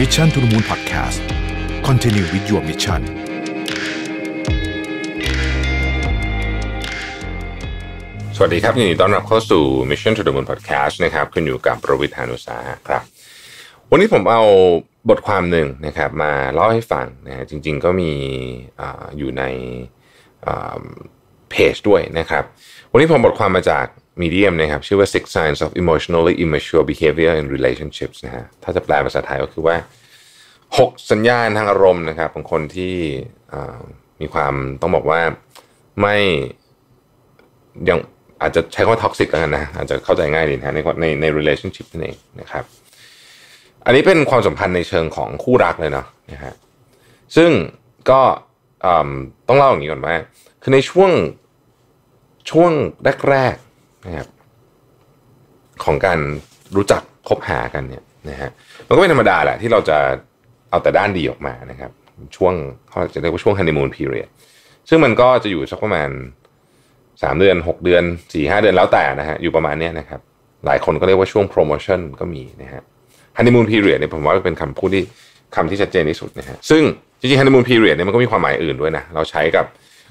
มิชชั่นทุลมูลพอดแคสต์คอนเทนิววิดีโอมิชชั่นสวัสดีครับยินดีต้อนรับเข้าสู่มิชชั่นทุลมูลพ o n p o d c a s นะครับขึ้นอยู่กับประวิทยานุสาครับวันนี้ผมเอาบทความหนึ่งนะครับมาเล่าให้ฟังนะจริงๆ ก็มีออยู่ในเพจด้วยนะครับวันนี้ผมบทความมาจาก Medium นะครับชื่อว่า Six Signs of Emotionally Immature Behavior in Relationships นะฮะถ้าจะแปลภาษาไทยก็คือว่า 6 สัญญาณทางอารมณ์นะครับของคนที่มีความต้องบอกว่าไม่ยังอาจจะใช้คำว่าท็อกซิกกันนะอาจจะเข้าใจง่ายดีนะในในใน relationship นั่นเองนะครับอันนี้เป็นความสัมพันธ์ในเชิงของคู่รักเลยเนาะนะฮะซึ่งก็ต้องเล่าอย่างนี้ก่อนว่าคือในช่วงช่วงแรกนะครับของการรู้จักคบหากันเนี่ยนะฮะมันก็เป็นธรรมดาแหละที่เราจะเอาแต่ด้านดีออกมานะครับ ช่วงเขาจะเรียกว่าช่วงฮันนีมูนพีเรียซึ่งมันก็จะอยู่สักประมาณสามเดือนหกเดือนสี่ห้าเดือนแล้วแต่นะฮะอยู่ประมาณนี้นะครับ หลายคนก็เรียกว่าช่วงโปรโมชั่นก็มีนะฮะฮันนีมูนพีเรียเนี่ยผมว่าเป็นคำพูดที่คำที่ชัดเจนที่สุดนะฮะซึ่งจริงๆฮันนีมูนพีเรียเนี่ยมันก็มีความหมายอื่นด้วยนะเราใช้กับ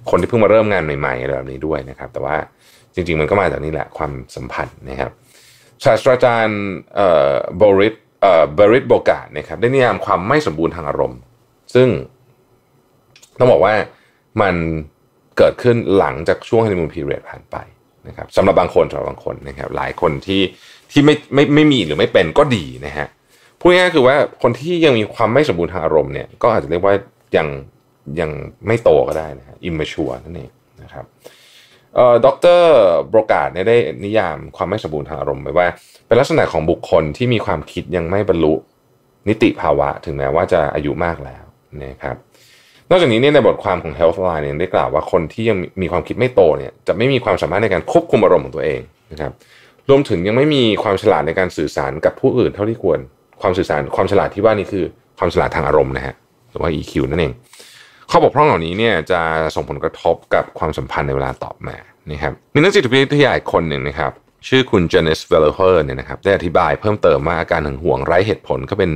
คนที่เพิ่งมาเริ่มงานใหม่ๆอะไรแบบนี้ด้วยนะครับ แต่ว่าจริงๆมันก็มาจากนี่แหละความสัมพันธ์นะครับศาสตราจารย์บริเอ่อบริสโบกาดนะครับ ได้นิยามความไม่สมบูรณ์ทางอารมณ์ ซึ่ง ต้องบอกว่ามันเกิดขึ้นหลังจากช่วงฮันนีมูนพีเรียดผ่านไปนะครับสำหรับบางคนสำหรับบางคนนะครับ หลายคนที่ที่ไม่ไม่ไม่มีหรือไม่เป็นก็ดีนะฮะพูดง่ายๆคือว่าคนที่ยังมีความไม่สมบูรณ์ทางอารมณ์เนี่ย ก็อาจจะเรียกว่ายังยังไม่โตก็ได้ นะฮะอิมมัชัวนั่นเองนะครับดออกเตร์บรกาดเนี่ยได้นิยามความไม่สมบูรณ์ทางอารมณ์ไว้ว่า เป็นลักษณะของบุคคลที่มีความคิดยังไม่บรรลุ นิติภาวะถึงแม้ว่าจะอายุมากแล้วนะครับนอกจากนี้นในบทความของ Healthline เนี่ยได้กล่าวว่าคนที่ยังมีความคิดไม่โตเนี่ยจะไม่มีความสามารถในการควบคุมอารมณ์ของตัวเองนะครับรวมถึงยังไม่มีความฉลาดในการสื่อสารกับผู้อื่นเท่าที่ควรความสื่อสารความฉลาดที่ว่านี่คือความฉลาดทางอารมณ์นะฮะหรือว่า EQ นั่นเองข้อบกพร่องเหล่านี้เนี่ยจะส่งผลกระทบกับความสัมพันธ์ในเวลาต่อมานะครับมีนักจิตวิทยาอีกคนหนึ่งนะครับ ชื่อคุณเจเนสเวลเลอร์เนี่ยนะครับได้อธิบายเพิ่มเติมว่าอาการหึงหวงไร้เหตุผล ก็เป็น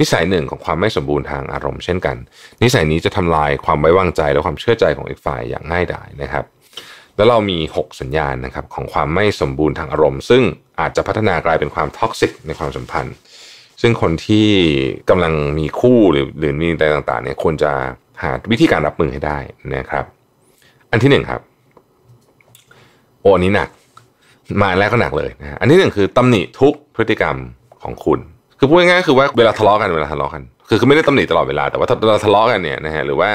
นิสัยหนึ่งของความไม่สมบูรณ์ทางอารมณ์เช่นกัน นิสัยนี้จะทำลายความไว้วางใจและความเชื่อใจของอีกฝ่ายอย่างง่ายดายนะครับ แล้วเรามี 6 สัญญาณนะครับของความไม่สมบูรณ์ทางอารมณ์ซึ่งอาจจะพัฒนากลายเป็นความท็อกซิกในความสัมพันธ์ซึ่งคนที่กำลังมีคู่หรือหรือมีอะไรต่างๆเนี่ยควรจะหาวิธีการรับมือให้ได้นะครับอันที่หนึ่งครับโอ้นี้หนัก มาแรกก็หนักเลยนะอันที่หนึ่ง คือ ตำหนิทุกพฤติกรรมของคุณ คือพูดง่ายๆคือว่าเวลาทะเลาะกันเวลาทะเลาะกัน คือคือไม่ได้ตำหนิตลอดเวลาแต่ว่าเราทะเลาะกันเนี่ยนะฮะหรือว่า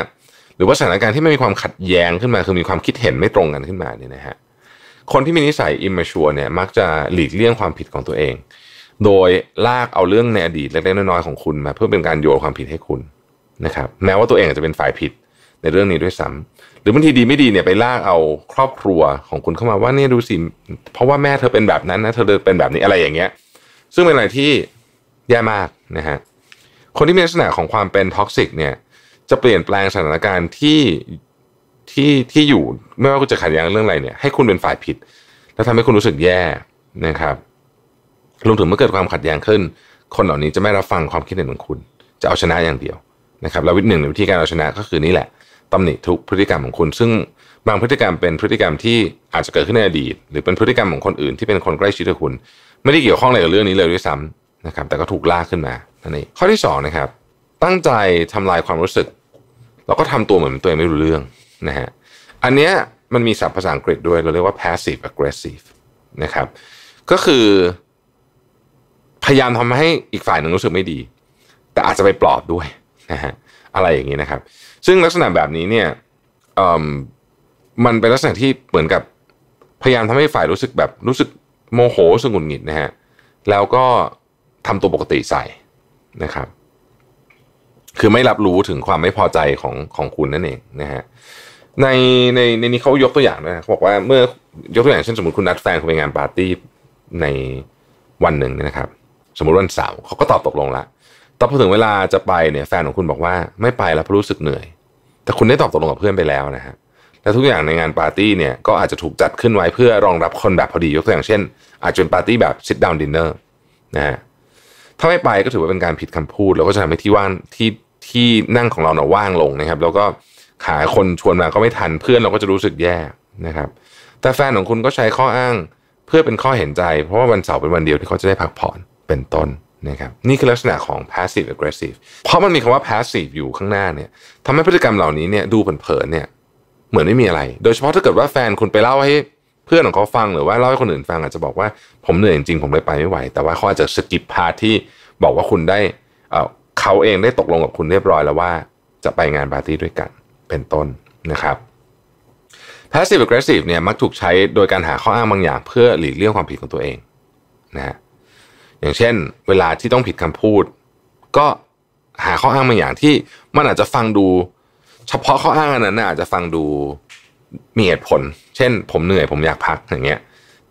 หรือว่าสถานการณ์ที่ไม่มีความขัดแย้งขึ้นมา คือมีความคิดเห็นไม่ตรงกันขึ้นมาเนี่ยนะฮะคนที่มีนิสัยอิมมาชัวเนี่ยมักจะหลีกเลี่ยงความผิดของตัวเอง โดยลากเอาเรื่องในอดีตเล็กๆน้อยๆของคุณมา เพื่อเป็นการโยนความผิดให้คุณนะครับแม้ว่าตัวเองอาจจะเป็นฝ่ายผิดในเรื่องนี้ด้วยซ้ำ หรือบางทีดีไม่ดีเนี่ยไปลากเอาครอบครัวของคุณเข้ามาว่าเนี่ยดูสิ เพราะว่าแม่เธอเป็นแบบนั้นนะเธอเป็นแบบนี้อะไรอย่างเงี้ย ซึ่งเป็นอะไรที่แย่มากนะฮะคนที่มีลักษณะของความเป็นท็อกซิกเนี่ยจะเปลี่ยนแปลงสถานการณ์ที่ที่ที่อยู่ไม่ว่าคุณจะขัดแย้งเรื่องอะไรเนี่ยให้คุณเป็นฝ่ายผิดแล้วทำให้คุณรู้สึกแย่นะครับรวมถึงเมื่อเกิดความขัดแย้งขึ้น คนเหล่านี้จะไม่รับฟังความคิดเห็นของคุณ จะเอาชนะอย่างเดียวนะครับแล้ววิธีหนึ่งในวิธีการเอาชนะก็คือนี่แหละตำหนิทุกพฤติกรรมของคุณ ซึ่งบางพฤติกรรมเป็นพฤติกรรมที่อาจจะเกิดขึ้นในอดีตหรือเป็นพฤติกรรมของคนอื่นที่เป็นคนใกล้ชิดกับคุณไม่ได้เกี่ยวข้องอะไรกับเรื่องนี้เลยด้วยซ้ำนะครับแต่ก็ถูกลากขึ้นมานั่นเองข้อที่2นะครับตั้งใจทำลายความรู้สึก แล้วก็ทำตัวเหมือนตัวเองไม่รู้เรื่องนะฮะอันเนี้ยมันมีศัพท์ภาษาอังกฤษด้วย เราเรียกว่า passive aggressive นะครับก็คือพยายามทำให้อีกฝ่ายหนึ่งรู้สึกไม่ดี แต่อาจจะไปปลอบด้วยะฮะอะไรอย่างนี้นะครับ ซึ่งลักษณะแบบนี้เนี่ย มันเป็นลักษณะที่เหมือนกับ พยายามทำให้ฝ่ายรู้สึกแบบรู้สึกโมโห สงุนหงิดนะฮะ แล้วก็ทำตัวปกติใส่นะครับ คือไม่รับรู้ถึงความไม่พอใจของของคุณนั่นเองนะฮะ ในในในนี้เขายกตัวอย่างนะเขาบอกว่าเมื่อยกตัวอย่างเช่นสมมติคุณนัดแฟนคุณไปงานปาร์ตี้ ในวันหนึ่งนะครับ สมมติวันเสาร์เขาก็ตอบตกลงละต่พอถึงเวลาจะไปเนี่ยแฟนของคุณบอกว่าไม่ไปแล้วเพราะรู้สึกเหนื่อย แต่คุณได้ตอบตกลงกับเพื่อนไปแล้วนะฮะและทุกอย่างในงานปาร์ตี้เนี่ย ก็อาจจะถูกจัดขึ้นไว้เพื่อรองรับคนแบบพอดียกตัวอย่างเช่น อาจจะเป็นปาร์ตี้แบบ sit down dinner นะฮะถ้าไม่ไปก็ถือว่าเป็นการผิดคำพูด แล้วก็จะทำให้ที่ว่างที่ที่นั่งของเราเนี่ยว่างลงนะครับแล้วก็ขาคนชวนมาก็ไม่ทันเพื่อนเราก็จะรู้สึกแย่นะครับแต่แฟนของคุณก็ใช้ข้ออ้างเพื่อเป็นข้อเห็นใจ เพราะว่าวันเสาร์เป็นวันเดียวที่เขาจะได้พักผ่อนเป็นต้นนะครับนี่คือลักษณะของ passive aggressive เพราะมันมีคำว่า passive อยู่ข้างหน้าเนี่ยทำให้พฤติกรรมเหล่านี้เนี่ยดูเผินๆเนี่ย เหมือนไม่มีอะไร โดยเฉพาะถ้าเกิดว่าแฟนคุณไปเล่าให้เพื่อนของเขาฟังหรือว่าเล่าให้คนอื่นฟังอาจจะบอกว่าผมเหนื่อยจริงผมเลยไปไม่ไหว แต่ว่าเขาอาจจะสกิปพาที่บอกว่าคุณได้เขาเองได้ตกลงกับคุณเรียบร้อยแล้วว่าจะไปงานปาร์ตี้ด้วยกันเป็นต้นนะครับ passive aggressive เนี่ยมักถูกใช้โดยการหาข้ออ้างบางอย่างเพื่อหลีกเลี่ยงความผิดของตัวเอง นะฮะอย่างเช่น เวลาที่ต้องผิดคำพูด ก็หาข้ออ้างบางอย่างที่ มันอาจจะฟังดู เฉพาะข้ออ้างนั้น อาจจะฟังดูมีเหตุผล เช่นผมเหนื่อยผมอยากพักอย่างเงี้ย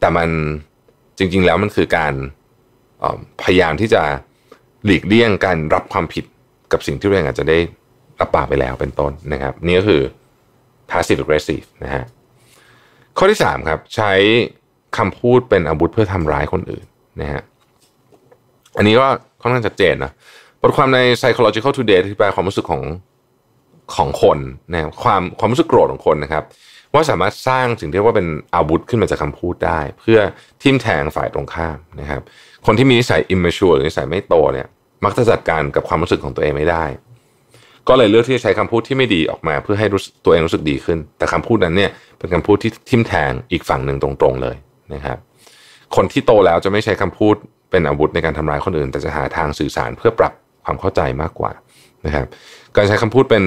แต่มันจริงๆแล้วมันคือการพยายามที่จะหลีกเลี่ยงการรับความผิดกับสิ่งที่เราออาจจะได้รับปากไปแล้วเป็นต้นนะครับนี่ก็คือ passive aggressive นะฮะข้อที่3ครับ ใช้คำพูดเป็นอาวุธเพื่อทำร้ายคนอื่นนะฮะอันนี้ก็ค่อนข้างชัดเจนนะบทความใน Psychological Today ที่แปลความรู้สึกของของคนนะความความรู้สึกโกรธของคนนะครับ ว่าสามารถสร้างสิ่งที่ว่าเป็นอาวุธขึ้นมาจากคำพูดได้ เพื่อทิมแทงฝ่ายตรงข้ามนะครับคนที่มีนิสัย immature หรือนิสัยไม่โตเนี่ยมักจะจัดการกับความรู้สึกของตัวเองไม่ได้ ก็เลยเลือกที่จะใช้คำพูดที่ไม่ดีออกมาเพื่อให้ตัวเองรู้สึกดีขึ้น แต่คำพูดนั้นเนี่ยเป็นคำพูดที่ทิมแทงอีกฝั่งหนึ่งตรง ๆเลยนะครับคนที่โตแล้วจะไม่ใช้คำพูดเป็นอาวุธในการทำร้ายคนอื่น แต่จะหาทางสื่อสารเพื่อปรับความเข้าใจมากกว่า นะครับการใช้คำพูดเป็น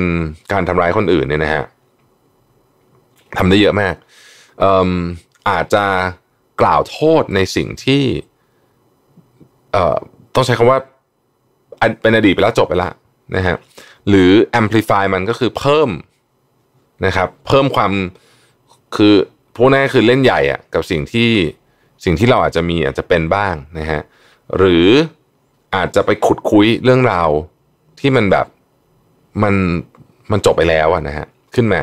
การทำร้ายคนอื่นเนี่ยนะฮะทำได้เยอะมากออาจจะกล่าวโทษในสิ่งที่ต้องใช้คำว่า เป็นอดีตไปแล้วจบไปแล้วนะฮะหรือ amplify มันก็คือเพิ่มนะครับ เพิ่มความคือพวกนั้นคือเล่นใหญ่อะกับสิ่งที่สิ่งที่เราอาจจะมีอาจจะเป็นบ้างนะฮะหรืออาจจะไปขุดคุยเรื่องราวที่มันแบบมันมันจบไปแล้วนะฮะขึ้นมา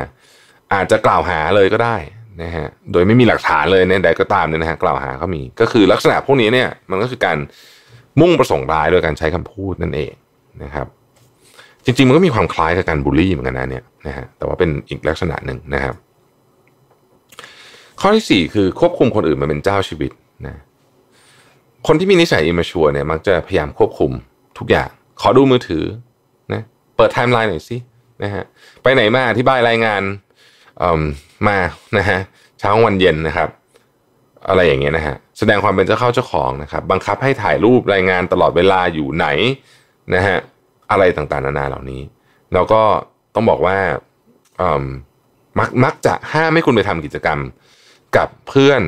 อาจจะกล่าวหาเลยก็ได้นะฮะโดยไม่มีหลักฐานเลยในใดก็ตามเนี่ยนะฮะกล่าวหาก็มีก็คือลักษณะพวกนี้เนี่ย มันก็คือการมุ่งประสงค์ร้ายโดยการใช้คำพูดนั่นเองนะครับ จริงๆมันก็มีความคล้ายกับการบูลลี่เหมือนกันนะเนี่ยนะฮะแต่ว่าเป็นอีกลักษณะหนึ่งนะครับข้อที่สี่คือควบคุมคนอื่นมาเป็นเจ้าชีวิตนะ คนที่มีนิสัยอิมชัวเนี่ยมักจะพยายามควบคุมทุกอย่าง ขอดูมือถือนะ เปิดไทม์ไลน์หน่อยสินะฮะ ไปไหนมาอธิบายรายงานมานะฮะเช้าวันเย็นนะครับอะไรอย่างเงี้ยนะฮะแสดงความเป็นเจ้าเข้าเจ้าของนะครับบังคับให้ถ่ายรูปรายงานตลอดเวลาอยู่ไหนนะฮะอะไรต่างๆนานาเหล่านี้ แล้วก็ต้องบอกว่ามักมักจะห้ามไม่คุณไปทำกิจกรรมกับเพื่อน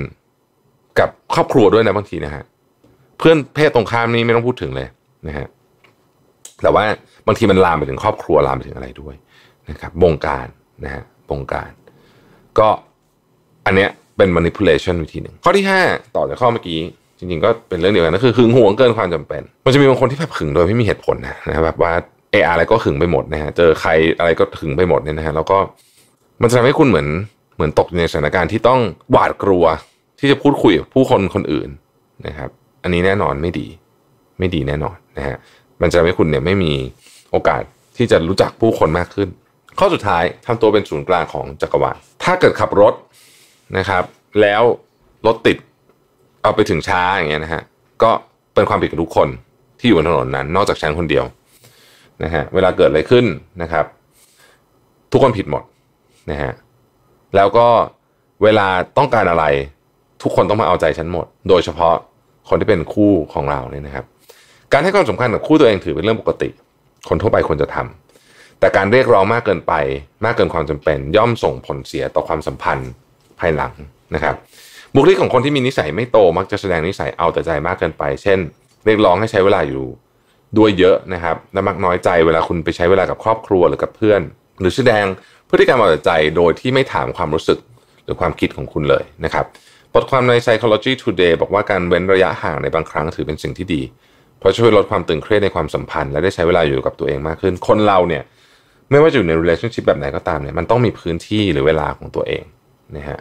กับครอบครัวด้วยนะบางทีนะฮะเพื่อนเพศตรงข้ามนี่ไม่ต้องพูดถึงเลยนะฮะแต่ว่าบางทีมันลามไปถึงครอบครัวลามไปถึงอะไรด้วยนะครับบงการนะฮะบงการ ก็อันเนี้ยเป็น manipulation วิธีหนึ่ง ข้อที่ 5 ต่อจากข้อเมื่อกี้ จริงๆ ก็เป็นเรื่องเดียวกันนะคือหึงหวงเกินความจำเป็น มันจะมีบางคนที่แบบหึงโดยไม่มีเหตุผลนะนะแบบว่าเอออะไรก็หึงไปหมดนะฮะเจอใครอะไรก็หึงไปหมดเนี่ยนะฮะแล้วก็มันจะทำให้คุณเหมือนเหมือนตกอยู่ในสถานการณ์ที่ต้องหวาดกลัว ที่จะพูดคุยกับผู้คนคนอื่นนะครับ อันนี้แน่นอนไม่ดี ไม่ดีแน่นอนนะฮะ มันจะทำให้คุณเนี่ยไม่มีโอกาสที่จะรู้จักผู้คนมากขึ้น ข้อสุดท้ายทำตัวเป็นศูนย์กลางของจักรวาลถ้าเกิดขับรถนะครับ แล้วรถติดเอาไปถึงช้าอย่างเงี้ยนะฮะก็เป็นความผิดของทุกคนที่อยู่บนถนนนั้น นอกจากฉันคนเดียวนะฮะเวลาเกิดอะไรขึ้นนะครับ ทุกคนผิดหมดนะฮะแล้วก็เวลาต้องการอะไร ทุกคนต้องมาเอาใจฉันหมด โดยเฉพาะคนที่เป็นคู่ของเราเนี่ยนะครับ การให้ความสำคัญกับคู่ตัวเองถือเป็นเรื่องปกติ คนทั่วไปควรจะทำ แต่การเรียกร้องมากเกินไป มากเกินความจำเป็นย่อมส่งผลเสียต่อความสัมพันธ์ภายหลังนะครับ บุคลิกของคนที่มีนิสัยไม่โตมักจะแสดงนิสัยเอาแต่ใจมากเกินไป เช่น เรียกร้องให้ใช้เวลาอยู่ด้วยเยอะนะครับและมักน้อยใจเวลาคุณไปใช้เวลากับครอบครัวหรือกับเพื่อน หรือแสดงพฤติกรรมเอาแต่ใจโดยที่ไม่ถามความรู้สึกหรือความคิดของคุณเลยนะครับบทความใน Psychology Today บอกว่าการเว้นระยะห่างในบางครั้งถือเป็นสิ่งที่ดี เพราะช่วยลดความตึงเครียดในความสัมพันธ์และได้ใช้เวลาอยู่กับตัวเองมากขึ้น คนเราเนี่ยไม่ว่าจะอยู่ใน relationship แบบไหนก็ตามเนี่ยมันต้องมีพื้นที่หรือเวลาของตัวเองนะฮะ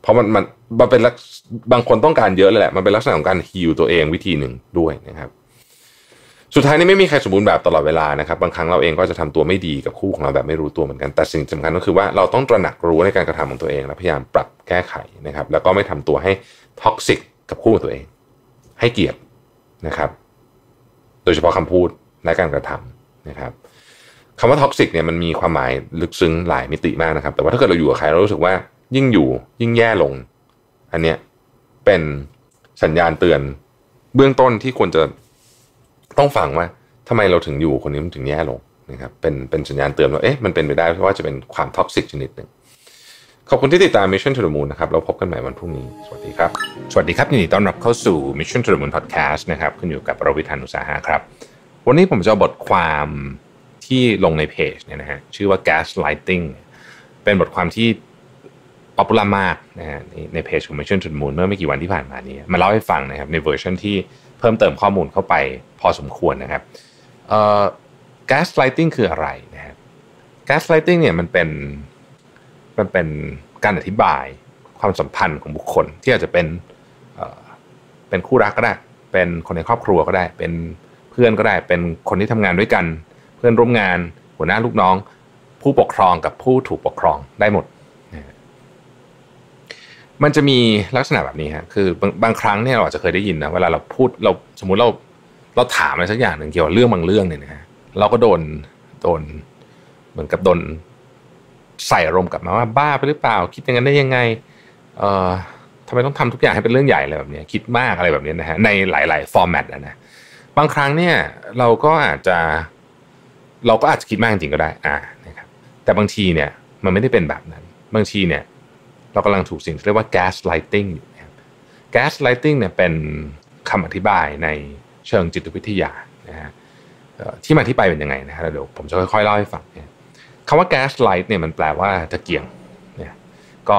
เพราะมันมันมันเป็นบางคนต้องการเยอะเลยแหละ มันเป็นลักษณะของการฮิวตัวเองวิธีหนึ่งด้วยนะครับสุดท้ายนี่ไม่มีใครสมบูรณ์แบบตลอดเวลานะครับบางครั้งเราเองก็จะทำตัวไม่ดีกับคู่ของเราแบบไม่รู้ตัวเหมือนกันแต่สิ่ง สำคัญก็คือว่าเราต้องตระหนักรู้ในการกระทำของตัวเองและพยายามปรับแก้ไขนะครับแล้วก็ไม่ทำตัวให้ท็อกซิกกับคู่ของตัวเองให้เกียรตินะครับโดยเฉพาะคำพูดและการกระทำนะครับคำว่าท็อกซิกเนี่ยมันมีความหมายลึกซึ้งหลายมิติมากนะครับแต่ว่าถ้าเกิดเราอยู่กับใครเรารู้สึกว่ายิ่งอยู่ยิ่งแย่ลงอันเนี้ยเป็นสัญญาณเตือนเบื้องต้นที่ควรจะต้องฟังว่าทำไมเราถึงอยู่คนนี้มันถึงแย่ลงนะครับ เป็นเป็นสัญญาณเตือนว่าเอ๊ะมันเป็นไปได้เพราะว่าจะเป็นความท็อกซิกชนิดหนึ่งขอบคุณที่ติดตาม Mission to the Moon นะครับเราพบกันใหม่วันพรุ่งนี้ สวัสดีครับ สวัสดีครับ ยินดีต้อนรับเข้าสู่ Mission to the Moon Podcast นะครับขึ้นอยู่กับประวิทันอุตสาหะครับ วันนี้ผมจะบทความที่ลงในเพจเนี่ยนะฮะชื่อว่า gaslighting เป็นบทความที่ป๊อปปูล่ามากนะฮะในเพจของ Mission to the Moon เมื่อไม่กี่วันที่ผ่านมานี้มาเล่าให้ฟังนะครับในเวอร์ชันที่เพิ่มเติมข้อมูลเข้าไปพอสมควรนะครับ gas l i สไลติงคืออะไรนะครับ gas l i สไลติงเนี่ยมันเป็นมันเป็นการอธิบายความสัมพันธ์ของบุคคลที่อาจจะเป็นเป็นคู่รักก็ได้ เป็นคนในครอบครัวก็ได้ เป็นเพื่อนก็ได้เป็นคนที่ทำงานด้วยกัน เพื่อนร่วมงานหัวหน้าลูกน้อง ผู้ปกครองกับผู้ถูกปกครองได้หมดมันจะมีลักษณะแบบนี้ครคือบางบางครั้งเนี่ยเราอาจจะเคยได้ยินนะเวลาเราพูดเราสมมุติเราเราถามอะไรสักอย่างหนึ่งเกี่ยวกับเรื่องบางเรื่องเนี่ยนะเราก็โดนโดนเหมือนกับโดนใส่อารมณ์กลับมาว่าบ้าไปหรือเปล่าคิดอย่างนั้นได้ยังไง เอ่อทำไมต้องทำทุกอย่างให้เป็นเรื่องใหญ่อะไรแบบนี้คิดมากอะไรแบบนี้นะฮะในหลาย ๆ ฟอร์แมตนะบางครั้งเนี่ยเราก็อาจจะเราก็อาจจะคิดมากจริงก็ได้อ่านะครับแต่บางทีเนี่ยมันไม่ได้เป็นแบบนั้นบางทีเนี่ย เรากำลังถูกสิ่งที่เรียกว่า gaslighting อยู่นะครับ gaslighting เนี่ยเป็นคำอธิบายในเชิงจิตวิทยานะฮะที่มาที่ไปเป็นยังไงนะฮะเดี๋ยวผมจะค่อยๆเล่าให้ฟังเนี่ยคำว่า gas light เนี่ยมันแปลว่าตะเกียงเนี่ยก็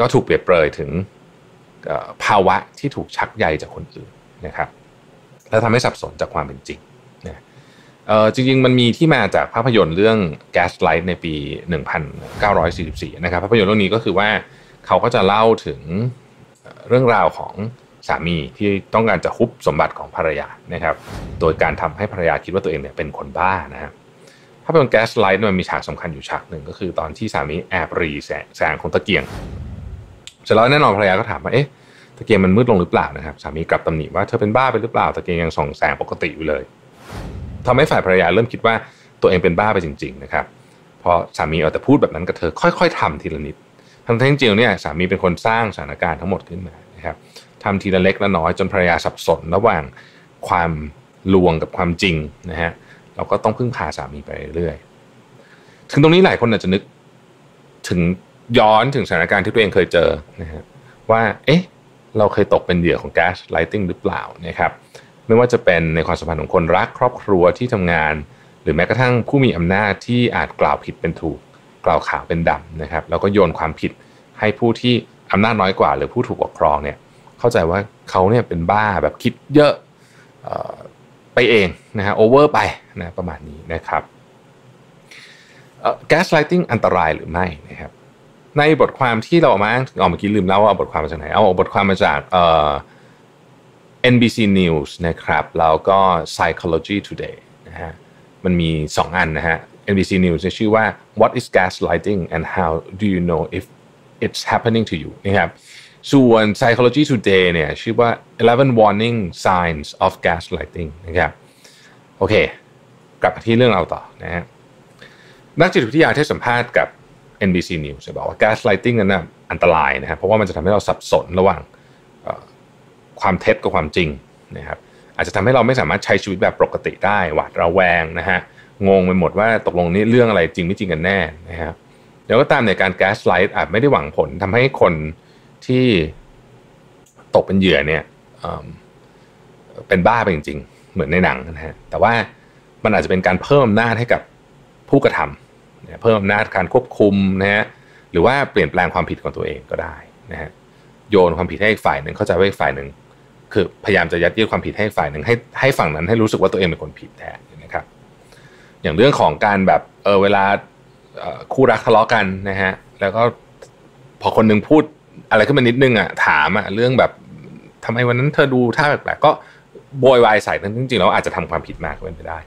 ก็ถูกเปรียบเปรยถึงภาวะที่ถูกชักใยจากคนอื่นนะครับแล้วทำให้สับสนจากความเป็นจริงนะจริงๆมันมีที่มาจากภาพยนตร์เรื่อง Gaslight ในปี 1944นะครับภาพยนตร์เรื่องนี้ก็คือว่าเขาก็จะเล่าถึงเรื่องราวของสามีที่ต้องการจะฮุบสมบัติของภรรยานะครับ โดยการทำให้ภรรยาคิดว่าตัวเองเนี่ยเป็นคนบ้านะครัภาพยนต็์แก๊สไลท์มันมีฉากสำคัญอยู่ฉากหนึ่งก็คือตอนที่สามีแอบรีแสงของตะเกียง เสร็จแล้วแน่นอนภรรยาก็ถามว่า เอ๊ะ ตะเกียงมันมืดลงหรือเปล่านะครับ สามีกลับตำหนิว่าเธอเป็นบ้าไปหรือเปล่า ตะเกียงยังส่องแสงปกติอยู่เลยทำให้ฝ่ายภรรยาเริ่มคิดว่าตัวเองเป็นบ้าไปจริง ๆนะครับพอสามีเอาแต่พูดแบบนั้นกับเธอค่อย ๆ ทำทีละนิด ทั้งทั้งจริงเนี่ยสามีเป็นคนสร้างสถานการณ์ทั้งหมดขึ้นมานะครับทำทีละเล็กละน้อยจนภรรยาสับสนระหว่างความลวงกับความจริงนะฮะเราก็ต้องพึ่งพาสามีไปเรื่อย ถึงตรงนี้หลายคนอาจจะนึกถึงย้อนถึงสถานการณ์ที่ตัวเองเคยเจอนะฮะว่าเอ๊ะเราเคยตกเป็นเหยื่อของแก๊สไลติงหรือเปล่านะครับไม่ว่าจะเป็นในความสัมพันธ์ของคนรักครอบครัวที่ทำงาน หรือแม้กระทั่งผู้มีอำนาจที่อาจกล่าวผิดเป็นถูกกล่าวขาวเป็นดำนะครับแล้วก็โยนความผิดให้ผู้ที่อำนาจน้อยกว่า หรือผู้ถูกปกครองเนี่ยเข้าใจว่าเขาเนี่ยเป็นบ้าแบบคิดเยอะไปเองนะฮะโอเวอร์ไปนะประมาณนี้นะครับแก๊สไลติงอันตรายหรือไม่นะครับ ในบทความที่เราเอามาเอเมื่อกี้ลืมแล้วว่าเอาบทความมาจากไหนเอาบทความมาจากเอ่อ NBC News นะครับแล้วก็ Psychology Today นะฮะมันมี 2 อันนะฮะ NBC News ชื่อว่า What is gaslighting and how do you know if it's happening to you นะครับส่วน psychology today เนี่ย ชื่อว่า 11 warning signs of gaslighting นะครับ โอเค กลับมาที่เรื่องเราต่อนะฮะ นักจิตวิทยาที่สัมภาษณ์กับ NBC News จะบอกว่า gaslighting นั้นนะอันตรายนะครับเพราะว่ามันจะทำให้เราสับสนระหว่างความเท็จกับความจริงนะครับ อาจจะทำให้เราไม่สามารถใช้ชีวิตแบบปกติได้ หวาดระแวงนะฮะ งงไปหมดว่าตกลงนี่เรื่องอะไรจริงไม่จริงกันแน่นะครับแล้วก็ตามในการ gaslight อาจไม่ได้หวังผลทำให้คนที่ตกเป็นเหยื่อเนี่ยเป็นบ้าไปจริงๆเหมือนในหนังนะฮะแต่ว่ามันอาจจะเป็นการเพิ่มอำนาจให้กับผู้กระทำเพิ่มอำนาจการควบคุมนะฮะหรือว่าเปลี่ยนแปลงความผิดของตัวเองก็ได้นะฮะโยนความผิดให้อีกฝ่ายหนึ่งเข้าใจว่าอีกฝ่ายหนึ่งคือพยายามจะยัดเยียดความผิดให้ฝ่ายหนึ่งให้ให้ฝั่งนั้นให้รู้สึกว่าตัวเองเป็นคนผิดแทนนะครับ อย่างเรื่องของการแบบเออเวลาคู่รักทะเลาะกันนะฮะแล้วก็พอคนนึงพูดอะไรขึ้นมานิดนึงอ่ะถามอ่ะเรื่องแบบทำไมวันนั้นเธอดูท่าแปลกๆก็โวยวายใส่ทั้งจริงๆแล้วอาจจะทำความผิดมากก็เป็นไปได้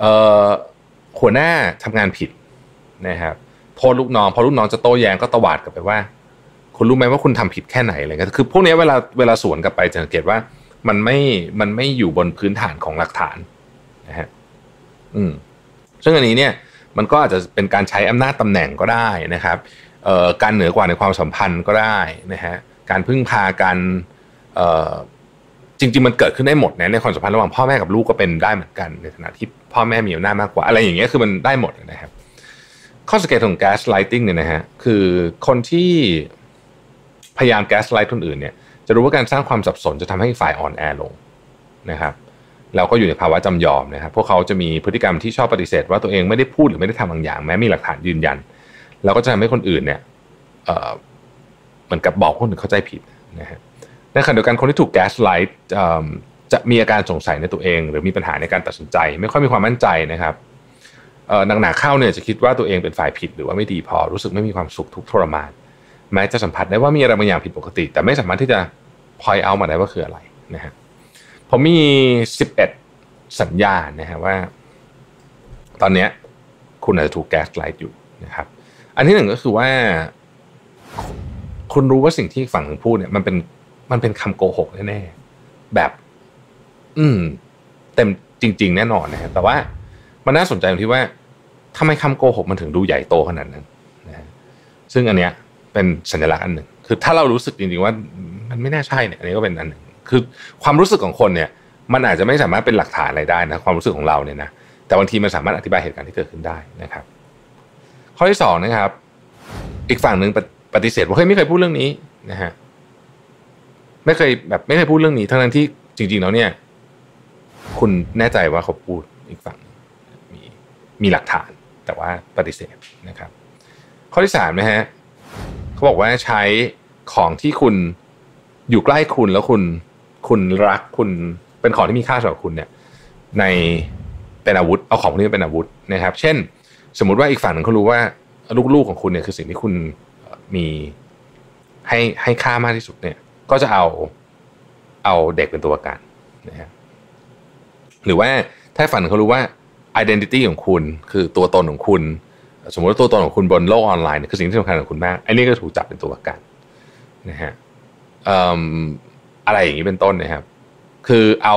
เอหัวหน้าทำงานผิดนะครับโทษลูกน้อง พอลูกน้องจะโต้แย้งก็ตวาดกลับไปว่า คุณรู้ไหมว่าคุณทำผิดแค่ไหนอะไรเงี้ยคือพวกนี้เวลาเวลาสวนกลับไปจะสังเกตว่ามันไม่มันไม่อยู่บนพื้นฐานของหลักฐาน นะฮะอืมซึ่งอันนี้เนี่ย มันก็อาจจะเป็นการใช้อำนาจตำแหน่งก็ได้นะครับการเหนือกว่าในความสัมพันธ์ก็ได้นะฮะการพึ่งพากันจริงๆมันเกิดขึ้นได้หมดนะในความสัมพันธ์ระหว่างพ่อแม่กับลูกก็เป็นได้เหมือนกัน ในฐานะที่พ่อแม่มีอำนาจมากกว่า อะไรอย่างเงี้ยคือมันได้หมดนะครับข้อสังเกตของแก๊สไลติงเนี่ยนะฮะคือคนที่พยายามแก๊สไลท์คนอื่นเนี่ยจะรู้ว่าการสร้างความสับสนจะทำให้ฝ่ายอ่อนแอลงนะครับแล้วก็อยู่ในภาวะจำยอมนะครับพวกเขาจะมีพฤติกรรมที่ชอบปฏิเสธ ว่าตัวเองไม่ได้พูดหรือไม่ได้ทำบางอย่างแม้มีหลักฐานยืนยันเราก็จะทำให้คนอื่นเนี่ยเหมือนกับบอกคนอื่นเข้าใจผิดนะฮะในขณะเดียวกันคนที่ถูกแก๊สไลท์จะมีอาการสงสัยในตัวเอง หรือมีปัญหาในการตัดสินใจ ไม่ค่อยมีความมั่นใจนะครับหนักๆเข้าเนี่ยจะคิดว่าตัวเองเป็นฝ่ายผิดหรือว่าไม่ดีพอรู้สึกไม่มีความสุขทุกทรมาน แม้จะสัมผัสได้ว่ามีอะไรบางอย่างผิดปกติแต่ไม่สามารถที่จะพอยเอามาได้ว่าคืออะไรนะฮะผมมี 11 สัญญาณนะฮะว่า ตอนนี้คุณอาจจะถูกแก๊สไลท์อยู่นะครับอันที่หนึ่งก็คือว่าคุณรู้ว่าสิ่งที่ฝั่งหนึ่งพูดเนี่ย มันเป็นมันเป็นคำโกหก แน่ๆแบบ อืมเต็มจริง ๆ แน่นอนนะครแต่ว่ามันน่าสนใจตรงที่ว่าทำไมคำโกหก มันถึงดูใหญ่โตขนาดนั้นนะซึ่งอันเนี้ย เป็นสัญลักษณ์อันหนึ่ง คือถ้าเรารู้สึกจริงๆว่ามันไม่น่าใช่เนี่ยอันนี้ก็เป็นอันหนึ่ง คือความรู้สึกของคนเนี่ย มันอาจจะไม่สามารถเป็นหลักฐานอะไรได้นะความรู้สึกของเราเนี่ยนะแต่บางทีมันสามารถอธิบายเหตุการณ์ที่เกิดขึ้นได้นะครับข้อที่สองนะครับ อีกฝั่งหนึ่งปฏิเสธว่าเฮ้ยไม่เคยพูดเรื่องนี้นะฮะ ไม่เคยแบบไม่เคยพูดเรื่องนี้ ทั้งนั้นที่จริงๆแล้วเนี่ย คุณแน่ใจว่าเขาพูดอีกฝั่งมีมีหลักฐานแต่ว่าปฏิเสธนะครับ ข้อที่สามนะฮะเขาบอกว่าใช้ของที่คุณอยู่ใกล้คุณแล้วคุณคุณรักคุณเป็นของที่มีค่าสำหรับคุณเนี่ย ในเป็นอาวุธเอาของพวกนี้เป็นอาวุธนะครับ เช่นสมมติว่าอีกฝั่งหนึ่งเขารู้ว่าลูกๆของคุณเนี่ยคือสิ่งที่คุณมีให้ให้ค่ามากที่สุดเนี่ย ก็จะเอาเอาเด็กเป็นตัวประกันนะฮะหรือว่าถ้าฝันเขารู้ว่าอเดนติตี้ของคุณ คือตัวตนของคุณ สมมติว่าตัวตนของคุณบนโลกออนไลน์เนี่ยคือสิ่งที่สำคัญของคุณมากไอ้นี่ก็ถูกจับเป็นตัวประกันนะฮะอะไรอย่างนี้เป็นต้นนะครับ คือเอา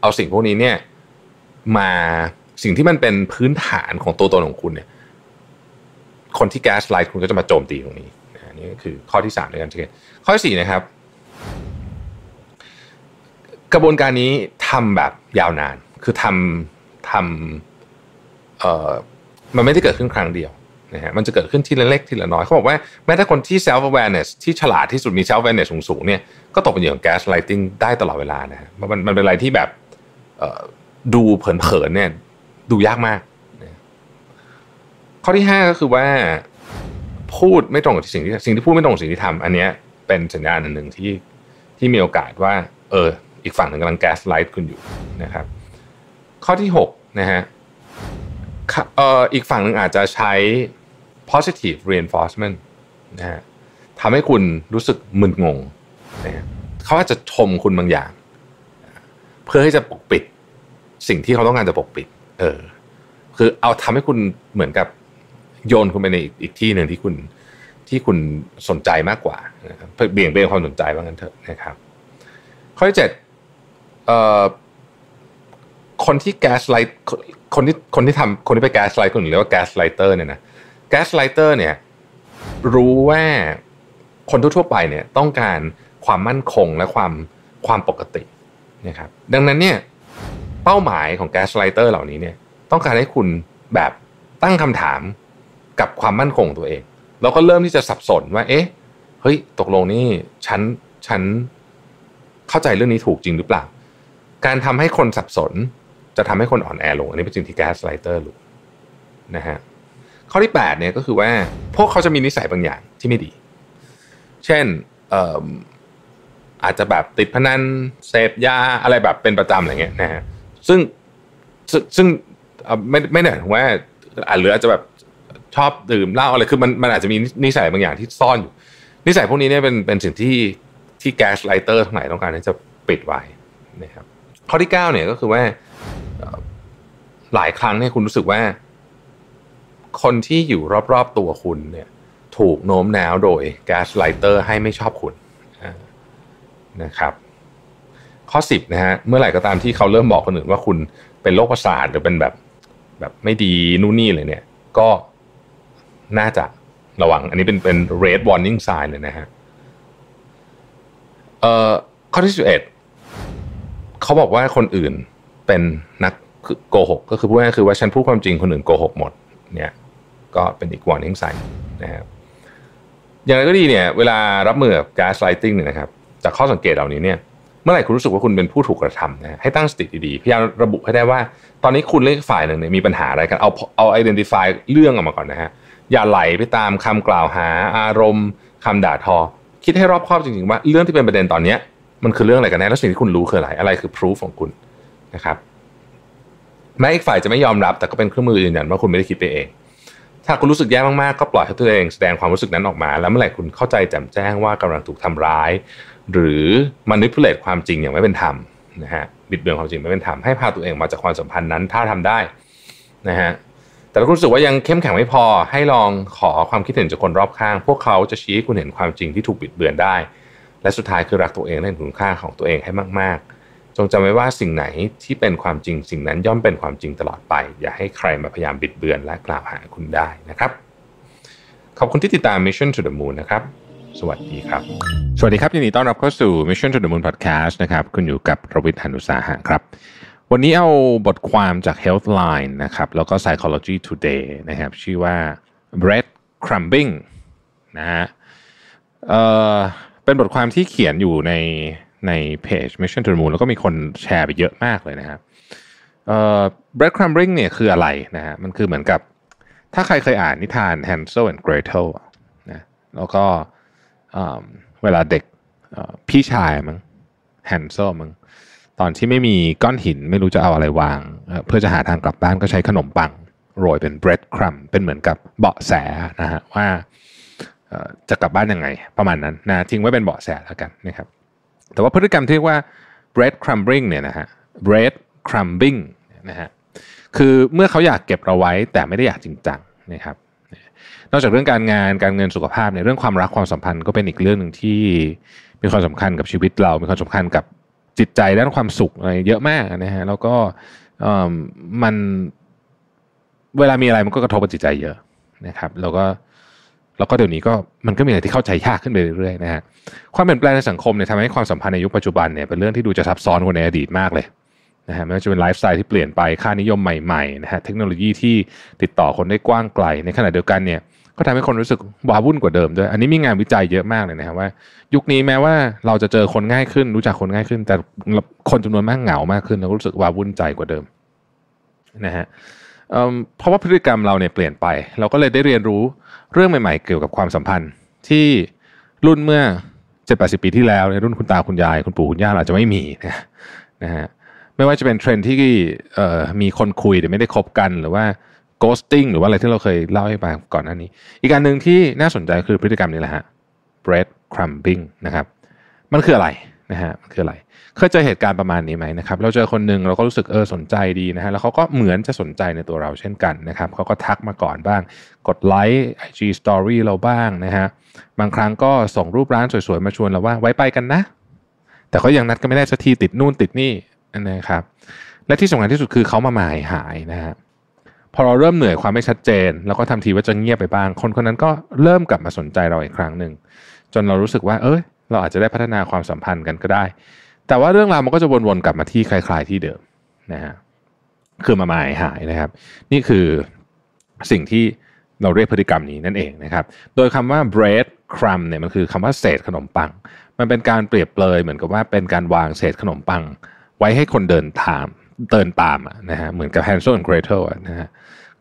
เอาสิ่งพวกนี้เนี่ยมาสิ่งที่มันเป็นพื้นฐานของตัวตนของคุณเนี่ย คนที่แก๊สไลท์คุณก็จะมาโจมตีตรงนี้นะนี่ก็คือข้อที่สาในการกันเกนข้อที่นะครับ กระบวนการนี้ทำแบบยาวนาน คือทำทำเอ่อ มันไม่ได้เกิดขึ้นครั้งเดียวนะฮะ มันจะเกิดขึ้นทีละเล็กทีละน้อย เขาบอกว่า แม้แต่คนที่ self awareness ที่ฉลาดที่สุดมี self awareness สูงๆเนี่ย ก็ตกเป็นเหยื่อของ gaslighting ได้ตลอดเวลานะฮะมันมันเป็นอะไรที่แบบ เออ่ดูเผิน ๆ เนี่ยดูยากมาก ข้อที่ห้าก็คือว่าพูดไม่ตรงกับสิ่งที่สิ่งที่พูดไม่ตรงกับสิ่งที่ทำอันนี้เป็นสัญญาณหนึ่งที่ ที่มีโอกาสว่าเอออีกฝั่งหนึ่งกำลังแก๊สไลท์คุณอยู่นะครับข้อที่หกนะฮะเอ่ออีกฝั่งหนึ่งอาจจะใช้ positive reinforcement นะฮะทำให้คุณรู้สึกมึนงงนะฮะเขาอาจจะชมคุณบางอย่าง เพื่อให้จะปกปิดสิ่งที่เขาต้องการจะปกปิดเออคือเอาทำให้คุณเหมือนกับโยนคุณไปในอีกที่หนึ่งที่คุณที่คุณสนใจมากกว่าเบี่ยงเบนความสนใจว่างั้นเถอะนะครับ ข้อที่เจ็ดคนที่แก๊สไลท์คนที่คนที่ทำคนที่ไปแก๊สไลท์คนนึ่งเรียกว่าแก๊สไลเตอร์เนี่ยนะแก๊สไลเตอร์เนี่ยรู้ว่าคนทั่วไปเนี่ยต้องการความมั่นคงและความความปกตินะครับดังนั้นเนี่ยเป้าหมายของแกสไลเตอร์เหล่านี้เนี่ย ต้องการให้คุณแบบตั้งคำถามกับความมั่นคงตัวเอง แล้วก็เริ่มที่จะสับสนว่า เอ๊ะเฮ้ยตกลงนี่ฉันฉันเข้าใจเรื่องนี้ถูกจริงหรือเปล่า การทำให้คนสับสนจะทำให้คนอ่อนแอลง อันนี้เป็นสิ่งที่แกสไลเตอร์รู้นะฮะข้อที่8เนี่ยก็คือว่า พวกเขาจะมีนิสัยบางอย่างที่ไม่ดี เช่นอาจจะแบบติดพนันเสพยาอะไรแบบเป็นประจำอะไรเงี้ยนะฮะซึ่งซึ่งไม่ไม่ได้ว่าอาจหรืออาจจะแบบชอบดื่มเหล้าอะไร คือมันมันอาจจะมีนิสัยบางอย่างที่ซ่อนอยู่ นิสัยพวกนี้เนี่ยเป็นเป็นสิ่งที่ที่แก๊สไลเตอร์ทั้งหลายต้องการที่จะปิดไว้นะครับ ข้อที่9เนี่ยก็คือว่าหลายครั้งเนี่ยคุณรู้สึกว่าคนที่อยู่รอบๆตัวคุณเนี่ย ถูกโน้มน้าวโดยแก๊สไลเตอร์ให้ไม่ชอบคุณนะครับข้อ 10นะฮะเมื่อไหร่ก็ตามที่เขาเริ่มบอกคนอื่นว่าคุณเป็นโรคประสาทหรือเป็นแบบแบบไม่ดี นู่นนี่เลยเนี่ยก็น่าจะระวังอันนี้เป็นเป็น red warning sign เลยนะฮะเอ่อข้อที่สิบเอ็ดเขาบอกว่าคนอื่นเป็นนักโกหก ก็คือพูดง่ายคือว่าฉันพูดความจริงคนอื่นโกหกหมดเนี่ยก็เป็นอีก warning sign นะครับอย่างไรก็ดีเนี่ย เวลารับมือกับ gaslighting เนี่ยนะครับจากข้อสังเกตเหล่านี้เนี่ยเมื่อไหร่คุณรู้สึกว่าคุณเป็นผู้ถูกกระทำนะให้ตั้งสติดีๆ พยายามระบุให้ได้ว่า ตอนนี้คุณเลือกฝ่ายหนึ่งเนี่ยมีปัญหาอะไรกันเอาเอาไอดีนติฟายเรื่องออกมาก่อนนะฮะ อย่าไหลไปตามคำกล่าวหาอารมณ์ คำด่าทอ คิดให้รอบคอบจริงๆว่าเรื่องที่เป็นประเด็นตอนเนี้ยมันคือเรื่องอะไรกันแน่แล้วสิ่งที่คุณรู้คืออะไรอะไรคือพิสูจของคุณนะครับแม้อีกฝ่ายจะไม่ยอมรับแต่ก็เป็นเครื่องมือยืนยันว่าคุณไม่ได้คิดไปเอง ถ้าคุณรู้สึกแย่มากๆก็ปล่อยให้ตัวเองแสดงความรู้สึกนั้นออกมา แล้วเมื่อไหร่คุณเข้าใจแจ่มแจ้งว่ากำลังถูกทำร้ายหรือมานิพุ l a t e ความจริงอย่างไม่เป็นธรรมนะฮะบิดเบือนความจริงไม่เป็นธรรมให้พาตัวเองมาจากความสัมพันธ์นั้นถ้าทำได้นะฮะแต่ถ้ารู้สึกว่ายังเข้มแข็งไม่พอ ให้ลองขอความคิดเห็นจากคนรอบข้าง พวกเขาจะชี้ให้คุณเห็นความจริงที่ถูกบิดเบือนได้ และสุดท้ายคือรักตัวเองและเห็นคุณค่าของตัวเองให้มากๆ จงจำไว้ว่าสิ่งไหนที่เป็นความจริง สิ่งนั้นย่อมเป็นความจริงตลอดไป อย่าให้ใครมาพยายามบิดเบือนและกล่าวหาคุณได้นะครับขอบคุณที่ติดตาม Mission to the Moon นะครับสวัสดีครับ สวัสดีครับยินดีต้อนรับเข้าสู่ Mission to the Moon Podcast นะครับ คุณอยู่กับรวิทย์านุสาหะครับ วันนี้เอาบทความจาก Healthline นะครับแล้วก็ Psychology Today นะครับชื่อว่า bread crumbing นะฮะเอ่อเป็นบทความที่เขียนอยู่ในในเพจ Mission to the Moon แล้วก็มีคนแชร์ไปเยอะมากเลยนะครับเอ่อ bread crumbing เนี่ยคืออะไรนะฮะมันคือเหมือนกับถ้าใครเคยอ่านนิทาน Hansel and Gretel นะแล้วก็เวลาเด็กพี่ชายมั้งแฮนเซลมั้งตอนที่ไม่มีก้อนหินไม่รู้จะเอาอะไรวาง เพื่อจะหาทางกลับบ้านก็ใช้ขนมปัง โรยเป็นเบรดครัมเป็นเหมือนกับเบาะแสนะฮะว่าจะกลับบ้านยังไง ประมาณนั้นนะทิ้งไว้เป็นเบาะแสแล้วกันนะครับแต่ว่าพฤติกรรมที่เรียกว่า bread crumbling เนี่ยนะฮะ bread crumbling นะฮะคือเมื่อเขาอยากเก็บเราไว้แต่ไม่ได้อยากจริงจังนะครับนอกจากเรื่องการงานการเงินสุขภาพเนี่ยเรื่องความรักความสัมพันธ์ก็เป็นอีกเรื่องหนึ่งที่มีความสำคัญกับชีวิตเรา มีความสำคัญกับจิตใจด้านความสุขอะไรเยอะมากนะฮะแล้วก็มันเวลามีอะไรมันก็กระทบกับจิตใจเยอะนะครับแล้วก็แล้วก็เดี๋ยวนี้ก็มันก็มีอะไรที่เข้าใจยากขึ้นไปเรื่อยๆ นะฮะความเปลี่ยนแปลงในสังคมเนี่ยทำให้ความสัมพันธ์ในยุคปัจจุบันเนี่ยเป็นเรื่องที่ดูจะซับซ้อนกว่าในอดีตมากเลยนะฮะไม่ว่าจะเป็นไลฟ์สไตล์ที่เปลี่ยนไปค่านิยมใหม่ๆนะฮะเทคโนโลยีที่ติดต่อคนได้กว้างไกล ในขณะเดียวกันเนี่ยก็ทำให้คนรู้สึกว้าวุ่นกว่าเดิมด้วยอันนี้มีงานวิจัยเยอะมากเลยนะฮะว่า ยุคนี้แม้ว่าเราจะเจอคนง่ายขึ้น รู้จักคนง่ายขึ้น แต่คนจำนวนมากเหงามากขึ้นแล้วรู้สึกว้าวุ่นใจกว่าเดิมนะฮะเพราะว่าพฤติกรรมเราเนี่ยเปลี่ยนไปเราก็เลยได้เรียนรู้เรื่องใหม่ ๆ เกี่ยวกับความสัมพันธ์ที่รุ่นเมื่อเจ็ดแปดสิบปีที่แล้ว ในรุ่นคุณตาคุณยายคุณปู่คุณย่าเราจะไม่มี นะนะฮะไม่ว่าจะเป็นเทรนที่มีคนคุยแต่ไม่ได้คบกันหรือว่า ghosting หรือว่าอะไรที่เราเคยเล่าให้ฟังก่อนหน้านี้ อีกการหนึ่งที่น่าสนใจคือพฤติกรรมนี้แหละฮะ bread crumbing นะครับมันคืออะไรนะฮะมันคืออะไร เคยเจอเหตุการณ์ประมาณนี้ไหมนะครับเราเจอคนหนึ่งเราก็รู้สึกเออสนใจดีนะฮะแล้วเขาก็เหมือนจะสนใจในตัวเราเช่นกันนะครับเขาก็ทักมาก่อนบ้างกดไลค์ IG Story เราบ้างนะฮะบางครั้งก็ส่งรูปร้านสวยๆมาชวนเราว่าไว้ไปกันนะ แต่เขายังนัดกันไม่ได้สักทีติดนู่นติดนี่นะครับและที่สำคัญที่สุดคือเขามาหมายหายนะฮะพอเราเริ่มเหนื่อยความไม่ชัดเจน แล้วก็ทำทีว่าจะเงียบไปบ้าง คนคนนั้นก็เริ่มกลับมาสนใจเราอีกครั้งหนึ่งจนเรารู้สึกว่า เอ้ยเราอาจจะได้พัฒนาความสัมพันธ์กันก็ได้ แต่ว่าเรื่องราวมันก็จะวนๆกลับมาที่คล้ายๆ ที่เดิมนะฮะคือมาหมายหายนะครับ นี่คือสิ่งที่เราเรียกพฤติกรรมนี้นั่นเองนะครับโดยคำว่า bread crumb เนี่ยมันคือคำว่าเศษขนมปัง มันเป็นการเปรียบเปรยเหมือนกับว่าเป็นการวางเศษขนมปังไว้ให้คนเดินตามเดินตามนะฮะเหมือนกับ Hansel and Gretel นะฮะ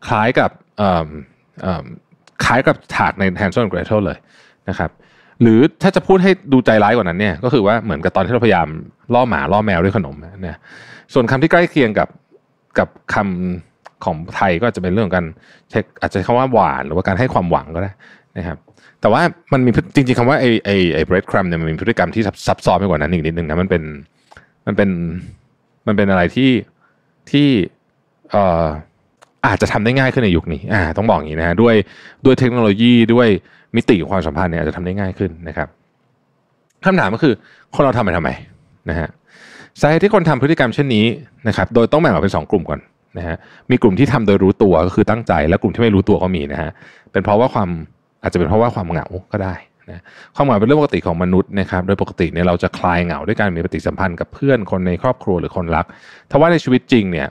คล้ายกับคล้ายกับฉากใน Hansel and Gretel เลยนะครับหรือถ้าจะพูดให้ดูใจร้ายกว่านั้นเนี่ยก็คือว่าเหมือนกับตอนที่เราพยายามล่อหมาล่อแมวด้วยขนมนะส่วนคำที่ใกล้เคียงกับกับคำของไทยก็จะเป็นเรื่องการเช็คอาจจะคำว่าหวาน หรือว่าการให้ความหวังก็ได้นะครับแต่ว่ามันมีจริง ๆคำว่าไอไอไอ bread crumb เนี่ยมันมีพฤติกรรมที่ซับซ้อนไปกว่านั้นอีกนิดนึงนะมันเป็นมันเป็นมันเป็นอะไรที่ที่เอ่ออาจจะทำได้ง่ายขึ้นในยุคนี้อ่าต้องบอกอย่างนี้นะฮะด้วยด้วยเทคโนโลยีด้วยมิติของความสัมพันธ์เนี่ยอาจจะทำได้ง่ายขึ้นนะครับคำถามก็คือ คนเราทำไปทำไมนะฮะสาเหตุที่คนทำพฤติกรรมเช่นนี้นะครับ โดยต้องแบ่งออกเป็น 2 กลุ่มก่อนนะฮะมีกลุ่มที่ทำโดยรู้ตัวก็คือตั้งใจ และกลุ่มที่ไม่รู้ตัวก็มีนะฮะเป็นเพราะว่าความอาจจะเป็นเพราะว่าความเหงาก็ได้นะความเหงาเป็นเรื่องปกติของมนุษย์นะครับ โดยปกติเนี่ยเราจะคลายเหงาด้วยการมีปฏิสัมพันธ์กับเพื่อนคนในครอบครัวหรือคนรักทว่าในชีวิตจริงเนี่ย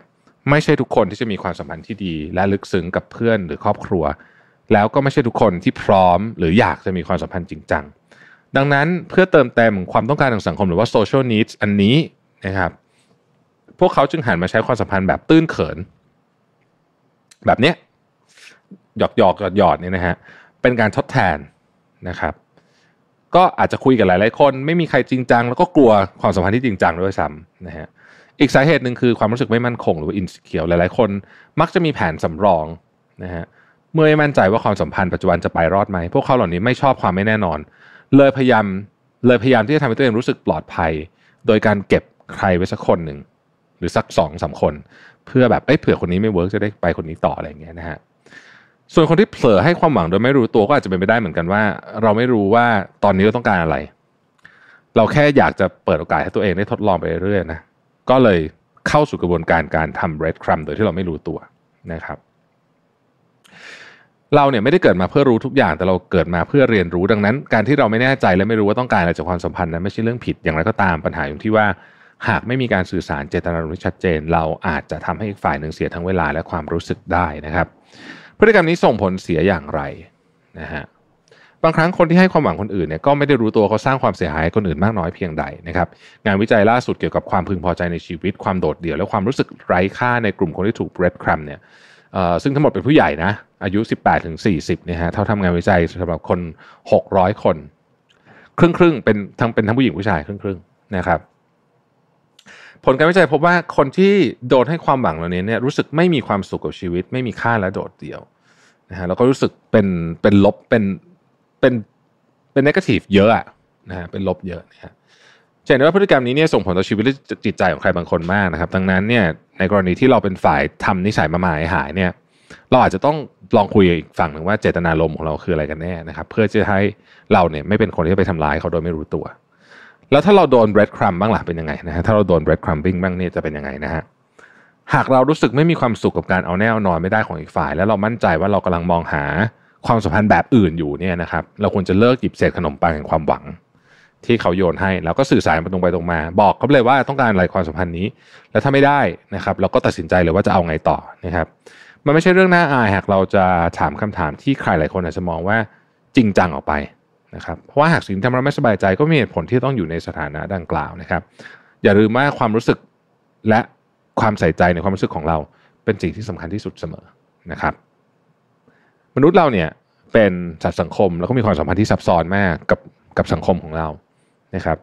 ไม่ใช่ทุกคนที่จะมีความสัมพันธ์ที่ดี และลึกซึ้งกับเพื่อนหรือครอบครัว แล้วก็ไม่ใช่ทุกคนที่พร้อม หรืออยากจะมีความสัมพันธ์จริงจัง ดังนั้นเพื่อเติมเต็มความต้องการทางสังคมหรือว่า social needs อันนี้นะครับ พวกเขาจึงหันมาใช้ความสัมพันธ์แบบตื้นเขิน แบบเนี้ยหยอกหยอกหยอดหยอดเนี่ยนะฮะ เป็นการทดแทนนะครับก็อาจจะคุยกับหลายๆคนไม่มีใครจริงจังแล้วก็กลัวความสัมพันธ์ที่จริงจังด้วยซ้ำนะฮะอีกสาเหตุหนึ่งคือความรู้สึกไม่มั่นคง หรือว่าอินสิเคียวหลายๆคน มักจะมีแผนสำรองนะฮะเมื่อไม่มั่นใจว่าความสัมพันธ์ปัจจุบันจะไปรอดไหมพวกเขาเหล่านี้ไม่ชอบความไม่แน่นอน เลยพยายามเลยพยายามที่จะทำให้ตัวเองรู้สึกปลอดภัย โดยการเก็บใครไว้สักคนหนึ่งหรือสักสองสาคนเพื่อแบบเอ้ยเผื่อคนนี้ไม่เวิร์กจะได้ไปคนนี้ต่ออะไรอย่างเงี้ยนะฮะส่วนคนที่เผลอให้ความหวังโดยไม่รู้ตัวก็อาจจะเป็นไปได้เหมือนกันว่า เราไม่รู้ว่าตอนนี้เราต้องการอะไร เราแค่อยากจะเปิดโอกาสให้ตัวเองได้ทดลองไปเรื่อยๆนะก็เลยเข้าสู่กระบวนการการทำ bread crumb โดยที่เราไม่รู้ตัวนะครับ เราเนี่ยไม่ได้เกิดมาเพื่อรู้ทุกอย่างแต่เราเกิดมาเพื่อเรียนรู้ ดังนั้น การที่เราไม่แน่ใจและไม่รู้ว่าต้องการอะไรจากความสัมพันธ์นั้นไม่ใช่เรื่องผิดอย่างไรก็ตามปัญหาอยู่ที่ว่าหากไม่มีการสื่อสารเจตนารมณ์ที่ชัดเจน เราอาจจะทำให้อีกฝ่ายหนึ่งเสียทั้งเวลาและความรู้สึกได้นะครับพฤติกรรมนี้ส่งผลเสียอย่างไรนะฮะบางครั้งคนที่ให้ความหวังคนอื่นเนี่ยก็ไม่ได้รู้ตัวเขาสร้างความเสียหายคนอื่นมากน้อยเพียงใดนะครับ งานวิจัยล่าสุดเกี่ยวกับความพึงพอใจในชีวิตความโดดเดี่ยวและความรู้สึกไร้ค่าในกลุ่มคนที่ถูกเบรดครัมเนี่ยซึ่งทั้งหมดเป็นผู้ใหญ่นะ อายุ 18-40ถึงเนี่ยฮะเท่าทำงานวิจัยสำหรับคน 600 คน ครึ่งครึ่งเป็นทั้งเป็นทั้งผู้หญิงผู้ชายครึ่งครึ่งนะครับผลการวิจัยพบว่าคนที่โดนให้ความหวังเหล่านี้เนี่ยรู้สึกไม่มีความสุขกับชีวิตไม่มีค่าและโดดเดี่ยวนะฮะแล้วก็รู้สึกเป็นเป็นลบเป็นเป็นเป็นนกาทีฟเยอะอะนะฮะเป็นลบเยอะนะฮะจะเห็นว่าพฤติกรรมนี้เนี่ยส่งผลต่อชีวิตและจิตใจของใครบางคนมากนะครับ ดังนั้นเนี่ยในกรณีที่เราเป็นฝ่ายทำนิสัยมาหมายหายเนี่ยเราอาจจะต้องลองคุยอีกฝั่งหนึ่งว่าเจตนาลมของเราคืออะไรกันแน่นะครับเพื่อจะให้เราเนี่ยไม่เป็นคนที่ไปทำร้ายเขาโดยไม่รู้ตัวแล้วถ้าเราโดนแบดครัมบ้างล่ะเป็นยังไงนะฮะถ้าเราโดนแบดครัมบิ้งบ้างเนี่ยจะเป็นยังไงนะฮะหากเรารู้สึกไม่มีความสุขกับการเอาแน่เอานอนไม่ได้ของอีกฝ่าย แล้วเรามั่นใจว่าเรากำลังมองหาความสัมพันธ์แบบอื่นอยู่เนี่ยนะครับเราควรจะเลิกหยิบเศษขนมปังแห่งความหวังที่เขาโยนให้แล้วก็สื่อสารตรงไปตรงมา บอกเขาเลยว่าต้องการอะไรความสัมพันธ์นี้ แล้วถ้าไม่ได้นะครับเราก็ตัดสินใจเลยว่าจะเอาไงต่อนะครับมันไม่ใช่เรื่องน่าอายหากเราจะถามคำถามที่ใครหลายคนอาจจะมองว่าจริงจังออกไปนะครับเพราะว่าหากสิ่งที่ทำเราไม่สบายใจ ก็มีเหตุผลที่ต้องอยู่ในสถานะดังกล่าวนะครับ อย่าลืมว่าความรู้สึกและความใส่ใจในความรู้สึกของเรา เป็นสิ่งที่สำคัญที่สุดเสมอนะครับ มนุษย์เราเนี่ยเป็นสัตว์สังคมแล้วก็มีความสัมพันธ์ที่ซับซ้อนมากกับกับสังคมของเรานะครับ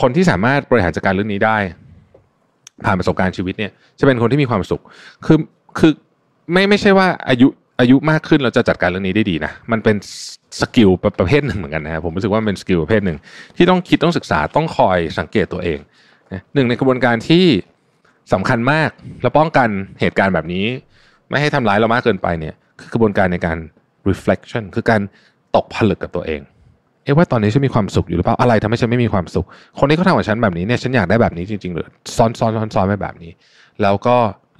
คนที่สามารถบริหารจัดการเรื่องนี้ได้ ผ่านประสบการณ์ชีวิตเนี่ย จะเป็นคนที่มีความสุข คือคือไม่ไม่ใช่ว่าอายุอายุมากขึ้นเราจะจัดการเรื่องนี้ได้ดีนะมันเป็นสกิลประเภทหนึ่งเหมือนกันนะครับผมรู้สึกว่าเป็นสกิลประเภทหนึ่งที่ต้องคิดต้องศึกษาต้องคอยสังเกตตัวเองหนึ่งในกระบวนการที่สำคัญมากและป้องกันเหตุการณ์แบบนี้ ไม่ให้ทำร้ายเรามากเกินไปเนี่ยคือกระบวนการในการ reflection คือการตกผลึกกับตัวเอง เอ๊ะว่าตอนนี้ฉันมีความสุขอยู่หรือเปล่า อะไรทำให้ฉันไม่มีความสุข คนนี้เขาทำกับฉันแบบนี้เนี่ยฉันอยากได้แบบนี้จริงๆหรือซ้อนซ้อนซ้อนซ้อนไปแบบนี้ แล้วก็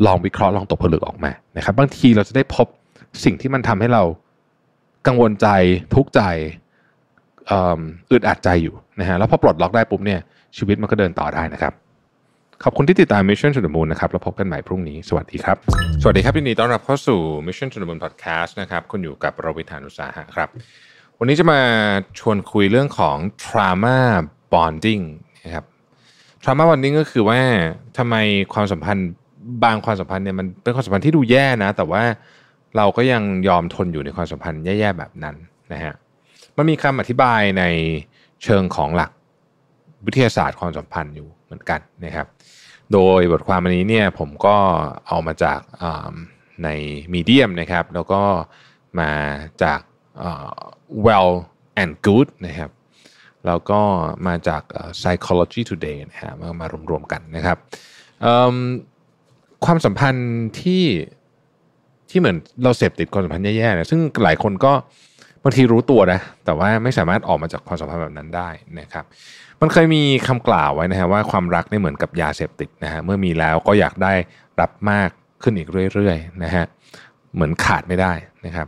ลองวิเคราะห์ลองตกผลึกออกมานะครับบางทีเราจะได้พบสิ่งที่มันทำให้เรากังวลใจทุกข์ใจอึดอัดใจอยู่นะฮะแล้วพอปลดล็อกได้ปุ๊บเนี่ยชีวิตมันก็เดินต่อได้นะครับ ขอบคุณที่ติดตาม Mission to the Moon นะครับแล้วพบกันใหม่พรุ่งนี้ สวัสดีครับ สวัสดีครับยินดีต้อนรับเข้าสู่ Mission to the Moon Podcast นะครับคุณอยู่กับรวิธานุสาหะครับ วันนี้จะมาชวนคุยเรื่องของ trauma bonding นะครับ trauma bonding ก็คือว่าทำไมความสัมพันธ์บางความสัมพันธ์เนี่ยมันเป็นความสัมพันธ์ที่ดูแย่นะแต่ว่าเราก็ยังยอมทนอยู่ในความสัมพันธ์แย่ๆแบบนั้นนะฮะ มันมีคำอธิบายในเชิงของหลักวิทยาศาสตร์ความสัมพันธ์อยู่เหมือนกันนะครับ โดยบทความอันนี้เนี่ยผมก็เอามาจากในมีเดียมนะครับ แล้วก็มาจาก well and good นะครับแล้วก็มาจาก psychology today นะฮะมามารวมๆกันนะครับความสัมพันธ์ที่ที่เหมือนเราเสพติดความสัมพันธ์แย่ๆเนี่ยซึ่งหลายคนก็บางทีรู้ตัวนะแต่ว่าไม่สามารถออกมาจากความสัมพันธ์แบบนั้นได้นะครับมันเคยมีคำกล่าวไว้นะฮะว่าความรักเนี่ยเหมือนกับยาเสพติดนะฮะเมื่อมีแล้วก็อยากได้รับมากขึ้นอีกเรื่อยๆนะฮะเหมือนขาดไม่ได้นะครับ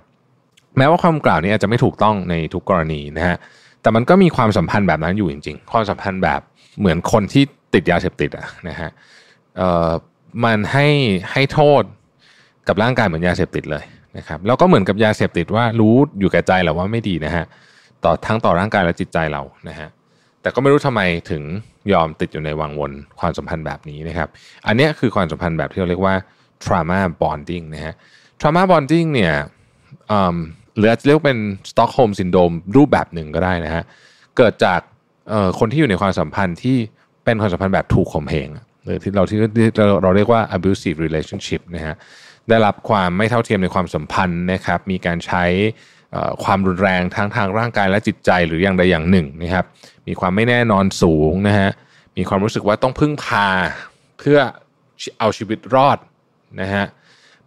แม้ว่าความกล่าวนี้อาจจะไม่ถูกต้องในทุกกรณีนะฮะแต่มันก็มีความสัมพันธ์แบบนั้นอยู่จริงๆความสัมพันธ์แบบเหมือนคนที่ติดยาเสพติดอะนะฮะมันให้ให้โทษกับร่างกายเหมือนยาเสพติดเลยนะครับแล้วก็เหมือนกับยาเสพติดว่ารู้อยู่แก่ใจแหละว่าไม่ดีนะฮะต่อทั้งต่อร่างกายและจิตใจเรานะฮะแต่ก็ไม่รู้ทำไมถึงยอมติดอยู่ในวังวนความสัมพันธ์แบบนี้นะครับอันนี้คือความสัมพันธ์แบบที่เราเรียกว่า trauma bonding นะฮะ trauma bonding เนี่ยหรืออาจจะเรียกเป็น Stockholm syndrome รูปแบบหนึ่งก็ได้นะฮะเกิดจากคนที่อยู่ในความสัมพันธ์ที่เป็นความสัมพันธ์แบบถูกข่มเหงหรือที่เราที่เราเรียกว่า abusive relationship นะฮะได้รับความไม่เท่าเทียมในความสัมพันธ์นะครับ มีการใช้ความรุนแรงทั้งทางร่างกายและจิตใจหรืออย่างใดอย่างหนึ่งนะครับ มีความไม่แน่นอนสูงนะฮะ มีความรู้สึกว่าต้องพึ่งพา เพื่อเอาชีวิตรอดนะฮะ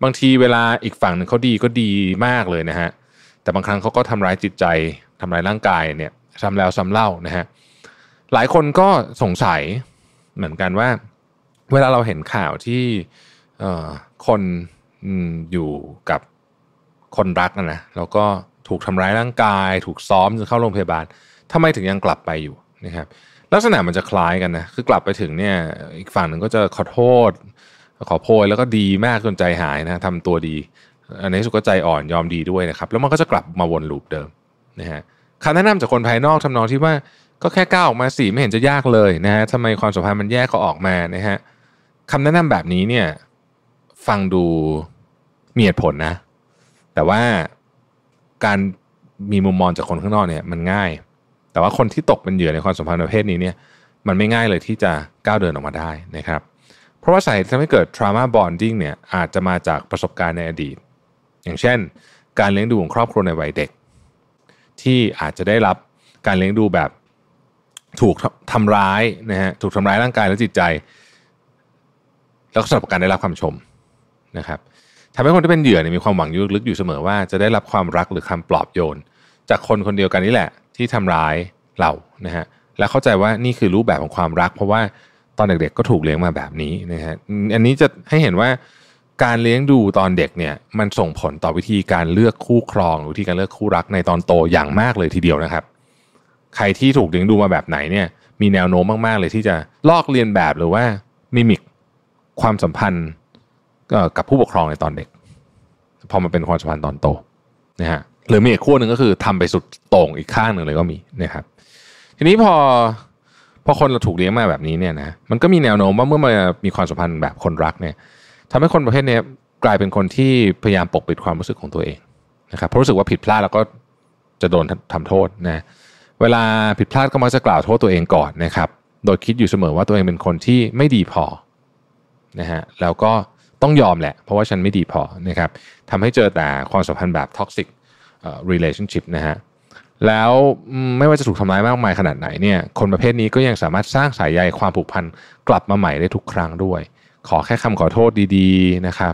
บางทีเวลาอีกฝั่งหนึ่งเขาดีก็ดีมากเลยนะฮะ แต่บางครั้งเขาก็ทำร้ายจิตใจ ทำร้ายร่างกายเนี่ยซ้ำแล้วซ้ำเล่านะฮะ หลายคนก็สงสัยเหมือนกันว่า เวลาเราเห็นข่าวที่คนอยู่กับคนรักนะแล้วก็ถูกทำร้ายร่างกาย ถูกซ้อมจนเข้าโรงพยาบาลทำไมถึงยังกลับไปอยู่นะครับลักษณะมันจะคล้ายกันนะคือกลับไปถึงเนี่ยอีกฝั่งหนึ่งก็จะขอโทษ ขอโพยแล้วก็ดีมากจนใจหายนะทำตัวดี อันนี้สุดก็ใจอ่อนยอมดีด้วยนะครับ แล้วมันก็จะกลับมาวนลูปเดิมนะฮะคำแนะนำจากคนภายนอกทำนองที่ว่าก็แค่ก้าวออกมาสิไม่เห็นจะยากเลยนะฮะทำไมความสัมพันธ์มันแย่ก็ออกมานะฮะคำแนะนำแบบนี้เนี่ยฟังดูมีเหตุผลนะ แต่ว่าการมีมุมมองจากคนข้างนอกเนี่ยมันง่าย แต่ว่าคนที่ตกเป็นเหยื่อในความสัมพันธ์ประเภทนี้เนี่ยมันไม่ง่ายเลยที่จะก้าวเดินออกมาได้นะครับเพราะว่าสาเหตุท่ทำให้เกิด trauma bonding เนี่ยอาจจะมาจากประสบการณ์ในอดีต อย่างเช่นการเลี้ยงดูของครอบครัวในวัยเด็ก ที่อาจจะได้รับการเลี้ยงดูแบบถูกทำร้ายนะฮะถูกทำร้ายร่างกายและจิตใจ แล้วสำหรับการได้รับความชมนะครับทำให้คนที่เป็นเหยื่อเนี่ยมีความหวังยุ่ลึกอยู่เสมอว่าจะได้รับความรักหรือคำปลอบโยน จากคนคนเดียวกันนี่แหละที่ทำร้ายเรานะฮะและเข้าใจว่านี่คือรูปแบบของความรัก เพราะว่าตอนเด็กๆก็ถูกเลี้ยงมาแบบนี้นะฮะอันนี้จะให้เห็นว่าการเลี้ยงดูตอนเด็กเนี่ยมันส่งผลต่อวิธีการเลือกคู่ครองหรือวิธีการเลือกคู่รักในตอนโตอย่างมากเลยทีเดียวนะครับ ใครที่ถูกเลี้ยงดูมาแบบไหนเนี่ยมีแนวโน้มมากๆ เลยที่จะลอกเลียนแบบหรือว่ามิมิกความสัมพันธ์กับผู้ปกครองในตอนเด็ก พอมันเป็นความสัมพันธ์ตอนโตนะฮะหรือมีอีกขั้วหนึ่งก็คือทำไปสุดตรงอีกข้างหนึ่งเลยก็มีนะครับ ทีนี้พอพอคนเราถูกเลี้ยงมาแบบนี้เนี่ยนะ มันก็มีแนวโน้มว่าเมื่อมามีความสัมพันธ์แบบคนรักเนี่ยทำให้คนประเภทนี้กลายเป็นคนที่พยายามปกปิดความรู้สึกของตัวเองนะครับ เพราะรู้สึกว่าผิดพลาดแล้วก็จะโดนทำโทษนะ เวลาผิดพลาดก็มักจะกล่าวโทษตัวเองก่อนนะครับ โดยคิดอยู่เสมอว่าตัวเองเป็นคนที่ไม่ดีพอนะฮะ แล้วก็ต้องยอมแหละเพราะว่าฉันไม่ดีพอนะครับทำให้เจอแต่ความสัมพันธ์แบบท็อกซิกเอ่อ a t i o n s h i p นะฮะแล้วไม่ว่าจะถูกทำร้ายมากมายขนาดไหนเนี่ยคนประเภทนี้ก็ยังสามารถสร้างสายใยความผูกพันกลับมาใหม่ได้ทุกครั้งด้วย ขอแค่คำขอโทษดีๆนะครับ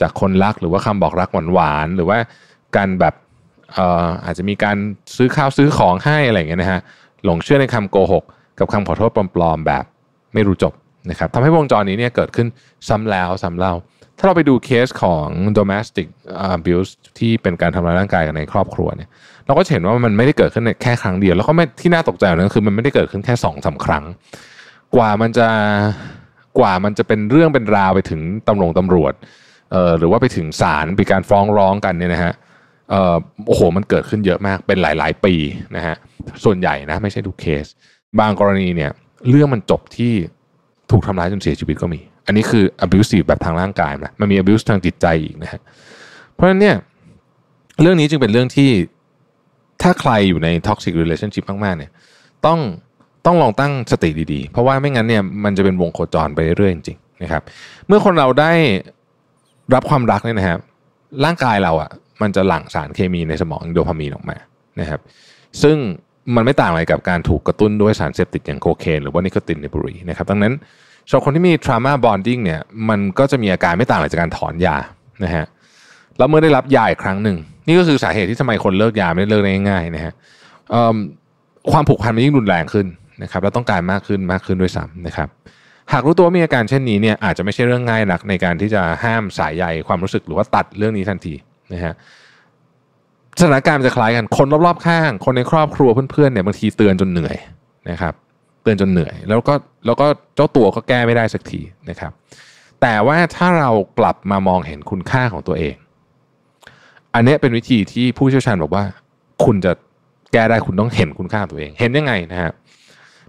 จากคนรักหรือว่าคำบอกรักหวานๆหรือว่าการแบบอออาจจะมีการซื้อข้าวซื้อของให้ อะไรเงี้ยนะฮะหลงเชื่อในคำโกหกกับคำขอโทษปลอมๆแบบไม่รู้จบนะครับทำให้วงจรนี้เนี่ยเกิดขึ้นซ้ำแล้วซ้ำเล่าถ้าเราไปดูเคสของ domestic abuse ที่เป็นการทำร้ายร่างกายกันในครอบครัวเนี่ยเราก็เห็นว่ามันไม่ได้เกิดขึ้นแค่ครั้งเดียวแล้วก็ไม่ที่น่าตกใจนั้นคือมันไม่ได้เกิดขึ้นแค่สองสาครั้ง กว่ามันจะกว่ามันจะเป็นเรื่องเป็นราวไปถึงตำรวจตำรวจเอ่อหรือว่าไปถึงศาลมีการฟ้องร้องกันเนี่ยนะฮะเอ่อโอ้โหมันเกิดขึ้นเยอะมากเป็นหลายๆ ปีนะฮะส่วนใหญ่นะไม่ใช่ทุกเคส บางกรณีเนี่ยเรื่องมันจบที่ถูกทำร้ายจนเสียชีวิตก็มี อันนี้คือ abusive แบบทางร่างกายนะมันมี abuse ทางจิตใจอีกนะฮะเพราะฉะนั้นเนี่ย เรื่องนี้จึงเป็นเรื่องที่ถ้าใครอยู่ใน toxic relationship มากๆเนี่ย ต้องต้องลองตั้งสติดีๆ เพราะว่าไม่งั้นเนี่ย มันจะเป็นวงโคจรไปเรื่อยจริงๆนะครับ เมื่อคนเราได้รับความรักเนี่ยนะครับ ร่างกายเราอะ่ะ มันจะหลั่งสารเคมีในสมองโดพามีนออกมา นะครับ ซึ่งมันไม่ต่างอะไรกับการถูกกระตุ้นด้วยสารเสพติด อย่างโคเคนหรือว่านิโคตินในบุหรี่นะครับ ดังนั้นสำหรับคนที่มี trauma bonding เนี่ย มันก็จะมีอาการไม่ต่างอะไรจากการถอนยานะฮะ แล้วเมื่อได้รับยาอีกครั้งหนึ่ง นี่ก็คือสาเหตุที่ทำไมคนเลิกยาไม่ได้เลิกง่ายๆนะฮะความผูกพันมันยิ่งรุนแรงขึ้นนะครับ แล้วต้องการมากขึ้นมากขึ้นด้วยซ้ำนะครับ หากรู้ตัวมีอาการเช่นนี้เนี่ย อาจจะไม่ใช่เรื่องง่ายนักในการที่จะห้ามสายใยความรู้สึกหรือว่าตัดเรื่องนี้ทันทีนะฮะสถานการณ์มันจะคล้ายกัน คนรอบๆข้าง คนในครอบครัวเพื่อนๆเนี่ยบางทีเตือนจนเหนื่อยนะครับเตือนจนเหนื่อย แล้วก็แล้วก็เจ้าตัวก็แก้ไม่ได้สักทีนะครับแต่ว่าถ้าเรากลับมามองเห็นคุณค่าของตัวเอง อันนี้เป็นวิธีที่ผู้เชี่ยวชาญบอกว่า คุณจะแก้ได้คุณต้องเห็นคุณค่าตัวเอง เห็นยังไงนะฮะ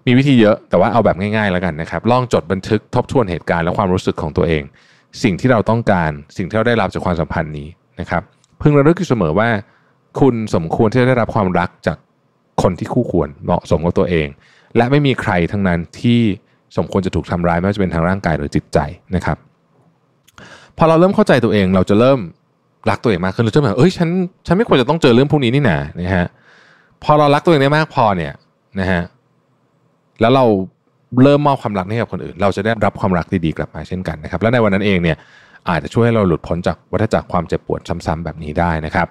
มีวิธีเยอะแต่ว่าเอาแบบง่ายๆแล้วกันนะครับ ลองจดบันทึกทบทวนเหตุการณ์และความรู้สึกของตัวเอง สิ่งที่เราต้องการสิ่งที่เราได้รับจากความสัมพันธ์นี้นะครับพึงระลึกอยู่เสมอว่าคุณสมควรที่จะได้รับความรักจากคนที่คู่ควรเหมาะสมกับตัวเอง และไม่มีใครทั้งนั้นที่สมควรจะถูกทำร้ายไม่ว่าจะเป็นทางร่างกายหรือจิตใจนะครับ พอเราเริ่มเข้าใจตัวเอง เราจะเริ่มรักตัวเองมากขึ้นเราจะแบบเอ้ยฉันฉันไม่ควรจะต้องเจอเรื่องพวกนี้นี่นานะฮะพอเรารักตัวเองได้มากพอเนี่ยนะฮะแล้วเราเริ่มมอบความรักให้กับคนอื่น เราจะได้รับความรักดีๆกลับมาเช่นกันนะครับ และในวันนั้นเองเนี่ยอาจจะช่วยให้เราหลุดพ้นจากวัฏจักรความเจ็บปวดซ้ำๆแบบนี้ได้นะครับ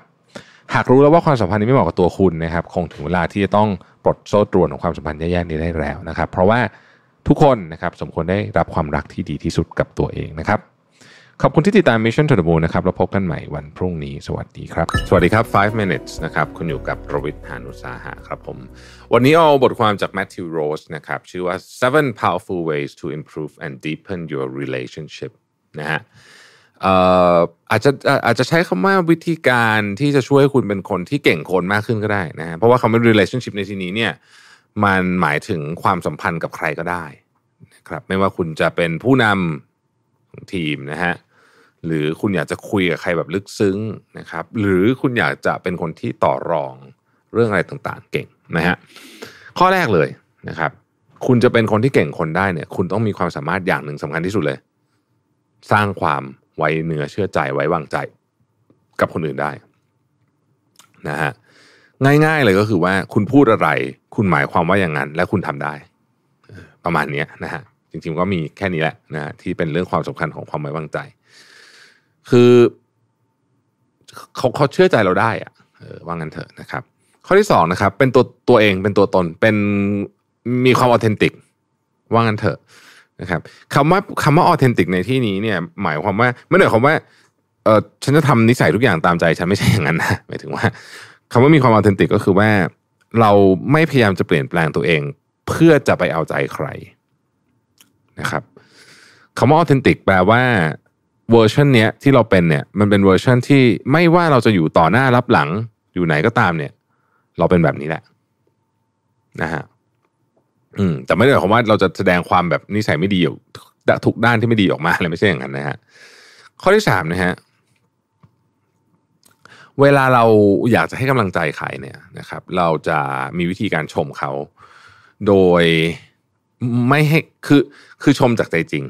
หากรู้แล้วว่าความสัมพันธ์นี้ไม่เหมาะกับตัวคุณนะครับ คงถึงเวลาที่จะต้องปลดโซ่ตรวนของความสัมพันธ์แย่ๆนี้ได้แล้วนะครับ เพราะว่าทุกคนนะครับสมควรได้รับความรักที่ดีที่สุดกับตัวเองนะครับ ขอบคุณที่ติดตาม Mission to the Moon นะครับแล้วพบกันใหม่วันพรุ่งนี้สวัสดีครับ สวัสดีครับ 5 minutes นะครับคุณอยู่กับรวิทย์หานุสาหะครับผม วันนี้เอาบทความจาก Matthew Rose นะครับชื่อว่า seven powerful ways to improve and deepen your relationship นะฮะอาจจะอาจจะใช้คำว่าวิธีการที่จะช่วยคุณเป็นคนที่เก่งคนมากขึ้นก็ได้นะเพราะว่าคำว่า relationship ในที่นี้เนี่ยมันหมายถึงความสัมพันธ์กับใครก็ได้นะครับ ไม่ว่าคุณจะเป็นผู้นำของทีมนะฮะ หรือคุณอยากจะคุยกับใครแบบลึกซึ้งนะครับ หรือคุณอยากจะเป็นคนที่ต่อรองเรื่องอะไรต่างๆเก่งนะฮะข้อแรกเลยนะครับ คุณจะเป็นคนที่เก่งคนได้เนี่ย คุณต้องมีความสามารถอย่างหนึ่งสำคัญที่สุดเลย สร้างความไว้เนื้อเชื่อใจไว้วางใจกับคนอื่นได้ นะฮะง่าย ๆ เลยก็คือว่าคุณพูดอะไรคุณหมายความว่าอย่างนั้น และคุณทำได้ประมาณนี้นะฮะจริง ๆ ก็มีแค่นี้แหละนะฮะที่เป็นเรื่องความสำคัญของความไว้วางใจ คือเขาเขาเชื่อใจเราได้อะว่างั้นเถอะนะครับ ข้อที่สองนะครับ เป็นตัวตัวเองเป็นตัวตนเป็นมีความออเทนติกว่างั้นเถอะนะครับคำว่าคำว่าออเทนติกในที่นี้ เนี่ย หมายความว่าไม่ได้หมายความว่าเออฉันจะทำนิสัยทุกอย่างตามใจฉันไม่ใช่อย่างนั้นนะหมายถึงว่าคำว่ามีความออเทนติกก็คือว่า เราไม่พยายามจะเปลี่ยนแปลงตัวเอง เพื่อจะไปเอาใจใคร นะครับคำว่าออเทนติกแปลว่า เวอร์ชันเนี้ยที่เราเป็นเนี่ย มันเป็นเวอร์ชันที่ไม่ว่าเราจะอยู่ต่อหน้ารับหลัง อยู่ไหนก็ตามเนี่ย เราเป็นแบบนี้แหละนะฮะอืมแต่ไม่ได้หมายความว่าเราจะแสดงความแบบนิสัยไม่ดีอยู่ทุกด้านที่ไม่ดีออกมาเลยไม่ใช่อย่างนั้นนะฮะข้อที่สามนะฮะเวลาเราอยากจะให้กำลังใจใครเนี่ยนะครับ เราจะมีวิธีการชมเขา โดยไม่ให้คือ คือชมจากใจจริง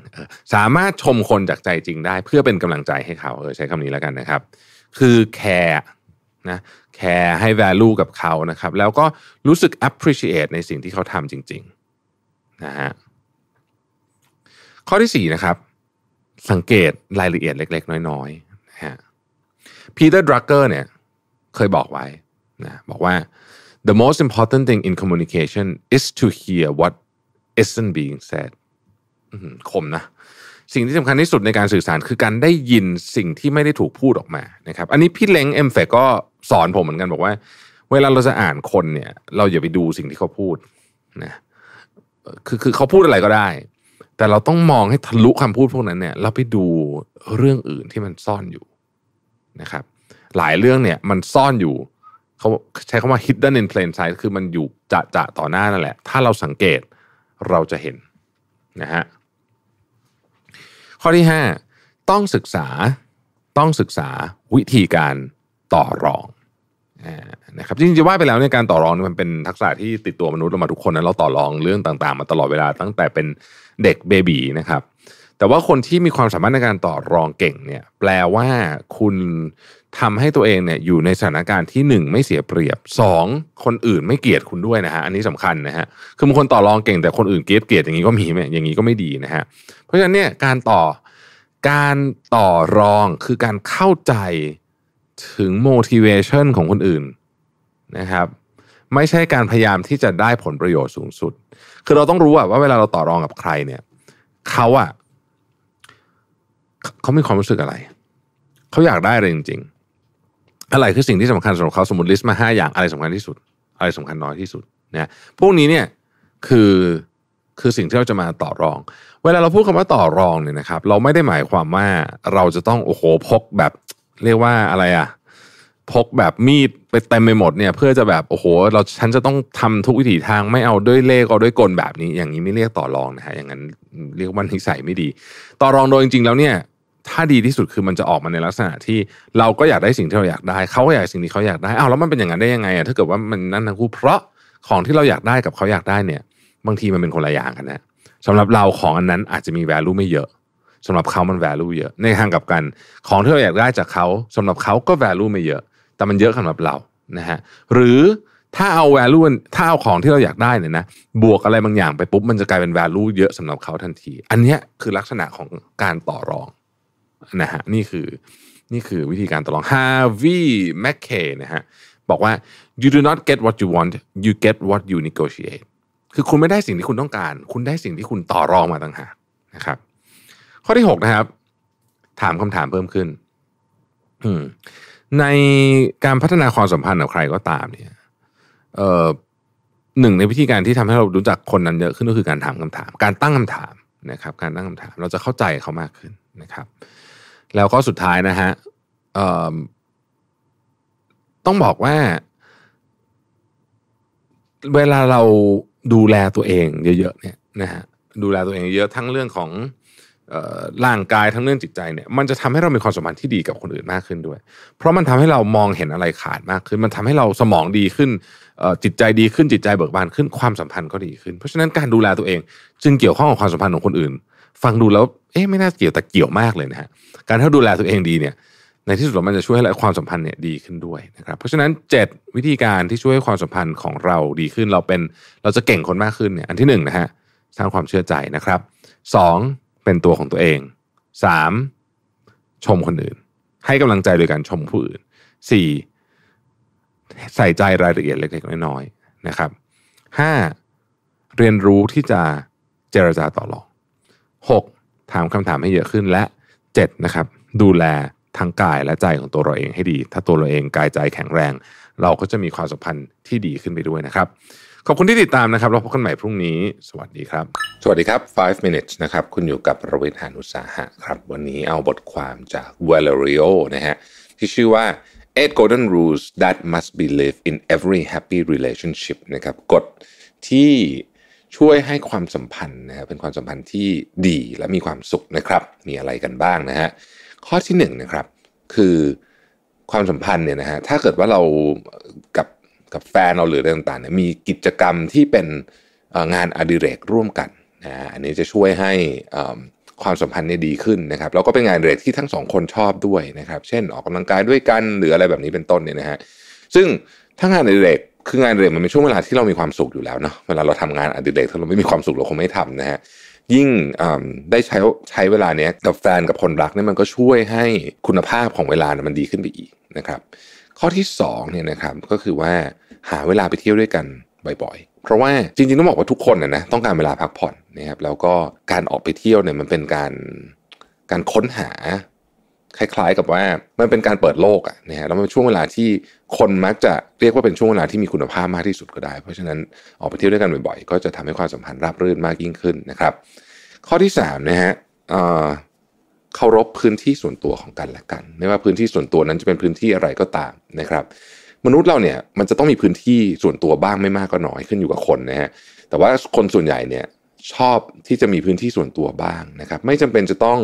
สามารถชมคนจากใจจริงได้เพื่อเป็นกำลังใจให้เขาเออใช้คำนี้แล้วกันนะครับ คือแคร์นะแคร์ให้ value กับเขานะครับแล้วก็รู้สึก appreciate ในสิ่งที่เขาทำจริงๆนะฮะข้อที่4นะครับ สังเกตรายละเอียดเล็กๆ น้อยๆนะฮะพีเตอร์ดรักเกอร์เนี่ยเคยบอกไว้นะบอกว่า the most important thing in communication is to hear what isn't being said คมนะ สิ่งที่สำคัญที่สุดในการสื่อสารคือการได้ยินสิ่งที่ไม่ได้ถูกพูดออกมานะครับ อันนี้พี่เล้งเอ็มเฟก็สอนผมเหมือนกันบอกว่า เวลาเราจะอ่านคนเนี่ย เราอย่าไปดูสิ่งที่เขาพูดนะคือคือเขาพูดอะไรก็ได้ แต่เราต้องมองให้ทะลุคำพูดพวกนั้นเนี่ย เราไปดูเรื่องอื่นที่มันซ่อนอยู่นะครับหลายเรื่องเนี่ยมันซ่อนอยู่เขาใช้คำว่า hidden in plain sight คือมันอยู่จะจะต่อหน้านั่นแหละ ถ้าเราสังเกตเราจะเห็นนะฮะข้อที่ 5 ต้องศึกษาต้องศึกษาวิธีการต่อรองนะครับจริงๆจะว่าไปแล้วในการต่อรองมันเป็นทักษะที่ติดตัวมนุษย์เรามาทุกคนนะเราต่อรองเรื่องต่างๆมาตลอดเวลาตั้งแต่เป็นเด็กเบบีนะครับแต่ว่าคนที่มีความสามารถในการต่อรองเก่งเนี่ยแปลว่าคุณทำให้ตัวเองเนี่ยอยู่ในสถานการณ์ที่ 1 ไม่เสียเปรียบ 2 คนอื่นไม่เกลียดคุณด้วยนะฮะอันนี้สำคัญนะฮะคือบางคนต่อรองเก่ง แต่คนอื่นเกลียดเกลียดอย่างนี้ก็มีไหมอย่างนี้ก็ไม่ดีนะฮะเพราะฉะนั้นเนี่ยการต่อการต่อรองคือการเข้าใจถึง motivation ของคนอื่นนะครับ ไม่ใช่การพยายามที่จะได้ผลประโยชน์สูงสุด คือเราต้องรู้ว่าเวลาเราต่อรองกับใครเนี่ยเขาอะเขามีความรู้สึกอะไรเขาอยากได้อะไรจริงๆอะไรคือสิ่งที่สำคัญสำหรับเขาสมมติลิสต์มาห้าอย่างอะไรสำคัญที่สุด อะไรสำคัญน้อยที่สุดเนี่ยพวกนี้เนี่ยคือคือสิ่งที่เราจะมาต่อรอง เวลาเราพูดคำว่าต่อรองเนี่ยนะครับ เราไม่ได้หมายความว่าเราจะต้องโอ้โหพกแบบเรียกว่าอะไรอ่ะพกแบบมีดไปเต็มไปหมดเนี่ย เพื่อจะแบบ โอ้โห เราฉันจะต้องทำทุกวิถีทางไม่เอาด้วยเลขเอาด้วยกลแบบนี้ อย่างนี้ไม่เรียกต่อรองนะฮะอย่างนั้น เรียกว่านิสัยไม่ดี ต่อรองโดยจริงๆแล้วเนี่ยถ้าดีที่สุดคือมันจะออกมาในลักษณะที่เราก็อยากได้สิ่งที่เราอยากได้เขาก็อยากสิ่งที่เขาอยากได้อ้าวแล้วมันเป็นอย่างนั้นได้ยังไงอ่ะถ้าเกิดว่ามันนั่นทั้งคู่เพราะของที่เราอยากได้กับเขาอยากได้เนี่ย บางทีมันเป็นคนละอย่างกันนะสำหรับเราของอันนั้นอาจจะมีแวลูไม่เยอะสำหรับเขามันแวลูเยอะในทางกับกัน ของที่เราอยากได้จากเขาสำหรับเขาก็แวลูไม่เยอะ แต่มันเยอะสำหรับเรานะฮะหรือถ้าเอาแวลูถ้าเอาของที่เราอยากได้เนี่ยนะบวกอะไรบางอย่างไปปุ๊บมันจะกลายเป็นแวลูเยอะสำหรับเขาทันที อันนี้คือลักษณะของการต่อรองนะฮะนี่คือนี่คือวิธีการต่อรองฮาวิแมคเคนะฮะบอกว่า you do not get what you want you get what you negotiate คือคุณไม่ได้สิ่งที่คุณต้องการ คุณได้สิ่งที่คุณต่อรองมาต่างหากนะครับข้อที่หกนะครับ ถามคำถามเพิ่มขึ้นในการพัฒนาความสัมพันธ์กับใครก็ตาม เนี่ยหนึ่งในวิธีการที่ทำให้เรารู้จักคนนั้นเยอะขึ้นก็คือการถามคำถาม การตั้งคำถามนะครับ การตั้งคำถามเราจะเข้าใจเขามากขึ้นนะครับ แล้วก็สุดท้ายนะฮะต้องบอกว่า เวลาเราดูแลตัวเองเยอะๆเนี่ย นะฮะดูแลตัวเอง เยอะทั้งเรื่องของร่างกายทั้งเรื่องจิตใจเนี่ยมันจะทำให้เรามีความสัมพันธ์ที่ดีกับคนอื่นมากขึ้นด้วย เพราะมันทำให้เรามองเห็นอะไรขาดมากขึ้นมันทำให้เราสมองดีขึ้นจิตใจดีขึ้นจิตใจเบิกบานขึ้นความสัมพันธ์ก็ดีขึ้นเพราะฉะนั้นการดูแลตัวเอง จึงเกี่ยวข้องกับความสัมพันธ์ของคนอื่น ฟังดูแล้วเอ๊ะไม่น่าเกี่ยวแต่เกี่ยวมากเลยนะฮะการที่ดูแลตัวเองดีเนี่ยในที่สุดมันจะช่วยให้ความสัมพันธ์เนี่ยดีขึ้นด้วยนะครับ เพราะฉะนั้น 7 วิธีการที่ช่วยให้ความสัมพันธ์ของเราดีขึ้น เราเป็นเราจะเก่งคนมากขึ้นเนี่ยอันที่1นนะฮะสร้างความเชื่อใจนะครับ 2เป็นตัวของตัวเอง 3. ชมคนอื่น ให้กำลังใจโดยการชมผู้อื่น 4. ใส่ใจรายละเอียดเล็กๆ น้อยๆ นะครับ 5. เรียนรู้ที่จะเจรจาต่อรอง 6. ถามคำถามให้เยอะขึ้นและ 7. นะครับดูแลทั้งกายและใจของตัวเราเองให้ดี ถ้าตัวเราเองกายใจแข็งแรง เราก็จะมีความสัมพันธ์ที่ดีขึ้นไปด้วยนะครับขอบคุณที่ติดตามนะครับเราพบกันใหม่พรุ่งนี้ สวัสดีครับ สวัสดีครับ 5 minutes นะครับ คุณอยู่กับประวทหานุสาหะครับ วันนี้เอาบทความจาก Valerio นะฮะที่ชื่อว่า eight golden rules that must be lived in every happy relationship นะครับกฎที่ช่วยให้ความสัมพันธ์นะครับเป็นความสัมพันธ์ที่ดีและมีความสุขนะครับ มีอะไรกันบ้างนะฮะข้อที่หนึ่งนะครับคือความสัมพันธ์เนี่ยนะฮะถ้าเกิดว่าเรากับกับแฟนเราหรืออะไรต่างๆเนี่ยมีกิจกรรมที่เป็นงานอดิเรกร่วมกันนะอันนี้จะช่วยให้ความสัมพันธ์เนี่ยดีขึ้นนะครับ แล้วก็เป็นงานเรทที่ทั้งสองคนชอบด้วยนะครับ เช่นออกกำลังกายด้วยกันหรืออะไรแบบนี้เป็นต้นเนี่ยนะฮะซึ่งทั้งงานอดิเรกคืองานอดิเรกมันเป็นช่วงเวลาที่เรามีความสุขอยู่แล้วเนาะเวลาเราทำงานอดิเรกถ้าเราไม่มีความสุขเราคงไม่ทำนะฮะยิ่งได้ใช้ใช้เวลาเนี้ยกับแฟนกับคนรักเนี่ยมันก็ช่วยให้คุณภาพของเวลามันดีขึ้นไปอีกนะครับ ข้อที่2เนี่ยนะครับก็คือว่าหาเวลาไปเที่ยวด้วยกันบ่อยๆ เพราะว่าจริงๆต้องบอกว่าทุกคนนะนะต้องการเวลาพักผ่อนนะครับแล้วก็การออกไปเที่ยวเนี่ยมันเป็นการการค้นหา คล้ายๆกับว่า มันเป็นการเปิดโลกอะนะฮะแล้วมันเป็นช่วงเวลาที่คนมักจะเรียกว่าเป็นช่วงเวลาที่มีคุณภาพมากที่สุดก็ได้ เพราะฉะนั้นออกไปเที่ยวด้วยกันบ่อยๆ ก็จะทำให้ความสัมพันธ์ราบรื่นมากยิ่งขึ้นนะครับ ข้อที่3นะฮะเคารพพื้นที่ส่วนตัวของกันและกัน ไม่ว่าพื้นที่ส่วนตัวนั้นจะเป็นพื้นที่อะไรก็ตามนะครับมนุษย์เราเนี่ยมันจะต้องมีพื้นที่ส่วนตัวบ้างไม่มากก็น้อยขึ้นอยู่กับคนนะฮะแต่ว่าคนส่วนใหญ่เนี่ยชอบที่จะมีพื้นที่ส่วนตัวบ้างนะครับ ไม่จำเป็นจะต้อง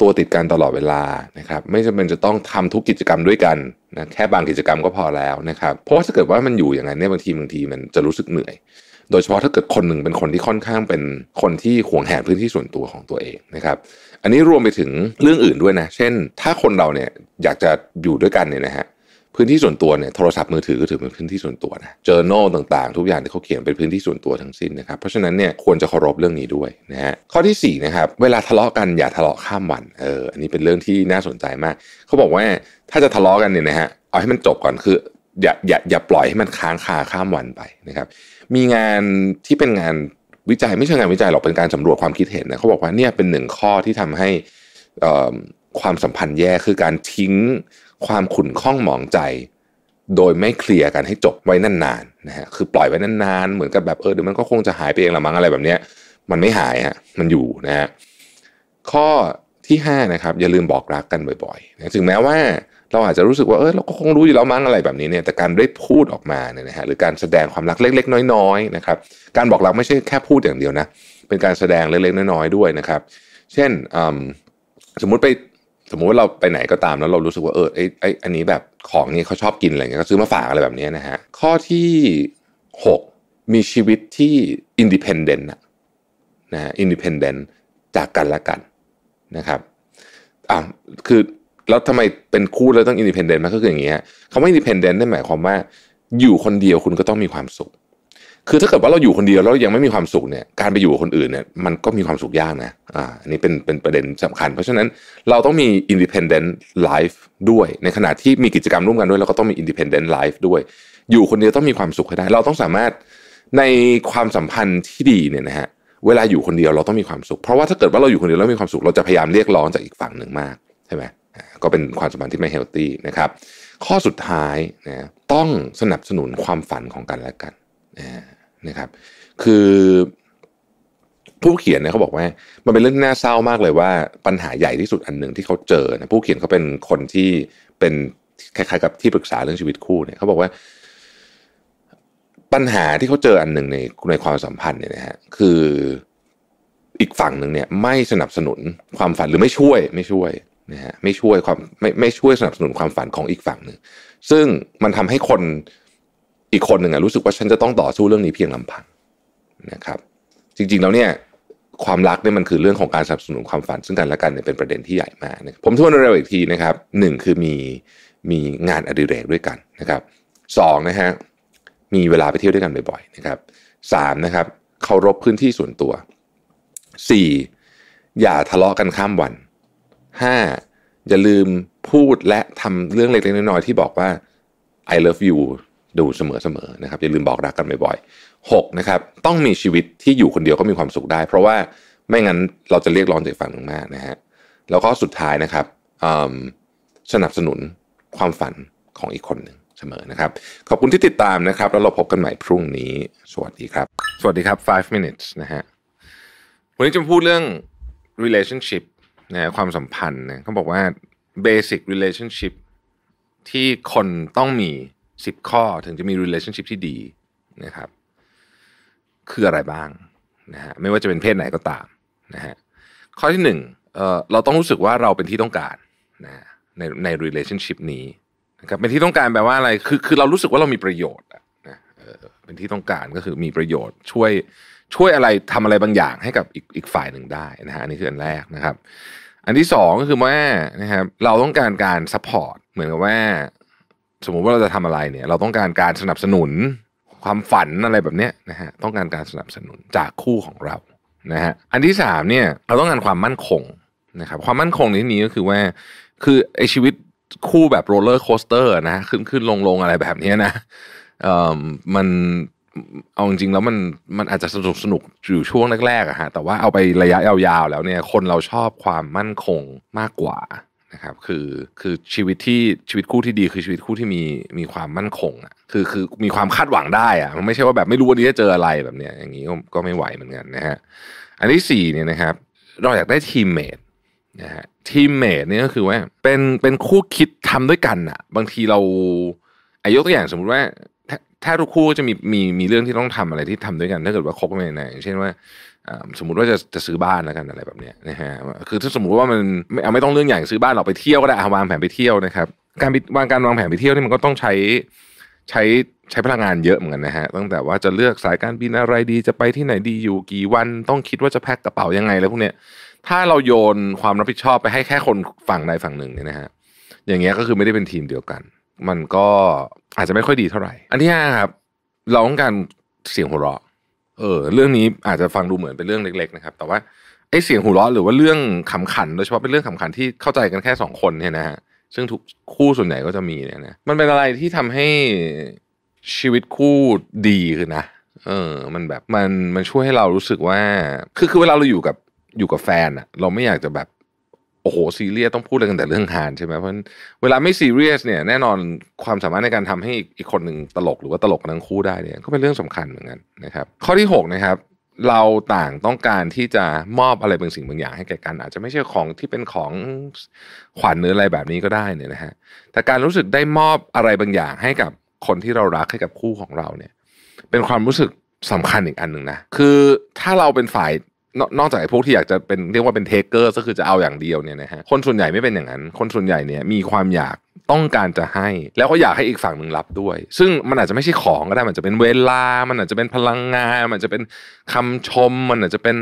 ตัวติดกันตลอดเวลานะครับไม่จำเป็นจะต้องทำทุกกิจกรรมด้วยกันนะแค่บางกิจกรรมก็พอแล้วนะครับ เพราะว่าถ้าเกิดว่ามันอยู่อย่างนั้นเนี่ยบางทีบางทีมันจะรู้สึกเหนื่อย โดยเฉพาะถ้าเกิดคนหนึ่งเป็นคนที่ค่อนข้างเป็นคนที่ห่วงแหนพื้นที่ส่วนตัวของตัวเองนะครับ อันนี้รวมไปถึงเรื่องอื่นด้วยนะ เช่น ถ้าคนเราเนี่ยอยากจะอยู่ด้วยกันเนี่ยนะฮะพื้นที่ส่วนตัวเนี่ยโทรศัพท์มือถือก็ถือเป็นพื้นที่ส่วนตัวนะเจอโน่ต่างๆ ทุกอย่างที่เขาเขียนเป็นพื้นที่ส่วนตัวทั้งสิ้นนะครับ เพราะฉะนั้นเนี่ยควรจะเคารพเรื่องนี้ด้วยนะฮะข้อที่4นะครับเวลาทะเลาะกันอย่าทะเลาะข้ามวันเอออันนี้เป็นเรื่องที่น่าสนใจมากเขาบอกว่าถ้าจะทะเลาะกันเนี่ยนะฮะเอาให้มันจบก่อนคืออย่าอย่าอย่าปล่อยให้มันค้างคาข้ามวันไปนะครับ มีงานที่เป็นงานวิจัยไม่ใช่งานวิจัยหรอกเป็นการสำรวจความคิดเห็นนะเขาบอกว่าเนี่ยเป็นหนึ่งข้อที่ทำให้ความสัมพันธ์แย่คือการทิ้งความขุ่นข้องหมองใจ โดยไม่เคลียร์กันให้จบไว้นานๆนะฮะคือปล่อยไว้นานๆ เหมือนกับแบบเออเดี๋ยวมันก็คงจะหายไปเองละมั้งอะไรแบบเนี้ย มันไม่หายฮะมันอยู่นะฮะข้อที่5นะครับ อย่าลืมบอกรักกันบ่อยๆนะถึงแม้ว่าเราอาจจะรู้สึกว่า เออเราก็คงรู้อยู่แล้วมั้งอะไรแบบนี้เนี่ย แต่การได้พูดออกมาเนี่ยนะฮะหรือการแสดงความรักเล็กๆน้อยๆนะครับ การบอกรักไม่ใช่แค่พูดอย่างเดียวนะ เป็นการแสดงเล็กๆ น้อยๆด้วยนะครับ เช่นสมมุติไปสมมุติว่าเราไปไหนก็ตามแล้วเรารู้สึกว่าเออไอไออันนี้แบบของนี้เขาชอบกินอะไรเงี้ยก็ซื้อมาฝากอะไรแบบนี้นะฮะ ข้อที่ 6 มีชีวิตที่อินดิเพนเดนต์นะฮะอินดิเพนเดนต์จากกันและกันนะครับอ่ะคือ แล้วทำไมเป็นคู่แล้วต้องอินดิเพนเดนต์มันก็คืออย่างเงี้ยเขาไม่อินดิเพนเดนต์ได้หมายความว่าอยู่คนเดียวคุณก็ต้องมีความสุขคือถ้าเกิดว่าเราอยู่คนเดียวแล้วยังไม่มีความสุขเนี่ยการไปอยู่กับคนอื่นเนี่ยมันก็มีความสุขยากนะอ่าอันนี้เป็นเป็นประเด็นสำคัญ เพราะฉะนั้นเราต้องมีอนด d เพนเดนต์ไลฟ์ด้วยในขณะที่มีกิจกรรมร่วมกันด้วยเราก็ต้องมีอนด d เพนเดนต์ไลฟ์ด้วย อยู่คนเดียวต้องมีความสุขให้ได้เราต้องสามารถในความสัมพันธ์ที่ดีเนี่ยนะฮะเวลาอยู่คนเดียวเราต้องมีความสุข เพราะว่าถ้าเกิดว่าเราอยู่คนเดียว แล้วมีความสุขเราจะพยายามเรียกร้องจากอีกฝั่งหนึ่งมากใช่ไหมก็เป็นความสัมพันธ์ที่ไม่เฮลตี้นะครับข้อสุดท้ายนะต้องสนับสนุนความฝันของกันและกันนะนะครับ คือผู้เขียนเนี่ยเขาบอกว่า มันเป็นเรื่องน่าเศร้ามากเลยว่า ปัญหาใหญ่ที่สุดอันหนึ่งที่เขาเจอนะผู้เขียนเขาเป็นคนที่เป็นคล้าย ๆ กับที่ปรึกษาเรื่องชีวิตคู่เนี่ยเขาบอกว่าปัญหาที่เขาเจออันหนึ่งในในความสัมพันธ์เนี่ยนะฮะคืออีกฝั่งหนึ่งเนี่ยไม่สนับสนุนความฝันหรือไม่ช่วยไม่ช่วยนะฮะไม่ช่วยความไม่ไม่ช่วยสนับสนุนความฝันของอีกฝั่งหนึ่งซึ่งมันทำให้คนอีกคนหนึ่งอะรู้สึกว่าฉันจะต้องต่อสู้เรื่องนี้เพียงลำพังนะครับจริงๆ แล้วเนี่ยความรักเนี่ยมันคือเรื่องของการสนับสนุนความฝัน ซึ่งกันและกันเนี่ยเป็นประเด็นที่ใหญ่มากนะผมทวนเร็วอีกทีนะครับหนึ่งคือมีมีงานอดิเรกด้วยกันนะครับสองนะฮะมีเวลาไปเที่ยวด้วยกันบ่อยๆนะครับสามนะครับเคารพพื้นที่ส่วนตัวสี่อย่าทะเลาะกันข้ามวันห้าอย่าลืมพูดและทำเรื่องเล็กๆน้อยๆที่บอกว่า I love you ดูเสมอๆนะครับอย่าลืมบอกรักกันบ่อยๆ6นะครับต้องมีชีวิตที่อยู่คนเดียวก็มีความสุขได้ เพราะว่าไม่งั้นเราจะเรียกร้องจากฝั่งนึงมากนะฮะแล้วก็สุดท้ายนะครับสนับสนุนความฝันของอีกคนหนึ่งเสมอนะครับขอบคุณที่ติดตามนะครับแล้วเราพบกันใหม่พรุ่งนี้สวัสดีครับ สวัสดีครับ 5 minutes นะฮะวันนี้จะพูดเรื่อง relationship นะความสัมพันธ์นะเขาบอกว่า basic relationship ที่คนต้องมี10ข้อถึงจะมี relationship ที่ดีนะครับ คืออะไรบ้างนะฮะไม่ว่าจะเป็นเพศไหนก็ตามนะฮะข้อที่หนึ่งเอ่อเราต้องรู้สึกว่าเราเป็นที่ต้องการนะในใน relationship นี้นะครับเป็นที่ต้องการแปลว่าอะไรคือคือเรารู้สึกว่าเรามีประโยชน์นะเออเป็นที่ต้องการก็คือมีประโยชน์ช่วยช่วยอะไรทำอะไรบางอย่างให้กับอีกอีกฝ่ายหนึ่งได้นะฮะอันนี้คืออันแรกนะครับ อันที่สองก็คือว่านะครับเราต้องการการซัพพอร์ตเหมือนกับว่าสมมุติว่าเราจะทำอะไรเนี่ย เราต้องการการสนับสนุน ความฝันอะไรแบบเนี้ยนะฮะต้องการการสนับสนุนจากคู่ของเรานะฮะอันที่สามเนี่ย เราต้องการความมั่นคงนะครับความมั่นคงในที่นี้ก็คือว่าคือไอชีวิตคู่แบบโรลเลอร์โคสเตอร์นะขึ้นขึ้นลงลงอะไรแบบนี้นะเอ่อมันเอาจริงๆแล้วมันมันอาจจะสนุกสนุกอยู่ช่วงแรกๆอะฮะแต่ว่าเอาไประยะยาวๆแล้วเนี่ยคนเราชอบความมั่นคงมากกว่านะครับ คือคือชีวิตที่ชีวิตคู่ที่ดีคือชีวิตคู่ที่มีมีความมั่นคงอ่ะคือคือมีความคาดหวังได้อ่ะมันไม่ใช่ว่าแบบไม่รู้วันนี้จะเจออะไรแบบเนี้ยอย่างนี้ก็ไม่ไหวเหมือนกันนะฮะอันที่สี่เนี่ยนะครับเราอยากได้ทีมเมดนะฮะทีมเมดเนี่ยก็คือว่า เป็นเป็นคู่คิดทำด้วยกันอ่ะ บางทีเราอายกตัวอย่างสมมุติว่า ถ้าทุกคู่จะมีมีมีเรื่องที่ต้องทำอะไรที่ทำด้วยกันถ้าเกิดว่าคบกันนอย่างเช่นว่าสมมติว่าจะจะซื้อบ้านแล้วกันอะไรแบบนี้นะฮะ คือถ้าสมมติว่ามันไม่ไม่ต้องเรื่องใหญ่ซื้อบ้านเราไปเที่ยวก็ได้วางแผนไปเที่ยวนะครับ การวางการวางแผนไปเที่ยวนี่มันก็ต้องใช้ใช้ใช้พลังงานเยอะเหมือนกันนะฮะ ตั้งแต่ว่าจะเลือกสายการบินอะไรดีจะไปที่ไหนดีอยู่กี่วันต้องคิดว่าจะแพ็คกระเป๋ายังไงแล้วพวกเนี้ยถ้าเราโยนความรับผิดชอบไปให้แค่คนฝั่งใดฝั่งหนึ่งเนี่ยนะฮะ อย่างเงี้ยก็คือไม่ได้เป็นทีมเดียวกัน มันก็อาจจะไม่ค่อยดีเท่าไหร่ อันที่ห้าครับเราต้องการเสียงหัวเราะเออเรื่องนี้อาจจะฟังดูเหมือนเป็นเรื่องเล็ก ๆ นะครับ แต่ว่าไอ้เสียงหูเราะหรือว่าเรื่องขำขันโดยเฉพาะเป็นเรื่องขำขันที่เข้าใจกันแค่สองคนเนี่ยนะฮะซึ่งทุกคู่ส่วนใหญ่ก็จะมีเนี่ยนะมันเป็นอะไรที่ทำให้ชีวิตคู่ดีขึ้นนะ เออมันแบบมันมันช่วยให้เรารู้สึกว่าคือคือเวลาเราอยู่กับอยู่กับแฟนอะเราไม่อยากจะแบบโอ้โหซีเรียสต้องพูดเรื่องแต่เรื่องฮานใช่ไหมเพราะเวลาไม่ซีเรียสเนี่ยแน่นอนความสามารถในการทำให้อีกคนหนึ่งตลกหรือว่าตลกทั้งคู่ได้เนี่ยก็เป็นเรื่องสำคัญเหมือนกันนะครับ ข้อที่6นะครับเราต่างต้องการที่จะมอบอะไรบางสิ่งบางอย่างให้แก่กัน อาจจะไม่ใช่ของที่เป็นของขวัญหรืออะไรแบบนี้ก็ได้เนี่ยนะฮะแต่การรู้สึกได้มอบอะไรบางอย่างให้กับคนที่เรารักให้กับคู่ของเราเนี่ยเป็นความรู้สึกสำคัญอีกอันหนึ่งนะคือถ้าเราเป็นฝ่ายนอกจากไอ้พวกที่อยากจะเป็นเรียกว่าเป็นเทเกอร์ก็คือจะเอาอย่างเดียวเนี่ยนะฮะคนส่วนใหญ่ไม่เป็นอย่างนั้น คนส่วนใหญ่เนี่ยมีความอยากต้องการจะให้ แล้วก็อยากให้อีกฝั่งหนึ่งรับด้วย ซึ่งมันอาจจะไม่ใช่ของก็ได้ มันจะเป็นเวลา มันอาจจะเป็นพลังงาน มันจะเป็นคำชม มันอาจจะเป็น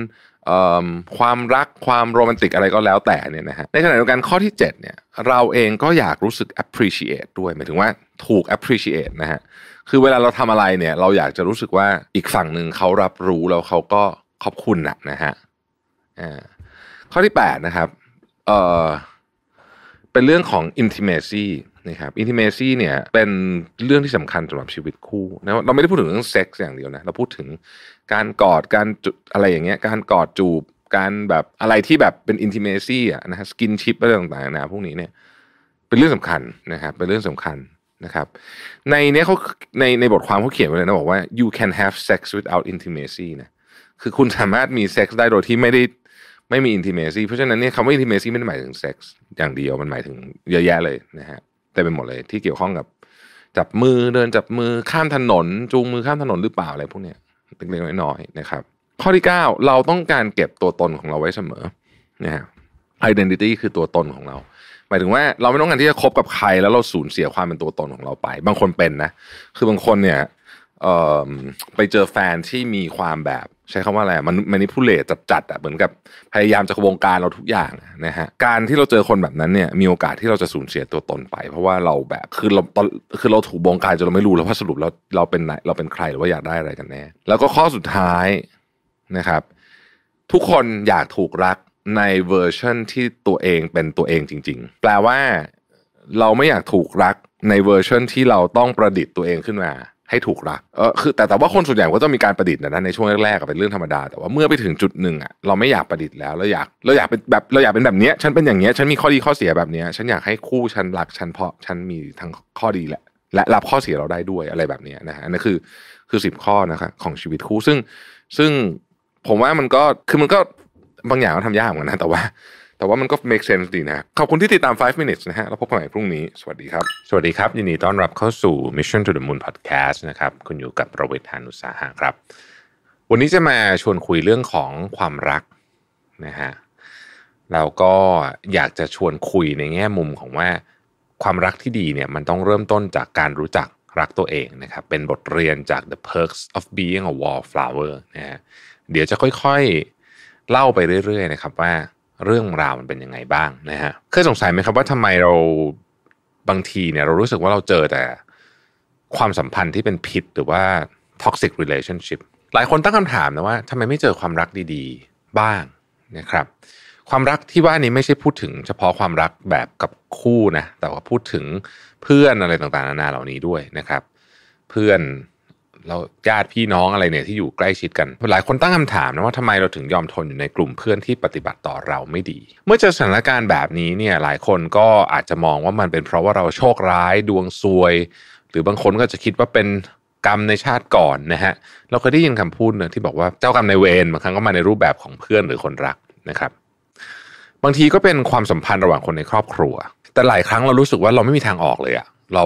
ความรักความโรแมนติกอะไรก็แล้วแต่เนี่ยนะฮะในขณะเดียวกันข้อที่7เนี่ยเราเองก็อยากรู้สึก appreciate ด้วยหมายถึงว่าถูก appreciate นะฮะคือเวลาเราทำอะไรเนี่ยเราอยากจะรู้สึกว่าอีกฝั่งหนึ่งเขารับรู้แล้วเขาก็ขอบคุณนะนะฮะข้อที่8นะครับเออเป็นเรื่องของ intimacy นะครับ intimacy เนี่ยเป็นเรื่องที่สำคัญสำหรับชีวิตคู่นะเราไม่ได้พูดถึงเรื่องเซ็กซ์อย่างเดียวนะ เราพูดถึงการกอดการอะไรอย่างเงี้ยการกอดจูบการแบบอะไรที่แบบเป็น intimacy อ่ะนะฮะ skinship อะไรต่างๆนะพวกนี้เนี่ยเป็นเรื่องสำคัญนะครับเป็นเรื่องสำคัญนะครับ ในเนี้ยเขาในในบทความเขาเขียนไว้เลยนะ บอกว่า you can have sex without intimacy นะคือคุณสามารถมีเซ็กซ์ได้โดยที่ไม่ได้ไม่มีอินทิเมซีเพราะฉะนั้นเนี่ยคำว่าอินทิเมซีไม่ได้หมายถึงเซ็กซ์อย่างเดียวมันหมายถึงเยอะแยะเลยนะฮะแต่เป็นหมดเลยที่เกี่ยวข้องกับ จับมือเดินจับมือข้ามถนนจูงมือข้ามถนนหรือเปล่าอะไรพวกเนี้ยเล็กๆน้อยๆนะครับ ข้อที่9เราต้องการเก็บตัวตนของเราไว้เสมอนะฮะไอดีนิตี้คือตัวตนของเราหมายถึงว่าเราไม่ต้องการที่จะคบกับใครแล้วเราสูญเสียความเป็นตัวตนของเราไป บางคนเป็นนะคือบางคนเนี่ยไปเจอแฟนที่มีความแบบ ใช้คำว่าอะไรมันมันนิพูเลตจัดๆอ่ะเหมือนกับพยายามจะวงการเราทุกอย่างนะฮะการที่เราเจอคนแบบนั้นเนี่ยมีโอกาสที่เราจะสูญเสียตัวตนไปเพราะว่าเราแบบคือเราตอนคือเราถูกวงการจนเราไม่รู้แล้วว่าสรุปเราเราเป็นไหนเราเป็นใครหรือว่าอยากได้อะไรกันแน่แล้วก็ข้อสุดท้ายนะครับ ทุกคนอยากถูกรักในเวอร์ชันที่ตัวเองเป็นตัวเองจริง ๆ แปลว่าเราไม่อยากถูกรักในเวอร์ชันที่เราต้องประดิษฐ์ตัวเองขึ้นมาให้ถูกรักเออคือแต่แต่ว่าคนส่วนใหญ่ก็จะมีการประดิษฐ์นะในช่วงแรกๆเป็นเรื่องธรรมดา แต่ว่าเมื่อไปถึงจุดหนึ่งอ่ะ เราไม่อยากประดิษฐ์ แล้วเราอยากเราอยากเป็นแบบเราอยากเป็นแบบเนี้ยฉันเป็นอย่างเนี้ยฉันมีข้อดีข้อเสียแบบเนี้ยฉันอยากให้คู่ฉันรักฉันเพราะฉันมีทั้งข้อดีและ และรับข้อเสียเราได้ด้วยอะไรแบบนี้นะฮะอันนี้คือคือสิบข้อนะครับของชีวิตคู่ซึ่งซึ่งผมว่ามันก็คือมันก็บางอย่างก็ทำยากเหมือนกันนะแต่ว่าแต่ว่ามันก็ make sense ดีนะขอบคุณที่ติดตาม 5 minutes นะฮะแล้วพบกันใหม่พรุ่งนี้ สวัสดีครับ สวัสดีครับ ยินดีต้อนรับเข้าสู่ Mission to the Moon Podcast นะครับ คุณอยู่กับประเวทธานุสาหะครับ วันนี้จะมาชวนคุยเรื่องของความรักนะฮะเราก็อยากจะชวนคุยในแง่มุมของว่าความรักที่ดีเนี่ยมันต้องเริ่มต้นจากการรู้จักรักตัวเองนะครับเป็นบทเรียนจาก The Perks of Being a Wallflower นะฮะเดี๋ยวจะค่อยๆเล่าไปเรื่อยๆนะครับว่าเรื่องราวมันเป็นยังไงบ้างนะฮะเคยสงสัยไหมครับว่าทำไมเราบางทีเนี่ยเรารู้สึกว่าเราเจอแต่ความสัมพันธ์ที่เป็นพิษหรือว่า toxic relationship หลายคนตั้งคำถามนะว่าทำไมไม่เจอความรักดีๆบ้างนะครับ ความรักที่ว่านี้ไม่ใช่พูดถึง เฉพาะความรักแบบกับคู่นะ แต่ว่าพูดถึงเพื่อนอะไรต่างๆนานาเหล่านี้ด้วยนะครับ เพื่อนแล้วญาติพี่น้องอะไรเนี่ยที่อยู่ใกล้ชิดกันหลายคนตั้งคำถามนะว่าทำไมเราถึงยอมทนอยู่ในกลุ่มเพื่อนที่ปฏิบัติต่อเราไม่ดี เมื่อเจอสถานการณ์แบบนี้เนี่ยหลายคนก็อาจจะมองว่ามันเป็นเพราะว่าเราโชคร้ายดวงซวย หรือบางคนก็จะคิดว่าเป็นกรรมในชาติก่อนนะฮะเราเคยได้ยินคำพูดนะที่บอกว่าเจ้ากรรมในเวรบางครั้งก็มาในรูปแบบของเพื่อนหรือคนรักนะครับ บางทีก็เป็นความสัมพันธ์ระหว่างคนในครอบครัว แต่หลายครั้งเรารู้สึกว่าเราไม่มีทางออกเลยอะเรา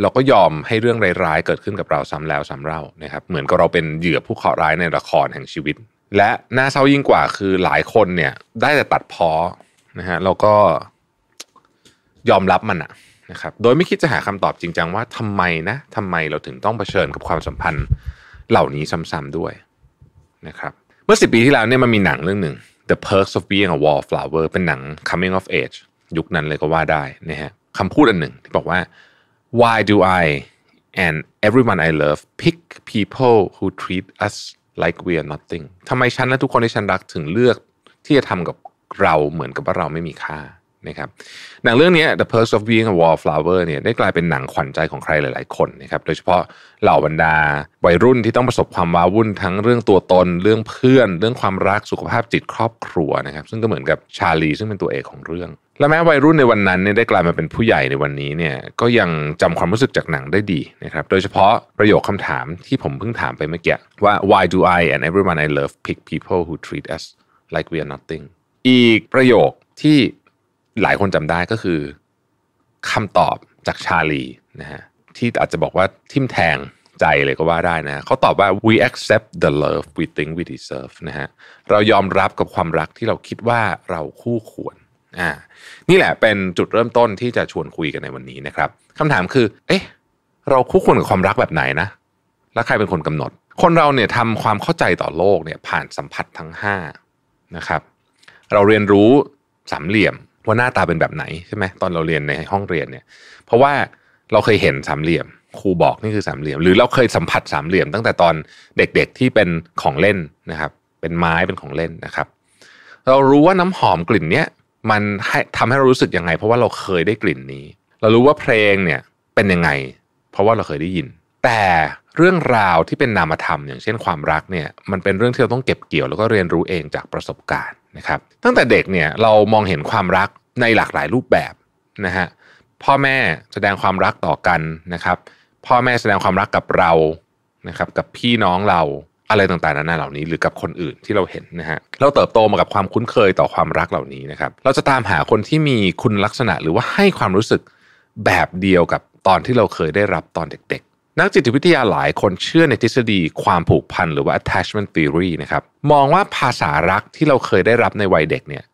เราก็ยอมให้เรื่องร้ายๆ เกิดขึ้นกับเราซ้ำแล้วซ้าเล่านะครับ เหมือนกับเราเป็นเหยื่อผู้เคราะห์ร้ายในละครแห่งชีวิต และน่าเศร้ายิ่งกว่าคือหลายคนเนี่ยได้แต่ตัดพ้อนะฮะเราก็ยอมรับมันอะนะครับ โดยไม่คิดจะหาคำตอบจริงจังว่าทำไมนะทำไมเราถึงต้องเผชิญกับความสัมพันธ์เหล่านี้ซ้ำๆด้วยนะครับเมื่อสิปีที่แล้วเนี่ยมันมีหนังเรื่องหนึ่ง The Perks of Being a Wallflower เป็นหนัง coming of age ยุคนั้นเลยก็ว่าได้นะฮะคำพูดอันหนึ่งที่บอกว่า why do I and everyone I love pick people who treat us like we are nothing ทำไมฉันและทุกคนที่ฉันรักถึงเลือกที่จะทำกับเราเหมือนกับว่าเราไม่มีค่านะครับ หนังเรื่องนี้ The Perks of Being a Wallflower เนี่ยได้กลายเป็นหนังขวัญใจของใครหลายๆคนนะครับ โดยเฉพาะเหล่าบรรดาวัยรุ่นที่ต้องประสบความว้าวุ่นทั้งเรื่องตัวตน เรื่องเพื่อน เรื่องความรัก สุขภาพจิต ครอบครัวนะครับ ซึ่งก็เหมือนกับชาลีซึ่งเป็นตัวเอกของเรื่องและแม้วัยรุ่นในวันนั้นเนี่ยได้กลายมาเป็นผู้ใหญ่ในวันนี้เนี่ยก็ยังจำความรู้สึกจากหนังได้ดีนะครับโดยเฉพาะประโยคคำถามที่ผมเพิ่งถามไปเมื่อกี้ว่า why do I and everyone I love pick people who treat us like we are nothing อีกประโยคที่หลายคนจำได้ก็คือ คำตอบจากชาลีนะฮะที่อาจจะบอกว่าทิมแทงใจเลยก็ว่าได้นะเขาตอบว่า we accept the love we think we deserve นะฮะเรายอมรับกับความรักที่เราคิดว่าเราคู่ควรอ่านี่แหละเป็นจุดเริ่มต้นที่จะชวนคุยกันในวันนี้นะครับคำถามคือ เอ๊ะเราคู่ควรกับความรักแบบไหนนะ และใครเป็นคนกำหนด คนเราเนี่ยทำความเข้าใจต่อโลกเนี่ยผ่านสัมผัสทั้ง5นะครับ เราเรียนรู้สามเหลี่ยมว่าหน้าตาเป็นแบบไหนใช่ไหมตอนเราเรียนในห้องเรียนเนี่ย เพราะว่าเราเคยเห็นสามเหลี่ยมครูบอกนี่คือสามเหลี่ยม หรือเราเคยสัมผัสสามเหลี่ยมตั้งแต่ตอนเด็กๆที่เป็นของเล่นนะครับ เป็นไม้เป็นของเล่นนะครับ เรารู้ว่าน้ำหอมกลิ่นเนี้ยมันให้ทำให้เรารู้สึกยังไง เพราะว่าเราเคยได้กลิ่นนี้ เรารู้ว่าเพลงเนี่ยเป็นยังไงเพราะว่าเราเคยได้ยิน แต่เรื่องราวที่เป็นนามธรรมอย่างเช่นความรักเนี่ยมันเป็นเรื่องที่เราต้องเก็บเกี่ยวแล้วก็เรียนรู้เองจากประสบการณ์นะครับ ตั้งแต่เด็กเนี่ยเรามองเห็นความรักในหลากหลายรูปแบบนะฮะพ่อแม่แสดงความรักต่อกันนะครับพ่อแม่แสดงความรักกับเรานะครับกับพี่น้องเราอะไรต่างๆนานาเหล่านี้ หรือกับคนอื่นที่เราเห็นนะฮะ เราเติบโตมากับความคุ้นเคยต่อความรักเหล่านี้นะครับ เราจะตามหาคนที่มีคุณลักษณะหรือว่าให้ความรู้สึกแบบเดียวกับตอนที่เราเคยได้รับตอนเด็ก ๆ นักจิตวิทยาหลายคนเชื่อในทฤษฎี ความผูกพันหรือว่า attachment theory นะครับ มองว่าภาษารักที่เราเคยได้รับในวัยเด็กเนี่ย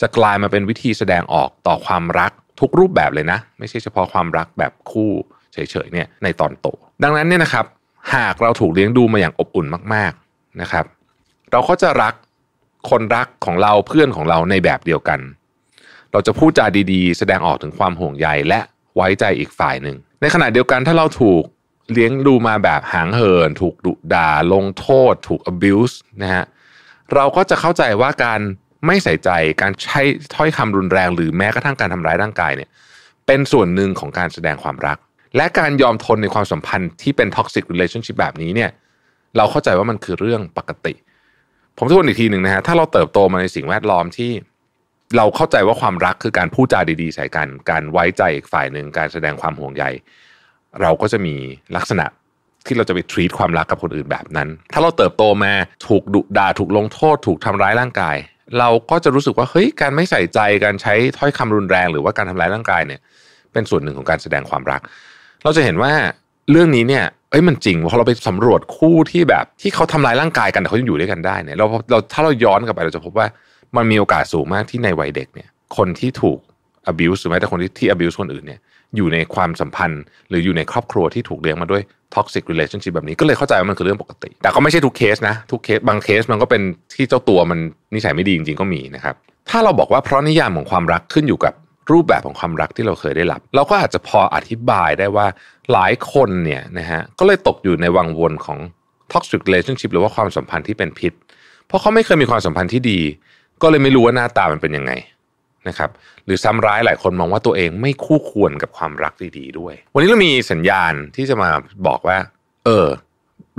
จะกลายมาเป็นวิธีแสดงออกต่อความรักทุกรูปแบบเลยนะ ไม่ใช่เฉพาะความรักแบบคู่เฉยๆ เนี่ย ในตอนโต ดังนั้นเนี่ยนะครับหากเราถูกเลี้ยงดูมาอย่างอบอุ่นมากๆนะครับ เราก็จะรักคนรักของเราเพื่อนของเราในแบบเดียวกัน เราจะพูดจาดีๆ แสดงออกถึงความห่วงใยและไว้ใจอีกฝ่ายหนึ่ง ในขณะเดียวกันถ้าเราถูกเลี้ยงดูมาแบบหางเหิน ถูกดุดา่าลงโทษ ถูก abuse นะฮะ เราก็จะเข้าใจว่าการไม่ใส่ใจการใช้ถ้อยคำรุนแรง หรือแม้กระทั่งการทำร้ายร่างกายเนี่ย เป็นส่วนหนึ่งของการแสดงความรักและการยอมทนในความสัมพันธ์ที่เป็น t o x ก c relationship แบบนี้เนี่ยเราเข้าใจว่ามันคือเรื่องปกติ ผมทวนอีกทีหนึ่งนะฮะถ้าเราเติบโตมาในสิ่งแวดล้อมที่ เราเข้าใจว่าความรักคือการพูดจาดี ๆ ใส่กัน การไว้ใจอีกฝ่ายหนึ่งการแสดงความห่วงใยเราก็จะมีลักษณะที่เราจะไป treat ความรักกับคนอื่นแบบนั้น ถ้าเราเติบโตมาถูกดุด่าถูกลงโทษ ถูกทำร้ายร่างกาย เราก็จะรู้สึกว่าเฮ้ยการไม่ใส่ใจการใช้ถ้อยคำรุนแรงหรือว่าการทำร้ายร่างกายเนี่ยเป็นส่วนหนึ่งของการแสดงความรักเราจะเห็นว่าเรื่องนี้เนี่ยเอ้ยมันจริงพอเราไปสำรวจคู่ที่แบบที่เขาทำลายร่างกายกันแต่เขายังอยู่ด้วยกันได้เนี่ยเราเราถ้าเราย้อนกลับไปเราจะพบว่ามันมีโอกาสสูงมากที่ในวัยเด็กเนี่ยคนที่ถูก abuse หรือแม้แต่คนที่ที่ abuse คนอื่นเนี่ยอยู่ในความสัมพันธ์ หรืออยู่ในครอบครัวที่ถูกเลี้ยงมาด้วย toxic relationship แบบนี้ก็เลยเข้าใจว่ามันคือเรื่องปกติ แต่ก็ไม่ใช่ทุกเคสนะทุกเคสบางเคสมันก็เป็นที่เจ้าตัวมันนิสัยไม่ดีจริงๆ ก็มีนะครับถ้าเราบอกว่าเพราะนิยามของความรักขึ้นอยู่กับรูปแบบของความรักที่เราเคยได้รับ เราก็อาจจะพออธิบายได้ว่าหลายคนเนี่ยนะฮะก็เลยตกอยู่ในวังวนของ toxic relationship หรือว่าความสัมพันธ์ที่เป็นพิษ เพราะเขาไม่เคยมีความสัมพันธ์ที่ดี ก็เลยไม่รู้ว่าหน้าตามันเป็นยังไงนะครับหรือซ้ำร้ายหลายคนมองว่าตัวเองไม่คู่ควรกับความรักดีๆด้วย วันนี้เรามีสัญญาณที่จะมาบอกว่า เออ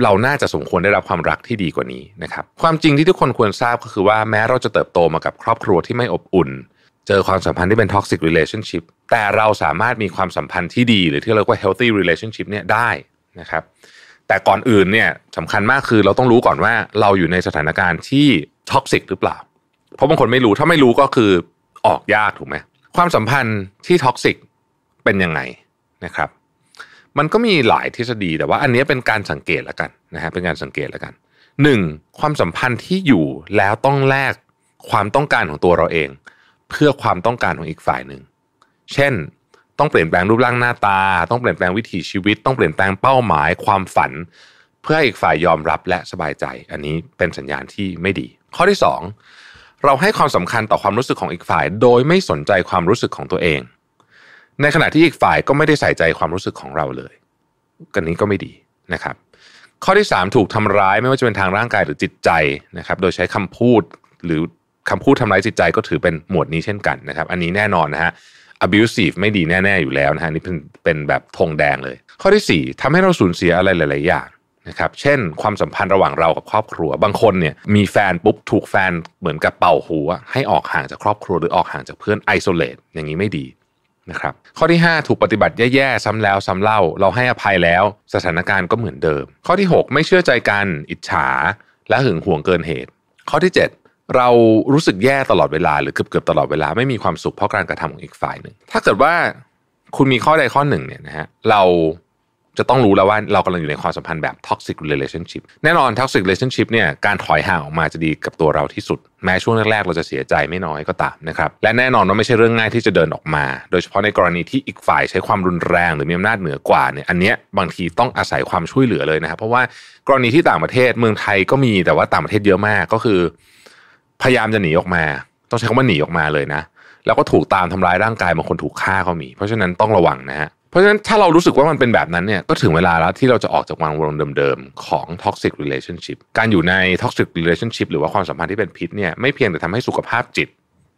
เราน่าจะสมควรได้รับความรักที่ดีกว่านี้นะครับความจริงที่ทุกคนควรทราบก็คือว่าแม้เราจะเติบโตมากับครอบครัวที่ไม่อบอุ่นเจอความสัมพันธ์ที่เป็น toxic r ร l a t i o n s h i p แต่เราสามารถมีความสัมพันธ์ที่ดีหรือที่เรียกว่า healthy relationship เนี่ยได้นะครับ แต่ก่อนอื่นเนี่ยสำคัญมากคือเราต้องรู้ก่อนว่าเราอยู่ในสถานการณ์ที่ท็อกซิกหรือเปล่า เพราะบางคนไม่รู้ ถ้าไม่รู้ก็คือออกยากถูกไหมความสัมพันธ์ที่ท็อกซิกเป็นยังไงนะครับ มันก็มีหลายทฤษฎี แต่ว่า อันนี้เป็นการสังเกตแล้วกันนะฮะ เป็นการสังเกตแล้วกันหนึ่งความสัมพันธ์ที่อยู่แล้วต้องแลกความต้องการของตัวเราเองเพื่อความต้องการของอีกฝ่ายหนึ่ง เช่น ต้องเปลี่ยนแปลงรูปร่างหน้าตา ต้องเปลี่ยนแปลงวิถีชีวิต ต้องเปลี่ยนแปลงเป้าหมายความฝัน เพื่ออีกฝ่ายยอมรับและสบายใจ อันนี้เป็นสัญญาณที่ไม่ดี ข้อที่ 2 เราให้ความสำคัญต่อความรู้สึกของอีกฝ่าย โดยไม่สนใจความรู้สึกของตัวเอง ในขณะที่อีกฝ่ายก็ไม่ได้ใส่ใจความรู้สึกของเราเลยกันนี้ก็ไม่ดีนะครับ ข้อที่ 3 ถูกทำร้ายไม่ว่าจะเป็นทางร่างกายหรือจิตใจนะครับ โดยใช้คำพูดหรือคำพูดทำร้ายจิตใจก็ถือเป็นหมวดนี้เช่นกันนะครับ อันนี้แน่นอนนะฮะ abusive ไม่ดีแน่ๆ อยู่แล้วนะฮะนี่เป็นเป็นแบบธงแดงเลย ข้อที่ 4 ทำให้เราสูญเสียอะไรหลายๆอย่างนะครับเช่นความสัมพันธ์ระหว่างเรากับครอบครัว บางคนเนี่ยมีแฟนปุ๊บ ถูกแฟนเหมือนกับเป่าหัวให้ออกห่างจากครอบครัวหรือออกห่างจากเพื่อนไอโซเลตอย่างนี้ไม่ดีนะครับข้อที่ 5 ถูกปฏิบัติแย่ๆซ้ำแล้วซ้ำเล่าเราให้อภัยแล้ว สถานการณ์ก็เหมือนเดิม ข้อที่ 6 ไม่เชื่อใจกันอิจฉา และหึงหวงเกินเหตุ ข้อที่ 7เรารู้สึกแย่ตลอดเวลา หรือเกือบเกือบตลอดเวลา ไม่มีความสุขเพราะการกระทำของอีกฝ่ายหนึ่ง ถ้าเกิดว่าคุณมีข้อใดข้อหนึ่งเนี่ยนะฮะ เราจะต้องรู้แล้วว่าเรากำลังอยู่ในความสัมพันธ์แบบท็อกซิกเรล t i o n s h i p แน่นอนท็อกซิกเรล t i o n s h i p เนี่ยการถอยห่างออกมาจะดีกับตัวเราที่สุด แม้ช่วงแรกๆเราจะเสียใจไม่น้อยก็ตามนะครับ และแน่นอนว่าไม่ใช่เรื่องง่ายที่จะเดินออกมา โดยเฉพาะในกรณีที่อีกฝ่ายใช้ความรุนแรงหรือมีอำนาจเหนือกว่าเนี่ย อันเนี้ยบางทีต้องอาศัยความช่วยเหลือเลยนะครับ เพราะว่ากรณีที่ต่างประเทศเมืองไทยก็มีแต่ว่าต่างประเทศเยอะมากก็คือพยายามจะหนีออกมา ต้องใช้คำว่าหนีออกมาเลยนะ แล้วก็ถูกตามทำร้ายร่างกายบางคนถูกฆ่าก็มี เพราะฉะนั้นต้องระวังนะฮะ เพราะฉะนั้นถ้าเรารู้สึกว่ามันเป็นแบบนั้นเนี่ย ก็ถึงเวลาแล้วที่เราจะออกจากวังวนเดิมๆ ของ toxic relationship การอยู่ใน toxic relationship หรือว่าความสัมพันธ์ที่เป็นพิษเนี่ยไม่เพียงแต่ทำให้สุขภาพจิต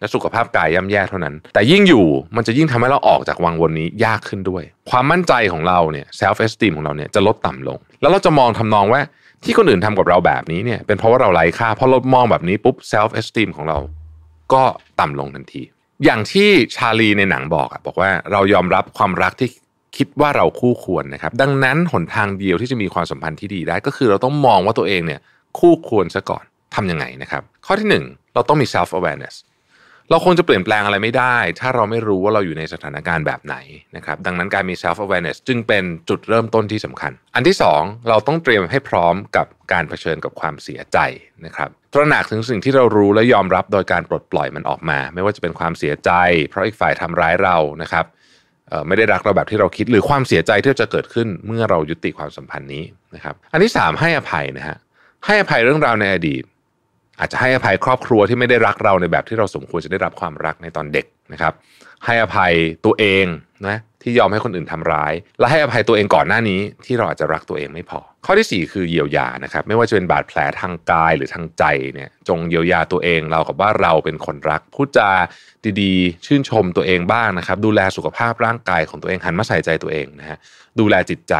และสุขภาพกายย่ำแย่เท่านั้น แต่ยิ่งอยู่มันจะยิ่งทำให้เราออกจากวังวนนี้ยากขึ้นด้วย ความมั่นใจของเราเนี่ย self esteem ของเราเนี่ยจะลดต่ำลงแล้วเราจะมองทำนองว่าที่คนอื่นทำกับเราแบบนี้เนี่ยเป็นเพราะว่าเราไร้ค่าเพระเรามองแบบนี้ปุ๊บ self esteem ของเราก็ต่ำลงทันที อย่างที่ชาลีในหนังบอกอะบอกว่าเรายอมรับความรักที่คิดว่าเราคู่ควรนะครับดังนั้นหนทางเดียวที่จะมีความสัมพันธ์ที่ดีได้ก็คือเราต้องมองว่าตัวเองเนี่ยคู่ควรซะก่อนทำยังไงนะครับข้อที่ 1 เราต้องมี self awareness เราคงจะเปลี่ยนแปลงอะไรไม่ได้ ถ้าเราไม่รู้ว่าเราอยู่ในสถานการณ์แบบไหนนะครับดังนั้นการมี self awareness จึงเป็นจุดเริ่มต้นที่สำคัญ อันที่ 2 เราต้องเตรียมให้พร้อมกับการเผชิญกับความเสียใจนะครับตระหนักถึงสิ่งที่เรารู้และยอมรับโดยการปลดปล่อยมันออกมา ไม่ว่าจะเป็นความเสียใจ เพราะอีกฝ่ายทำร้ายเรานะครับไม่ได้รักเราแบบที่เราคิดหรือความเสียใจที่จะเกิดขึ้นเมื่อเรายุติความสัมพันธ์นี้นะครับอันที่ 3 ให้อภัยนะฮะให้อภัยเรื่องราวในอดีตอาจจะให้อภัยครอบครัวที่ไม่ได้รักเราในแบบที่เราสมควรจะได้รับความรักในตอนเด็กนะครับให้อภัยตัวเองนะที่ยอมให้คนอื่นทำร้าย และให้อภัยตัวเองก่อนหน้านี้ที่เราอาจจะรักตัวเองไม่พอ ข้อที่4คือเยียวยานะครับ ไม่ว่าจะเป็นบาดแผลทางกายหรือทางใจเนี่ยจงเยียวยาตัวเองเรากับว่าเราเป็นคนรักพูดจาดีๆ ชื่นชมตัวเองบ้างนะครับดูแลสุขภาพร่างกายของตัวเองหันมาใส่ใจตัวเองนะฮะดูแลจิตใจ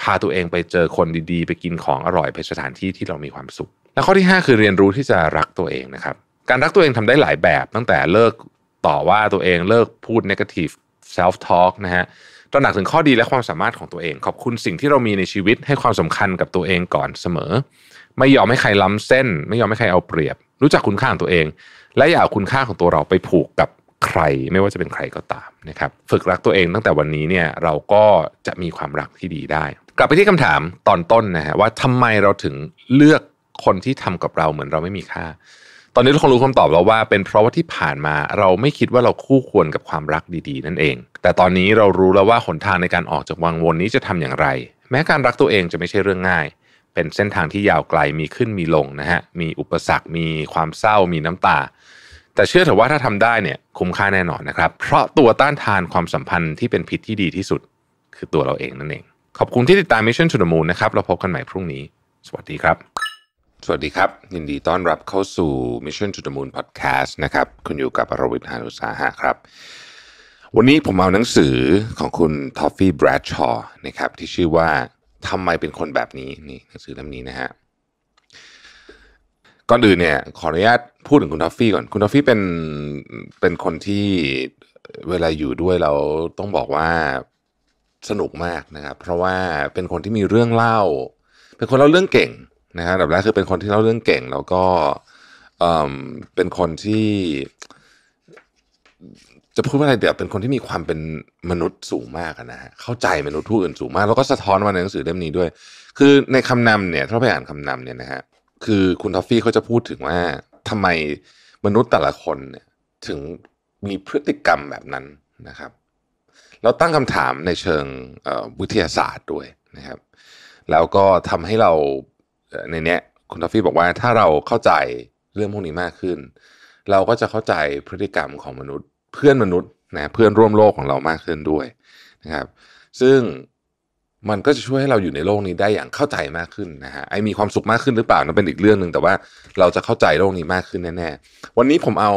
พาตัวเองไปเจอคนดีๆ ไปกินของอร่อยไปสถานที่ที่เรามีความสุขและข้อที่ 5 คือเรียนรู้ที่จะรักตัวเองนะครับการรักตัวเองทำได้หลายแบบตั้งแต่เลิกต่อว่าตัวเองเลิกพูด negative self talk นะฮะตระหนักถึงข้อดีและความสามารถของตัวเอง ขอบคุณสิ่งที่เรามีในชีวิตให้ความสำคัญกับตัวเองก่อนเสมอ ไม่ยอมให้ใครล้ำเส้น ไม่ยอมให้ใครเอาเปรียบ รู้จักคุณค่าของตัวเอง และอย่าเอาคุณค่าของตัวเราไปผูกกับใคร ไม่ว่าจะเป็นใครก็ตามนะครับฝึกรักตัวเองตั้งแต่วันนี้เนี่ยเราก็จะมีความรักที่ดีได้ กลับไปที่คำถามตอนต้นนะฮะว่าทำไมเราถึงเลือกคนที่ทำกับเราเหมือนเราไม่มีค่า ตอนนี้เราคงรู้คำตอบแล้วว่าเป็นเพราะว่าที่ผ่านมาเราไม่คิดว่าเราคู่ควรกับความรักดีๆนั่นเอง แต่ตอนนี้เรารู้แล้วว่าหนทางในการออกจากวังวนนี้จะทำอย่างไร แม้การรักตัวเองจะไม่ใช่เรื่องง่าย เป็นเส้นทางที่ยาวไกลมีขึ้นมีลงนะฮะ มีอุปสรรค มีความเศร้า มีน้ำตา แต่เชื่อเถอะว่าถ้าทำได้เนี่ย คุ้มค่าแน่นอนนะครับ เพราะตัวต้านทานความสัมพันธ์ที่เป็นพิษที่ดีที่สุดคือตัวเราเองนั่นเอง ขอบคุณที่ติดตาม Mission to the Moon นะครับ เราพบกันใหม่พรุ่งนี้ สวัสดีครับสวัสดีครับ ยินดีต้อนรับเข้าสู่ Mission to the Moon Podcast นะครับคุณอยู่กับรวิทยานุสาหะครับ วันนี้ผมเอาหนังสือของคุณทอฟฟี่แบรดชอว์นะครับ ที่ชื่อว่าทำไมเป็นคนแบบนี้นี่หนังสือเล่มนี้นะฮะก่อนอื่นเนี่ย ขออนุญาตพูดถึงคุณทอฟฟี่ก่อนคุณทอฟฟี่เป็นเป็นคนที่เวลาอยู่ด้วยเราต้องบอกว่าสนุกมากนะครับ เพราะว่าเป็นคนที่มีเรื่องเล่า เป็นคนเล่าเรื่องเก่งนะฮะัดับแรกคือเป็นคนที่เล่าเรื่องเก่ง แล้วก็เป็นคนที่ จะพูดว่าอะไรเดี๋ยวเป็นคนที่มีความเป็นมนุษย์สูงมากนะฮะ เข้าใจมนุษย์ผู้อื่นสูงมาก แล้วก็สะท้อนมาในหนังสือเล่มนี้ด้วย คือในคำนำเนี่ยถ้าไปอ่านคำนำเนี่ยนะฮะ คือคุณทอฟฟี่เขาจะพูดถึงว่าทำไมมนุษย์แต่ละคนเนี่ยถึงมีพฤติกรรมแบบนั้นนะครับ เราตั้งคำถามในเชิงวิทยาศาสตร์ด้วยนะครับ แล้วก็ทำให้เราในเนี้ยคุณทอฟฟี่บอกว่าถ้าเราเข้าใจเรื่องพวกนี้มากขึ้น เราก็จะเข้าใจพฤติกรรมของมนุษย์ เพื่อนมนุษย์นะเพื่อนร่วมโลกของเรามากขึ้นด้วยนะครับ ซึ่งมันก็จะช่วยให้เราอยู่ในโลกนี้ได้อย่างเข้าใจมากขึ้นนะฮะไอมีความสุขมากขึ้นหรือเปล่านั่นเป็นอีกเรื่องหนึ่งแต่ว่าเราจะเข้าใจโลกนี้มากขึ้นแน่ๆวันนี้ผมเอา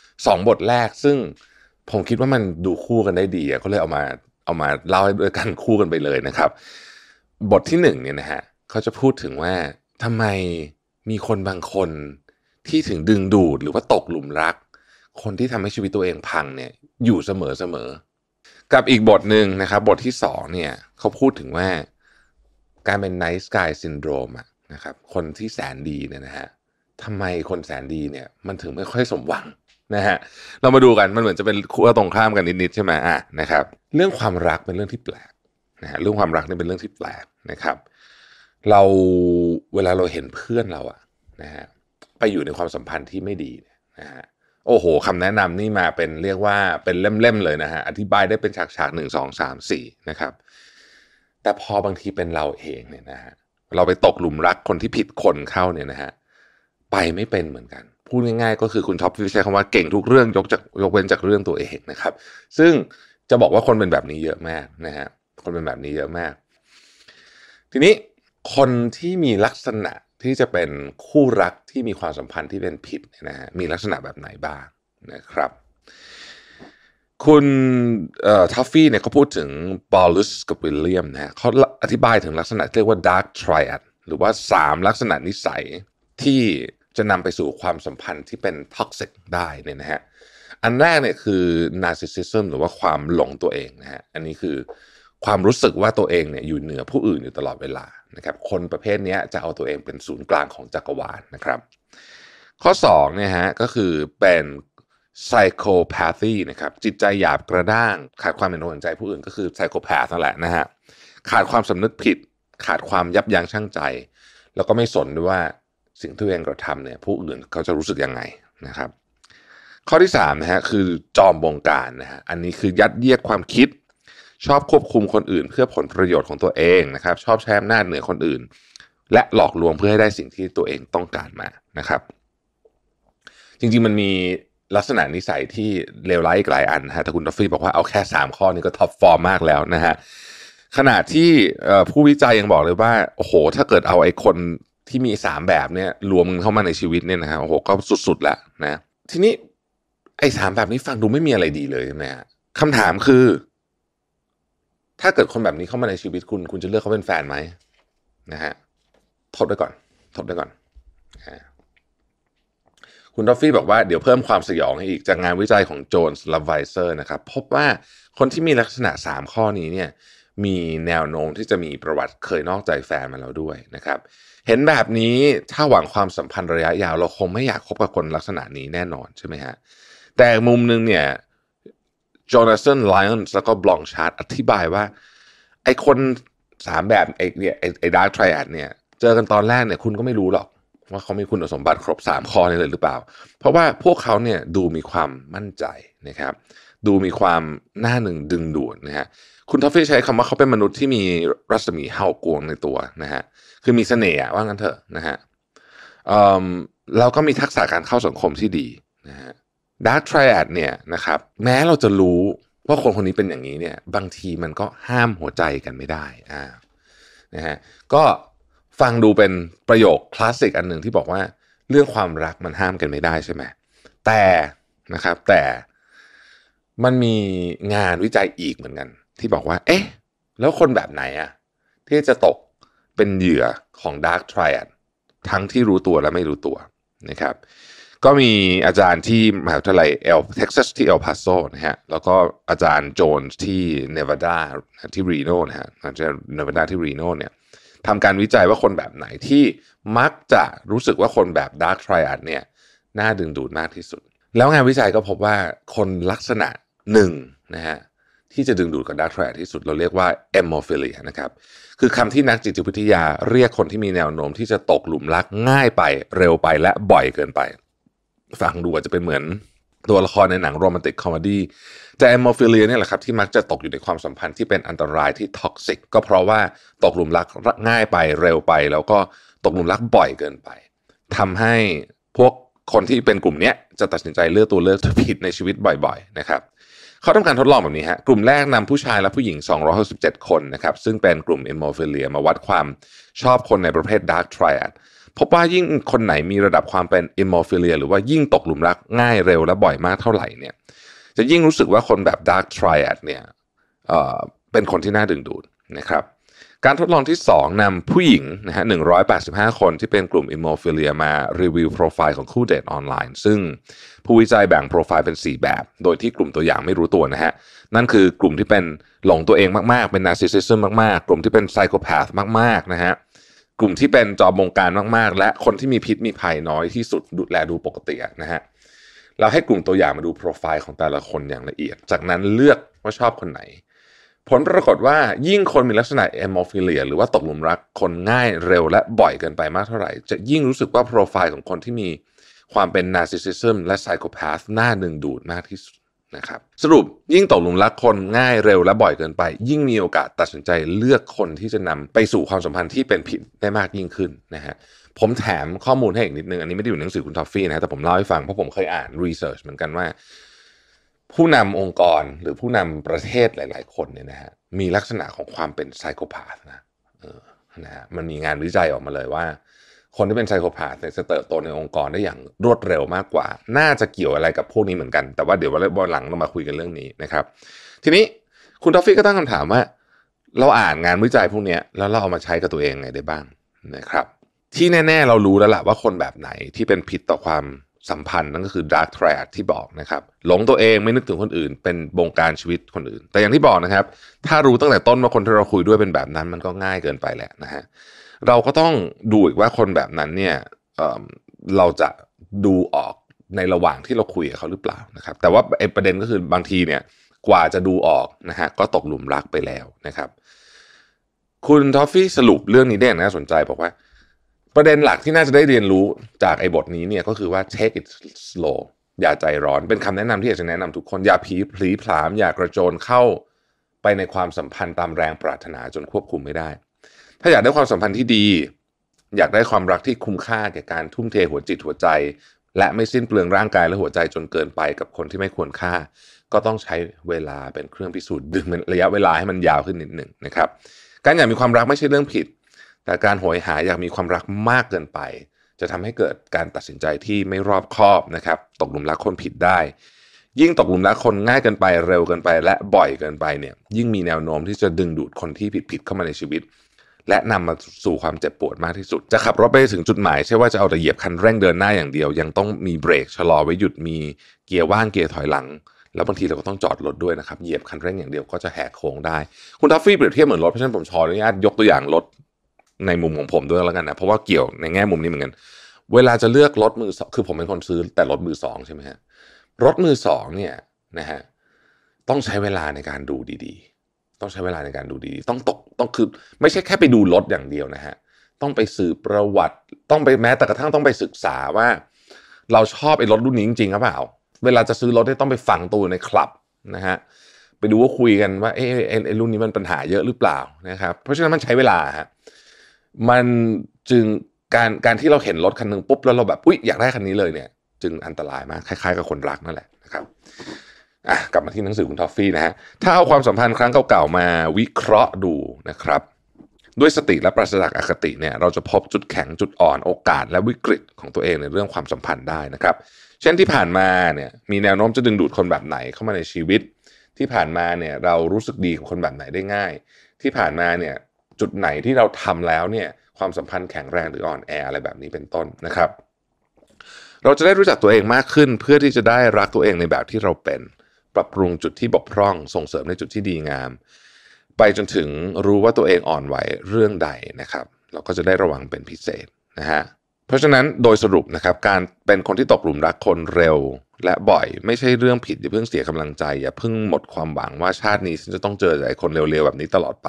2บทแรก ซึ่งผมคิดว่ามันดูคู่กันได้ดีก็เลยเอามาเอามาเล่าให้ด้วยกันคู่กันไปเลยนะครับ บทที่1เนี่ยนะฮะเขาจะพูดถึงว่าทำไมมีคนบางคนที่ถึงดึงดูดหรือว่าตกหลุมรัก คนที่ทำให้ชีวิตตัวเองพังเนี่ย อยู่เสมอเสมอ กับอีกบทหนึ่งนะครับ บทที่สองเนี่ย เขาพูดถึงว่าการเป็นไนส์กายซินโดรมนะครับ คนที่แสนดีเนี่ยนะฮะทำไมคนแสนดีเนี่ยมันถึงไม่ค่อยสมหวังนะฮะเรามาดูกันมันเหมือนจะเป็นคู่ตรงข้ามกันนิดๆใช่ไหมอ่ะนะครับเรื่องความรักเป็นเรื่องที่แปลกนะฮะเรื่องความรักนี่เป็นเรื่องที่แปลกนะครับเราเวลาเราเห็นเพื่อนเราอะนะฮะไปอยู่ในความสัมพันธ์ที่ไม่ดีนะฮะโอ้โหคำแนะนำนี่มาเป็นเรียกว่าเป็นเล่มๆเลยนะฮะ อธิบายได้เป็นฉากๆหนึ่งสองสามสี่นะครับ แต่พอบางทีเป็นเราเองเนี่ยนะฮะ เราไปตกหลุมรักคนที่ผิดคนเข้าเนี่ยนะฮะไปไม่เป็นเหมือนกัน พูดง่าย ๆก็คือคุณท็อปฟิ่ใช้คำว่าเก่งทุกเรื่องยกจากยกเว้นจากเรื่องตัวเองนะครับ ซึ่งจะบอกว่าคนเป็นแบบนี้เยอะมากนะฮะ คนเป็นแบบนี้เยอะมาก ทีนี้คนที่มีลักษณะที่จะเป็นคู่รักที่มีความสัมพันธ์ที่เป็นผิดนะฮะ มีลักษณะแบบไหนบ้างนะครับ คุณทัฟฟี่เนี่ยเขาพูดถึงบอลลุสกับวิลเลียมนะฮะเขาอธิบายถึงลักษณะเรียกว่าดร์ r ทริ i อตหรือว่า 3 ลักษณะนิสัยที่จะนำไปสู่ความสัมพันธ์ที่เป็นท็อกซิกได้เนี่ยนะฮะ อันแรกเนี่ยคือนา a r c i s s ซึมหรือว่าความหลงตัวเองนะฮะ อันนี้คือความรู้สึกว่าตัวเองเนี่ยอยู่เหนือผู้อื่นอยู่ตลอดเวลานะครับ คนประเภทนี้จะเอาตัวเองเป็นศูนย์กลางของจักรวาลนะครับข้อ2เนี่ยฮะก็คือเป็น psychopathy นะครับจิตใจหยาบกระด้าง ขาดความเห็นอกเห็นใจผู้อื่น ก็คือ psychopath นั่นแหละนะฮะขาดความสำนึกผิด ขาดความยับยั้งชั่งใจ แล้วก็ไม่สนด้วยว่าสิ่งที่ตัวเองกระทำเนี่ยผู้อื่นเขาจะรู้สึกยังไงนะครับข้อที่3นะฮะคือจอมบงการนะฮะอันนี้คือยัดเยียดความคิดชอบควบคุมคนอื่นเพื่อผลประโยชน์ของตัวเองนะครับ ชอบใช้อำนาจเหนือคนอื่น และหลอกลวงเพื่อให้ได้สิ่งที่ตัวเองต้องการมานะครับ จริงๆมันมีลักษณะนิสัยที่เลวร้ายอีกหลายอันนะฮะถ้าคุณดอฟฟี่บอกว่าเอาแค่ 3 ข้อนี้ก็ท็อปฟอร์มมากแล้วนะฮะขณะที่ผู้วิจัยยังบอกเลยว่าโอ้โหถ้าเกิดเอาไอ้คนที่มี 3 แบบเนี่ยรวมเข้ามาในชีวิตเนี่ยนะฮะโอ้โหก็สุดๆแล้วนะทีนี้ไอ้สามแบบนี้ฟังดูไม่มีอะไรดีเลยใช่ไหมฮะคำถามคือถ้าเกิดคนแบบนี้เข้ามาในชีวิตคุณ คุณจะเลือกเขาเป็นแฟนไหมนะฮะทดไว้ก่อนทดไว้ก่อน คุณดอฟฟี่บอกว่าเดี๋ยวเพิ่มความสยองให้อีกจากงานวิจัยของโจนส์ลาไวเซอร์นะครับ พบว่าคนที่มีลักษณะ 3 ข้อนี้เนี่ยมีแนวโน้มที่จะมีประวัติเคยนอกใจแฟนมาแล้วด้วยนะครับ เห็นแบบนี้ถ้าหวังความสัมพันธ์ระยะยาวเราคงไม่อยากคบกับคนลักษณะนี้แน่นอนใช่ไหมฮะแต่มุมนึงเนี่ยจอห์นสันไลออนแล้วก็บลองชาร์ดอธิบายว่า ไอ้คนสามแบบไอ้เนี่ยไอ้ดาร์กไทรแอดเนี่ย เจอกันตอนแรกเนี่ยคุณก็ไม่รู้หรอก ว่าเขา มีคุณสมบัติครบ3ข้อนี้เลยหรือเปล่า เพราะว่าพวกเขาเนี่ยดูมีความมั่นใจนะครับ ดูมีความหน้าหนึ่งดึงดูดนะฮะคุณทอฟฟี่ใช้คำว่าเขาเป็นมนุษย์ที่มีรัศมีเห่ากวงในตัวนะฮะคือมีเสน่ห์ว่างั้นเถอะนะฮะเราก็มีทักษะการเข้าสังคมที่ดีนะฮะดาร์ทริแอดเนี่ยนะครับ แม้เราจะรู้ว่าคนคนนี้เป็นอย่างนี้เนี่ย บางทีมันก็ห้ามหัวใจกันไม่ได้ อ่า นะฮะก็ฟังดูเป็นประโยคคลาสสิกอันหนึ่งที่บอกว่าเรื่องความรักมันห้ามกันไม่ได้ใช่ไหมแต่นะครับ แต่มันมีงานวิจัยอีกเหมือนกัน ที่บอกว่า เอ๊ะแล้วคนแบบไหนอะที่จะตกเป็นเหยื่อของดร์ r ทริแอตทั้งที่รู้ตัวและไม่รู้ตัวนะครับก็มีอาจารย์ที่มหาวิทยาลัยเอลเท็กซัสที่เอลพาโซนะฮะ แล้วก็อาจารย์โจนส์ที่เนวาดาที่รีโนนะฮะอาจารย์เนวาดาที่รีโนเนี่ยทำการวิจัยว่าคนแบบไหนที่มักจะรู้สึกว่าคนแบบดาร์คทริอัดเนี่ยน่าดึงดูดมากที่สุด แล้วงานวิจัยก็พบว่าคนลักษณะหนึ่งนะฮะที่จะดึงดูดกับดาร์คทริอัดที่สุดเราเรียกว่าเอมโมฟิเลียนะครับคือคำที่นักจิตวิทยาเรียกคนที่มีแนวโน้มที่จะตกหลุมรักง่ายไปเร็วไปและบ่อยเกินไปฟังดูอาจจะเป็นเหมือนตัวละครในหนังโรแมนติกคอมดี้แต่แอมโมฟิเลียเนี่ยแหละครับที่มักจะตกอยู่ในความสัมพันธ์ที่เป็นอันตรายที่ท็อกซิกก็เพราะว่าตกหลุมรักง่ายไปเร็วไป แล้วก็ตกหลุมรักบ่อยเกินไป ทำให้พวกคนที่เป็นกลุ่มนี้จะตัดสินใจเลือกตัวเลือกที่ผิดในชีวิตบ่อยๆนะครับเขาทำการทดลองแบบนี้ฮะกลุ่มแรกนำผู้ชายและผู้หญิง 267 คนนะครับซึ่งเป็นกลุ่มเอมโมฟิเลียมาวัดความชอบคนในประเภทดาร์กทริอัดพบว่ายิ่งคนไหนมีระดับความเป็นอิมมอร์ฟิเลียหรือว่ายิ่งตกหลุมรักง่ายเร็วและบ่อยมากเท่าไหร่เนี่ยจะยิ่งรู้สึกว่าคนแบบดาร์กทริแอดเนี่ยเเป็นคนที่น่าดึงดูดนะครับ การทดลองที่ 2 นำผู้หญิงนะฮะ185 คนที่เป็นกลุ่มอิมมอร์ฟิเลียมารีวิวโปรไฟล์ของคู่เดทออนไลน์ ซึ่งผู้วิจัยแบ่งโปรไฟล์เป็น 4 แบบ โดยที่กลุ่มตัวอย่างไม่รู้ตัวนะฮะนั่นคือกลุ่มที่เป็นหลงตัวเองมากๆเป็นนาร์ซิสซิซ์มมากๆกลุ่มที่เป็นไซโคพาธมากๆนะฮะกลุ่มที่เป็นจอบงการมากๆ และคนที่มีพิษมีภัยน้อยที่สุดดูแลดูปกตินะฮะเราให้กลุ่มตัวอย่างมาดูโปรไฟล์ของแต่ละคนอย่างละเอียด จากนั้นเลือกว่าชอบคนไหน ผลปรากฏว่ายิ่งคนมีลักษณะเอมอฟิเลียหรือว่าตกหลุมรักคนง่ายเร็วและบ่อยเกินไปมากเท่าไหร่ จะยิ่งรู้สึกว่าโปรไฟล์ของคนที่มีความเป็นนาร์ซิสซิซึมและไซโคพาสน้าดึงดูดมากที่สุดะครับสรุปยิ่งตกหลุมรักคนง่ายเร็วและบ่อยเกินไป ยิ่งมีโอกาสตัดสินใจเลือกคนที่จะนำไปสู่ความสัมพันธ์ที่เป็นผิดได้มากยิ่งขึ้นนะฮะผมแถมข้อมูลให้อีกนิดนึง อันนี้ไม่ได้อยู่ในหนังสือคุณทอฟฟี่นะ แต่ผมเล่าให้ฟัง เพราะผมเคยอ่านรีเสิร์ชเหมือนกันว่า ผู้นำองค์กรหรือผู้นำประเทศหลายๆคนเนี่ยนะฮะมีลักษณะของความเป็นไซโคพาสนะนะฮะมันมีงานวิจัยออกมาเลยว่าคนที่เป็นไซโคพาสจะเติบโตในองค์กรได้อย่างรวดเร็วมากกว่า น่าจะเกี่ยวอะไรกับพวกนี้เหมือนกัน แต่ว่าเดี๋ยววันหลังเรามาคุยกันเรื่องนี้นะครับ ทีนี้คุณทอฟฟี่ก็ตั้งคำถามว่า เราอ่านงานวิจัยพวกนี้แล้วเราเอามาใช้กับตัวเองไงได้บ้างนะครับ ที่แน่ๆ เรารู้แล้วล่ะว่าคนแบบไหนที่เป็นผิดต่อความสัมพันธ์ นั่นก็คือ dark triad ที่บอกนะครับ หลงตัวเองไม่นึกถึงคนอื่น เป็นบงการชีวิตคนอื่น แต่อย่างที่บอกนะครับ ถ้ารู้ตั้งแต่ต้นว่าคนที่เราคุยด้วยเป็นแบบนั้นมันก็ง่ายเกินไปแหละนะฮะเราก็ต้องดูอีกว่าคนแบบนั้นเนี่ยเเราจะดูออกในระหว่างที่เราคุยกับเขาหรือเปล่านะครับ แต่ว่าไอ้ประเด็นก็คือบางทีเนี่ยกว่าจะดูออกนะฮะก็ตกหลุมรักไปแล้วนะครับ คุณทอฟฟี่สรุปเรื่องนี้ได้นะสนใจบอกว่าประเด็นหลักที่น่าจะได้เรียนรู้จากไอ้บทนี้เนี่ยก็คือว่า take it slow อย่าใจร้อนเป็นคำแนะนำที่อยากจะแนะนำทุกคนอย่าผีผีผลามอย่ากระโจนเข้าไปในความสัมพันธ์ตามแรงปรารถนาจนควบคุมไม่ได้ถ้าอยากได้ความสัมพันธ์ที่ดีอยากได้ความรักที่คุ้มค่าแก่การทุ่มเทหัวจิตหัวใจ และไม่สิ้นเปลืองร่างกายและหัวใจจนเกินไปกับคนที่ไม่ควรค่า ก็ต้องใช้เวลาเป็นเครื่องพิสูจน์ดึงระยะเวลาให้มันยาวขึ้นนิดหนึ่งนะครับการอยากมีความรักไม่ใช่เรื่องผิด แต่การโหยหาอยากมีความรักมากเกินไป จะทำให้เกิดการตัดสินใจที่ไม่รอบคอบนะครับตกหลุมรักคนผิดได้ ยิ่งตกหลุมรักคนง่ายเกินไปเร็วเกินไป และบ่อยเกินไปเนี่ยยิ่งมีแนวโน้มที่จะดึงดูดคนที่ผิดๆเข้ามาในชีวิตและนำมาสู่ความเจ็บปวดมากที่สุด จะขับรถไปถึงจุดหมายใช่ว่าจะเอาแต่เหยียบคันเร่งเดินหน้าอย่างเดียว ยังต้องมีเบรกชะลอไว้หยุดมีเกียร์ว่างเกียร์ถอยหลัง แล้วบางทีเราก็ต้องจอดรถด้วยนะครับเหยียบคันเร่งอย่างเดียวก็จะแหกโค้งได้ คุณทัฟฟี่เปรียบเทียบเหมือนรถเพราะฉะนั้นผมขออนุญาตยกตัวอย่างรถในมุมของผมด้วยแล้วกันนะเพราะว่าเกี่ยวในแง่มุมนี้เหมือนกันเวลาจะเลือกรถมือสองคือผมเป็นคนซื้อแต่รถมือสองใช่ไหมฮะรถมือสองเนี่ยนะฮะต้องใช้เวลาในการดูดีๆ ต้องใช้เวลาในการดูดีๆต้องตกต้องคือไม่ใช่แค่ไปดูรถอย่างเดียวนะฮะต้องไปสืบประวัติต้องไปแม้แต่กระทั่งต้องไปศึกษาว่าเราชอบไอ้รถรุ่นนี้จริงๆหรือเปล่า เวลาจะซื้อรถต้องไปฝังตัวในคลับนะฮะไปดูว่าคุยกันว่าเอ๊ะไอ้รุ่นนี้มันปัญหาเยอะหรือเปล่านะครับเพราะฉะนั้นมันใช้เวลาฮะมันจึงการการที่เราเห็นรถคันหนึ่งปุ๊บ แล้วเราแบบอุ๊ยอยากได้คันนี้เลยเนี่ยจึงอันตรายมากคล้ายๆกับคนรักนั่นแหละนะครับอ่ะกลับมาที่หนังสือคุณทอฟฟี่นะฮะ ถ้าเอาความสัมพันธ์ครั้งเก่าๆมาวิเคราะห์ดูนะครับ ด้วยสติและปราศจากอคติเนี่ยเราจะพบจุดแข็งจุดอ่อนโอกาสและวิกฤตของตัวเองในเรื่องความสัมพันธ์ได้นะครับ เช่นที่ผ่านมาเนี่ยมีแนวโน้มจะดึงดูดคนแบบไหนเข้ามาในชีวิต ที่ผ่านมาเนี่ยเรารู้สึกดีกับคนแบบไหนได้ง่าย ที่ผ่านมาเนี่ยจุดไหนที่เราทำแล้วเนี่ยความสัมพันธ์แข็งแรงหรืออ่อนแออะไรแบบนี้เป็นต้นนะครับเราจะได้รู้จักตัวเองมากขึ้น เพื่อที่จะได้รักตัวเองในแบบที่เราเป็นปรับปรุงจุดที่บกพร่อง ส่งเสริมในจุดที่ดีงาม ไปจนถึงรู้ว่าตัวเองอ่อนไหวเรื่องใดนะครับ เราก็จะได้ระวังเป็นพิเศษนะฮะเพราะฉะนั้นโดยสรุปนะครับการเป็นคนที่ตกหลุมรักคนเร็ว และบ่อย ไม่ใช่เรื่องผิดอย่าเพิ่งเสียกำลังใจ อย่าเพิ่งหมดความหวังว่าชาตินี้ฉันจะต้องเจอแต่คนเร็วๆ แบบนี้ตลอดไป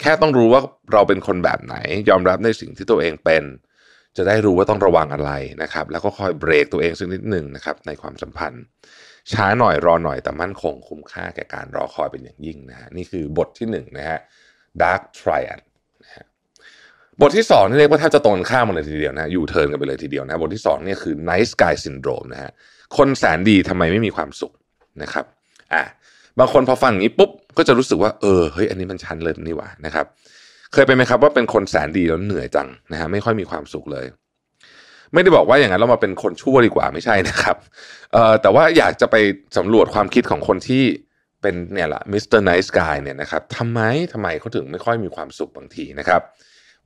แค่ต้องรู้ว่าเราเป็นคนแบบไหน ยอมรับในสิ่งที่ตัวเองเป็น จะได้รู้ว่าต้องระวังอะไรนะครับแล้วก็คอยเบรกตัวเองสักนิดหนึ่งนะครับในความสัมพันธ์ช้าหน่อยรอหน่อยแต่มั่นคง คุ้มค่าแก่การรอคอยเป็นอย่างยิ่งนะฮะนี่คือบทที่1นนะฮะ Dark Triad นะฮะบทที่2นี่เรียกว่าแทบจะตรงข้ามมเลยทีเดียวนะอยู่เทินกันไปเลยทีเดียวนะบทที่2เนี่ยคือ Nice Guy Syndrome นะฮะคนแสนดีทำไมไม่มีความสุขนะครับอ่ะบางคนพอฟังอย่างนี้ปุ๊บ ก็จะรู้สึกว่าเออเฮ้ยอันนี้มันชันเลยนี่หว่านะครับเคยเป็นไหมครับว่าเป็นคนแสนดีแล้วเหนื่อยจังนะฮะไม่ค่อยมีความสุขเลยไม่ได้บอกว่าอย่างนั้นเรามาเป็นคนชั่วดีกว่าไม่ใช่นะครับ เอ่อแต่ว่าอยากจะไปสำรวจความคิดของคนที่เป็นเนี่ยละมิสเตอร์ไนส์กายเนี่ยนะครับทำไมทำไมเขาถึงไม่ค่อยมีความสุขบางทีนะครับ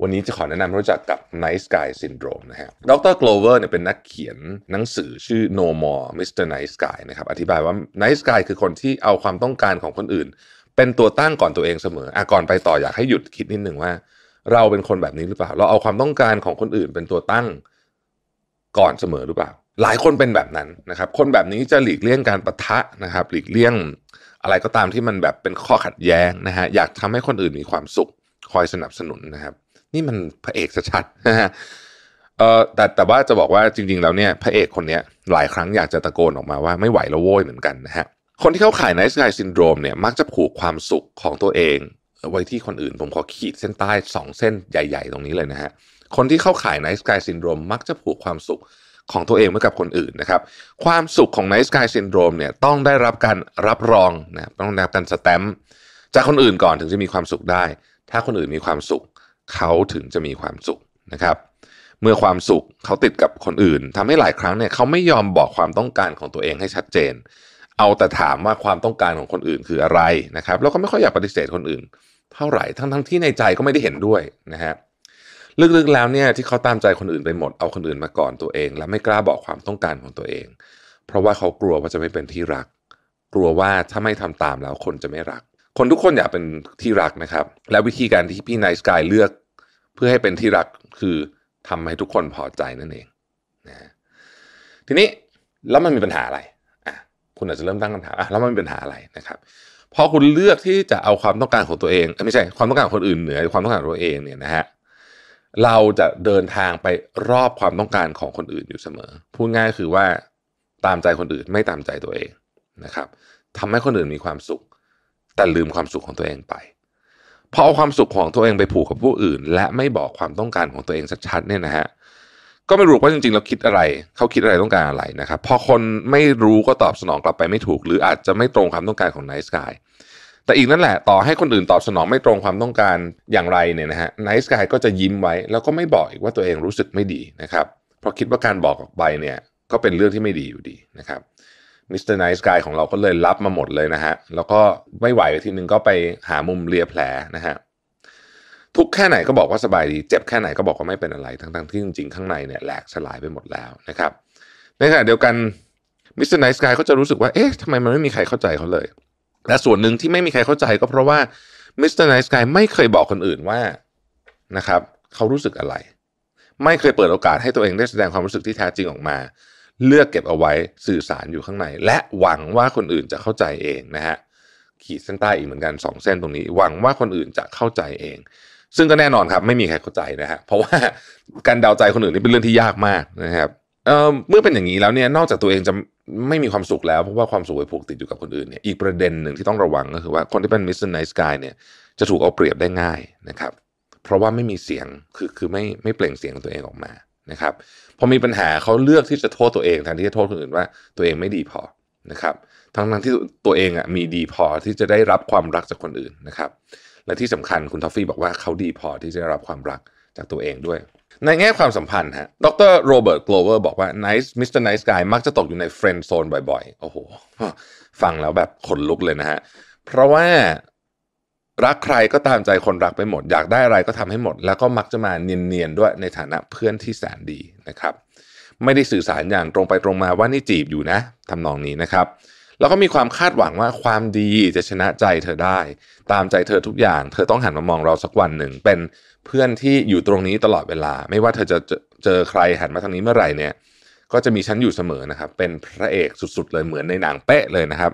วันนี้จะขอแนะนำรู้จักกับไนส์กายซินโดรมนะฮะดรโกลเวอร์เนี่ยเป็นนักเขียนหนังสือชื่อ No More Mr. Nice Guy นะครับอธิบายว่าไนส์กายคือคนที่เอาความต้องการของคนอื่น เป็นตัวตั้งก่อนตัวเองเสมออ่ะก่อนไปต่ออยากให้หยุดคิดนิดหนึ่งว่า เราเป็นคนแบบนี้หรือเปล่า เราเอาความต้องการของคนอื่น เป็นตัวตั้งก่อนเสมอหรือเปล่า หลายคนเป็นแบบนั้นนะครับ คนแบบนี้จะหลีกเลี่ยงการประทะนะครับ หลีกเลี่ยงอะไรก็ตามที่มันแบบเป็นข้อขัดแย้งนะฮะ อยากทำให้คนอื่นมีความสุขคอยสนับสนุนนะครับ นี่มันพระเอกชัดนะฮะเออแต่แต่ว่าจะบอกว่าจริงๆแล้วเนี่ย พระเอกคนนี้หลายครั้งอยากจะตะโกนออกมาว่าไม่ไหวแล้วโว้ยเหมือนกันนะฮะ คนที่เขาขายไนส์ไกซินโดรมเนี่ยมักจะผูกความสุขของตัวเอง ไว้ที่คนอื่น ผมขอขีดเส้นใต้สองเส้นใหญ่ ๆ ตรงนี้เลยนะฮะคนที่เข้าข่ายไนท์สกายซินโดรมมักจะผูกความสุขของตัวเองไว้กับคนอื่นนะครับ ความสุขของไนท์สกายซินโดรมเนี่ยต้องได้รับการรับรองนะต้องได้รับการสแตมป์จากคนอื่นก่อนถึงจะมีความสุขได้ ถ้าคนอื่นมีความสุข เขาถึงจะมีความสุขนะครับ เมื่อความสุขเขาติดกับคนอื่น ทำให้หลายครั้งเนี่ยเขาไม่ยอมบอกความต้องการของตัวเองให้ชัดเจน เอาแต่ถามว่าความต้องการของคนอื่นคืออะไรนะครับ แล้วก็ไม่ค่อยอยากปฏิเสธคนอื่นเท่าไหร่ทั้งทั้งที่ในใจก็ไม่ได้เห็นด้วยนะฮะลึกๆแล้วเนี่ยที่เขาตามใจคนอื่นไปหมดเอาคนอื่นมาก่อนตัวเอง และไม่กล้าบอกความต้องการของตัวเอง เพราะว่าเขากลัวว่าจะไม่เป็นที่รัก กลัวว่าถ้าไม่ทำตามแล้วคนจะไม่รัก คนทุกคนอยากเป็นที่รักนะครับ และวิธีการที่พี่นายสกายเลือก เพื่อให้เป็นที่รักคือทำให้ทุกคนพอใจนั่นเองนะทีนี้แล้วมันมีปัญหาอะไรอ่ะคุณอาจจะเริ่มตั้งคำถามอ่ะแล้วมันมีปัญหาอะไรนะครับพอคุณเลือกที่จะเอาความต้องการของตัวเอง ไม่ใช่ ความต้องการคนอื่น เหนือความต้องการตัวเองเนี่ยนะฮะเราจะเดินทางไปรอบความต้องการของคนอื่นอยู่เสมอ พูดง่ายคือว่าตามใจคนอื่นไม่ตามใจตัวเองนะครับทำให้คนอื่นมีความสุข แต่ลืมความสุขของตัวเองไปพอเอาความสุขของตัวเองไปผูกกับผู้อื่น และไม่บอกความต้องการของตัวเองชัดๆเนี่ยนะฮะ ก็ไม่รู้ว่าจริงๆ เราคิดอะไรเขาคิดอะไรต้องการอะไรนะครับ พอคนไม่รู้ก็ตอบสนองกลับไปไม่ถูก หรืออาจจะไม่ตรงความต้องการของไนท์สกายแต่อีกนั่นแหละ ต่อให้คนอื่นตอบสนองไม่ตรงความต้องการอย่างไรเนี่ยนะฮะไนส์กายก็จะยิ้มไว้แล้วก็ไม่บอกอีกว่าตัวเองรู้สึกไม่ดีนะครับเพราะคิดว่าการบอกออกไปเนี่ยก็เป็นเรื่องที่ไม่ดีอยู่ดีนะครับมิสเตอร์ไนส์กายของเราก็เลยรับมาหมดเลยนะฮะแล้วก็ไม่ไหวทีนึงก็ไปหามุมเลียแผลนะฮะทุกแค่ไหนก็บอกว่าสบายดีเจ็บแค่ไหนก็บอกว่าไม่เป็นอะไรทั้งๆที่จริงๆข้างในเนี่ยแหลกสลายไปหมดแล้วนะครับในขณะเดียวกันมิสเตอร์ไนส์กายก็จะรู้สึกว่าเอ๊ะทำไมมันไม่มีใครเข้าใจเขาเลยและส่วนหนึ่งที่ไม่มีใครเข้าใจก็เพราะว่ามิสเตอร์ไนส์กายไม่เคยบอกคนอื่นว่านะครับ เขารู้สึกอะไร ไม่เคยเปิดโอกาสให้ตัวเองได้แสดงความรู้สึกที่แท้จริงออกมา เลือกเก็บเอาไว้สื่อสารอยู่ข้างใน และหวังว่าคนอื่นจะเข้าใจเองนะฮะขีดเส้นใต้อีกเหมือนกันสองเส้นตรงนี้หวังว่าคนอื่นจะเข้าใจเอง ซึ่งก็แน่นอนครับไม่มีใครเข้าใจนะฮะเพราะว่าการเดาใจคนอื่นนี่เป็นเรื่องที่ยากมากนะครับเเมื่อเป็นอย่างนี้แล้วเนี่ยนอกจากตัวเองจะไม่มีความสุขแล้ว เพราะว่าความสุขไปผูกติดอยู่กับคนอื่นเนี่ยอีกประเด็นหนึ่งที่ต้องระวังก็คือว่าคนที่เป็นมิสเตอร์ไนส์กายเนี่ยจะถูกเอาเปรียบได้ง่ายนะครับเพราะว่าไม่มีเสียงคือคือไม่ไม่เปล่งเสียงตัวเองออกมานะครับพอมีปัญหาเขาเลือกที่จะโทษตัวเองแทนที่จะโทษคนอื่นว่าตัวเองไม่ดีพอนะครับทั้งทั้งที่ตัวเองอ่ะมีดีพอที่จะได้รับความรักจากคนอื่นนะครับและที่สำคัญคุณทอฟฟี่บอกว่าเขาดีพอที่จะได้รับความรักจากตัวเองด้วยในแง่ความสัมพันธ์ฮะ ดรโรเบิร์ตโกลเวอร์ บอกว่านส์มิสเตอร์ n i ส์กายมักจะตกอยู่ในเฟรนด์โซนบ่อยๆ โอ้โห ฟังแล้วแบบขนลุกเลยนะฮะ เพราะว่ารักใครก็ตามใจคนรักไปหมด อยากได้อะไรก็ทำให้หมด แล้วก็มักจะมาเนียนๆด้วยในฐานะเพื่อนที่แสนดีนะครับ ไม่ได้สื่อสารอย่างตรงไปตรงมาว่านี่จีบอยู่นะ ทำนองนี้นะครับ แล้วก็มีความคาดหวังว่าความดีจะชนะใจเธอได้ ตามใจเธอทุกอย่าง เธอต้องหันมามองเราสักวันหนึ่งเป็นพื่อนที่อยู่ตรงนี้ตลอดเวลา ไม่ว่าเธอจะเจอใครหันมาทางนี้เมื่อไหร่เนี่ย ก็จะมีฉันอยู่เสมอนะครับ เป็นพระเอกสุดๆเลยเหมือนในหนังเป๊ะเลยนะครับ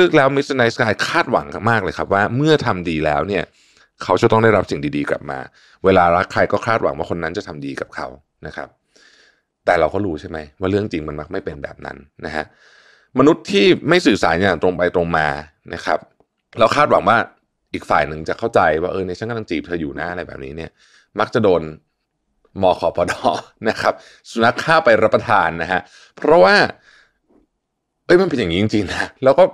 ลึกๆแล้วมิสไนส์กายคาดหวังมากเลยครับ ว่าเมื่อทำดีแล้วเนี่ยเขาจะต้องได้รับสิ่งดีๆกลับมา เวลารักใครก็คาดหวังว่าคนนั้นจะทำดีกับเขานะครับ แต่เราก็รู้ใช่ไหม ว่าเรื่องจริงมันมักไม่เป็นแบบนั้นนะฮะมนุษย์ที่ไม่สื่อสารอย่างตรงไปตรงมานะครับ เราคาดหวังว่าอีกฝ่ายหนึ่งจะเข้าใจว่าเออในฉันกำลังจีบเธออยู่หน้าอะไรแบบนี้เนี่ย มักจะโดนมอขอพอดอนะครับ สุนัขฆ่าไปรับประทานนะฮะเพราะว่าเอ้ยมันเป็นอย่างนี้จริงๆนะแล้วก็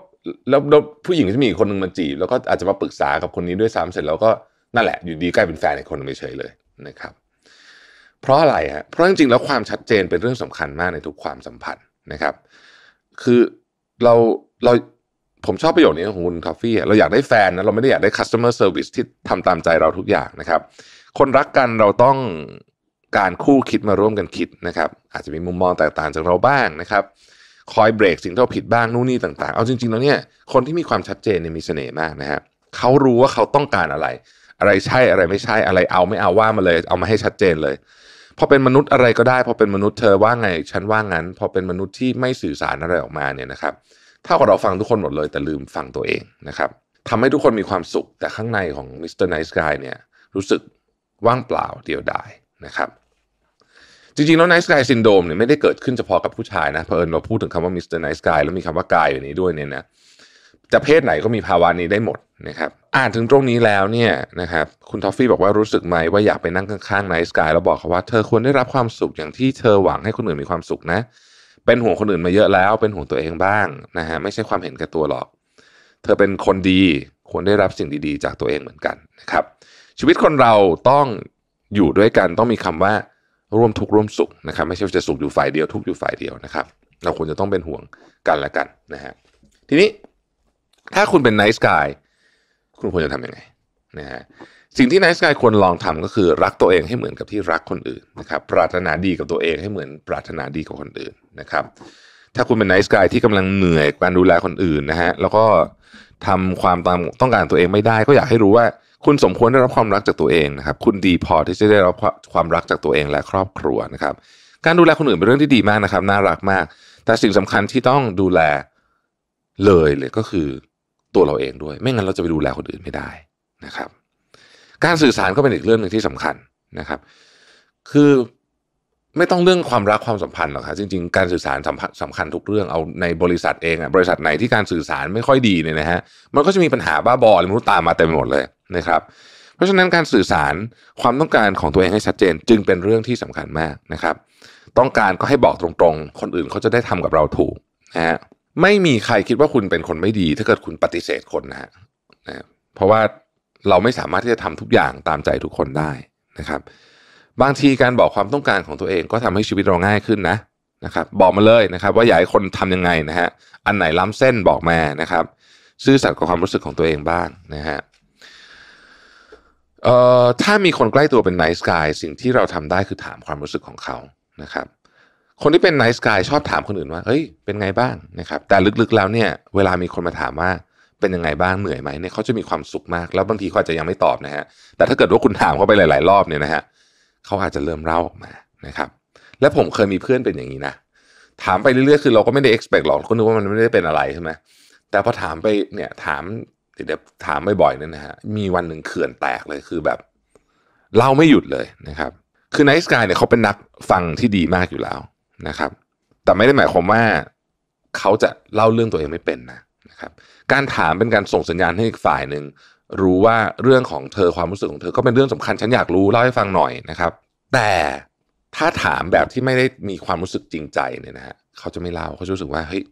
แล้วผู้หญิงที่มีคนหนึ่งมาจีบ แล้วก็อาจจะมาปรึกษากับคนนี้ด้วยซ้ำเสร็จแล้วก็นั่นแหละ อยู่ดีกลายเป็นแฟนในคนนึงเฉยเลยนะครับ เพราะอะไรฮะเพราะจริงๆแล้วความชัดเจนเป็นเรื่องสำคัญมากในทุกความสัมพันธ์นะครับ คือเราเราผมชอบประโยชน์นี้ของคุณทอฟฟี่ เราอยากได้แฟนนะเราไม่ได้อยากได้ customer service ที่ทำตามใจเราทุกอย่างนะครับ คนรักกันเราต้องการคู่คิดมาร่วมกันคิดนะครับ อาจจะมีมุมมองแตกต่างจากเราบ้างนะครับ คอยเบรกสิ่งที่เราผิดบ้างนู่นนี่ต่างๆ เอาจริงๆแล้วเนี่ยคนที่มีความชัดเจนเนี่ยมีเสน่ห์มากนะครับเขารู้ว่าเขาต้องการอะไร อะไรใช่อะไรไม่ใช่อะไรเอาไม่เอาว่ามาเลย เอามาให้ชัดเจนเลยพอเป็นมนุษย์อะไรก็ได้พอเป็นมนุษย์เธอว่าไงฉันว่างั้นพอเป็นมนุษย์ที่ไม่สื่อสารอะไรออกมาเนี่ยนะครับท่ากับเราฟังทุกคนหมดเลย แต่ลืมฟังตัวเองนะครับทำให้ทุกคนมีความสุข แต่ข้างในของมิสเตอร์ไนส์กายเนี่ยรู้สึกว่างเปล่าเดียวดายนะครับจริงๆ แล้วไนส์กายซินโดมเนี่ยไม่ได้เกิดขึ้นเฉพาะกับผู้ชายนะเพอเอิญเราพูดถึงคำว่ามิสเตอร์ไนส์กายแล้วมีคำว่ากายอยู่นี้ด้วยเนี่ยนะจะเพศไหนก็มีภาวะนี้ได้หมดนะครับอ่านถึงตรงนี้แล้วเนี่ยนะครับคุณทอฟฟี่บอกว่ารู้สึกไหม ว่าอยากไปนั่งข้างๆไนส์กายแล้วบอกเขาว่าเธอควรได้รับความสุขอย่างที่เธอหวังให้คนอื่นมีความสุขนะเป็นห่วงคนอื่นมาเยอะแล้วเป็นห่วงตัวเองบ้างนะฮะไม่ใช่ความเห็นแก่ตัวหรอก เธอเป็นคนดีควรได้รับสิ่งดี ๆ จากตัวเองเหมือนกันนะครับ ชีวิตคนเราต้องอยู่ด้วยกันต้องมีคำว่าร่วมทุกข์ร่วมสุขนะครับไม่ใช่จะสุขอยู่ฝ่ายเดียวทุกข์อยู่ฝ่ายเดียวนะครับ เราควรจะต้องเป็นห่วงกันและกันนะฮะทีนี้ถ้าคุณเป็นไนท์สกายคุณควรจะทำยังไงนะฮะสิ่งที่ไนท์สกายควรลองทำก็คือ รักตัวเองให้เหมือนกับที่รักคนอื่นนะครับ ปรารถนาดีกับตัวเองให้เหมือน ปรารถนาดีกับคนอื่นนะครับ ถ้าคุณเป็นไนท์สกายที่กำลังเหนื่อยการดูแลคนอื่นนะฮะแล้วก็ทำความตามต้องการตัวเองไม่ได้ ก็อยากให้รู้ว่าคุณสมควรได้รับความรักจากตัวเองนะครับคุณดีพอที่จะได้รับความรักจากตัวเองและครอบครัวนะครับ การดูแลคนอื่นเป็นเรื่องที่ดีมากนะครับ น่ารักมาก แต่สิ่งสำคัญที่ต้องดูแลเลยเลยก็คือตัวเราเองด้วย ไม่งั้นเราจะไปดูแลคนอื่นไม่ได้นะครับการสื่อสารก็เป็นอีกเรื่องหนึ่งที่สำคัญนะครับ คือไม่ต้องเรื่องความรักความสัมพันธ์หรอกครับจริง ๆ การสื่อสารสำคัญทุกเรื่อง เอาในบริษัทเองอ่ะ บริษัทไหนที่การสื่อสารไม่ค่อยดีเนี่ยนะฮะ มันก็จะมีปัญหาบ้าบออรือมุรตามมาเต็มหมดเลยนะครับ เพราะฉะนั้นการสื่อสารความต้องการของตัวเองให้ชัดเจน จึงเป็นเรื่องที่สำคัญมากนะครับ ต้องการก็ให้บอกตรงๆ คนอื่นเขาจะได้ทำกับเราถูกนะฮะ ไม่มีใครคิดว่าคุณเป็นคนไม่ดี ถ้าเกิดคุณปฏิเสธคนนะฮะเพราะว่าเราไม่สามารถที่จะทำทุกอย่างตามใจทุกคนได้นะครับบางทีการบอกความต้องการของตัวเองก็ทำให้ชีวิตเราง่ายขึ้นนะนะครับบอกมาเลยนะครับว่าอยากให้คนทํำยังไงนะฮะอันไหนล้ำเส้นบอกมานะครับซื่อสัตย์กับความรู้สึกของตัวเองบ้างนะฮะเอ่อถ้ามีคนใกล้ตัวเป็นไนส์กายสิ่งที่เราทำได้คือถามความรู้สึกของเขานะครับคนที่เป็นไนส์กายชอบถามคนอื่นว่าเฮ้ยเป็นไงบ้างนะครับแต่ลึกๆแล้วเนี่ยเวลามีคนมาถามว่าเป็นยังไงบ้างเหนื่อยไหมเนี่ยเขาจะมีความสุขมากแล้วบางทีเขาอาจจะยังไม่ตอบนะฮะแต่ถ้าเกิดว่าคุณถามเขาไปหลายๆ รอบเนี่ยนะฮะเขาอาจจะเริ่มเล่าออกมานะครับ และผมเคยมีเพื่อนเป็นอย่างนี้นะ ถามไปเรื่อยๆคือเราก็ไม่ได้ expect หรอกก็นึกว่ามันไม่ได้เป็นอะไรใช่ไหมแต่พอถามไปเนี่ยถามเดี๋ยว ถามไม่บ่อยเนี่ยนะฮะ มีวันหนึ่งเขื่อนแตกเลยคือแบบ เล่าไม่หยุดเลยนะครับ คือไนท์สกายเนี่ยเขาเป็นนักฟังที่ดีมากอยู่แล้วนะครับ แต่ไม่ได้หมายความว่าเขาจะเล่าเรื่องตัวเองไม่เป็นนะครับการถามเป็นการส่งสัญญาณให้อีกฝ่ายหนึ่งรู้ว่าเรื่องของเธอความรู้สึกของเธอก็เป็นเรื่องสำคัญฉันอยากรู้เล่าให้ฟังหน่อยนะครับ แต่ถ้าถามแบบที่ไม่ได้มีความรู้สึกจริงใจเนี่ยนะฮะเขาจะไม่เล่าเขาจะรู้สึกว่าเฮ้ย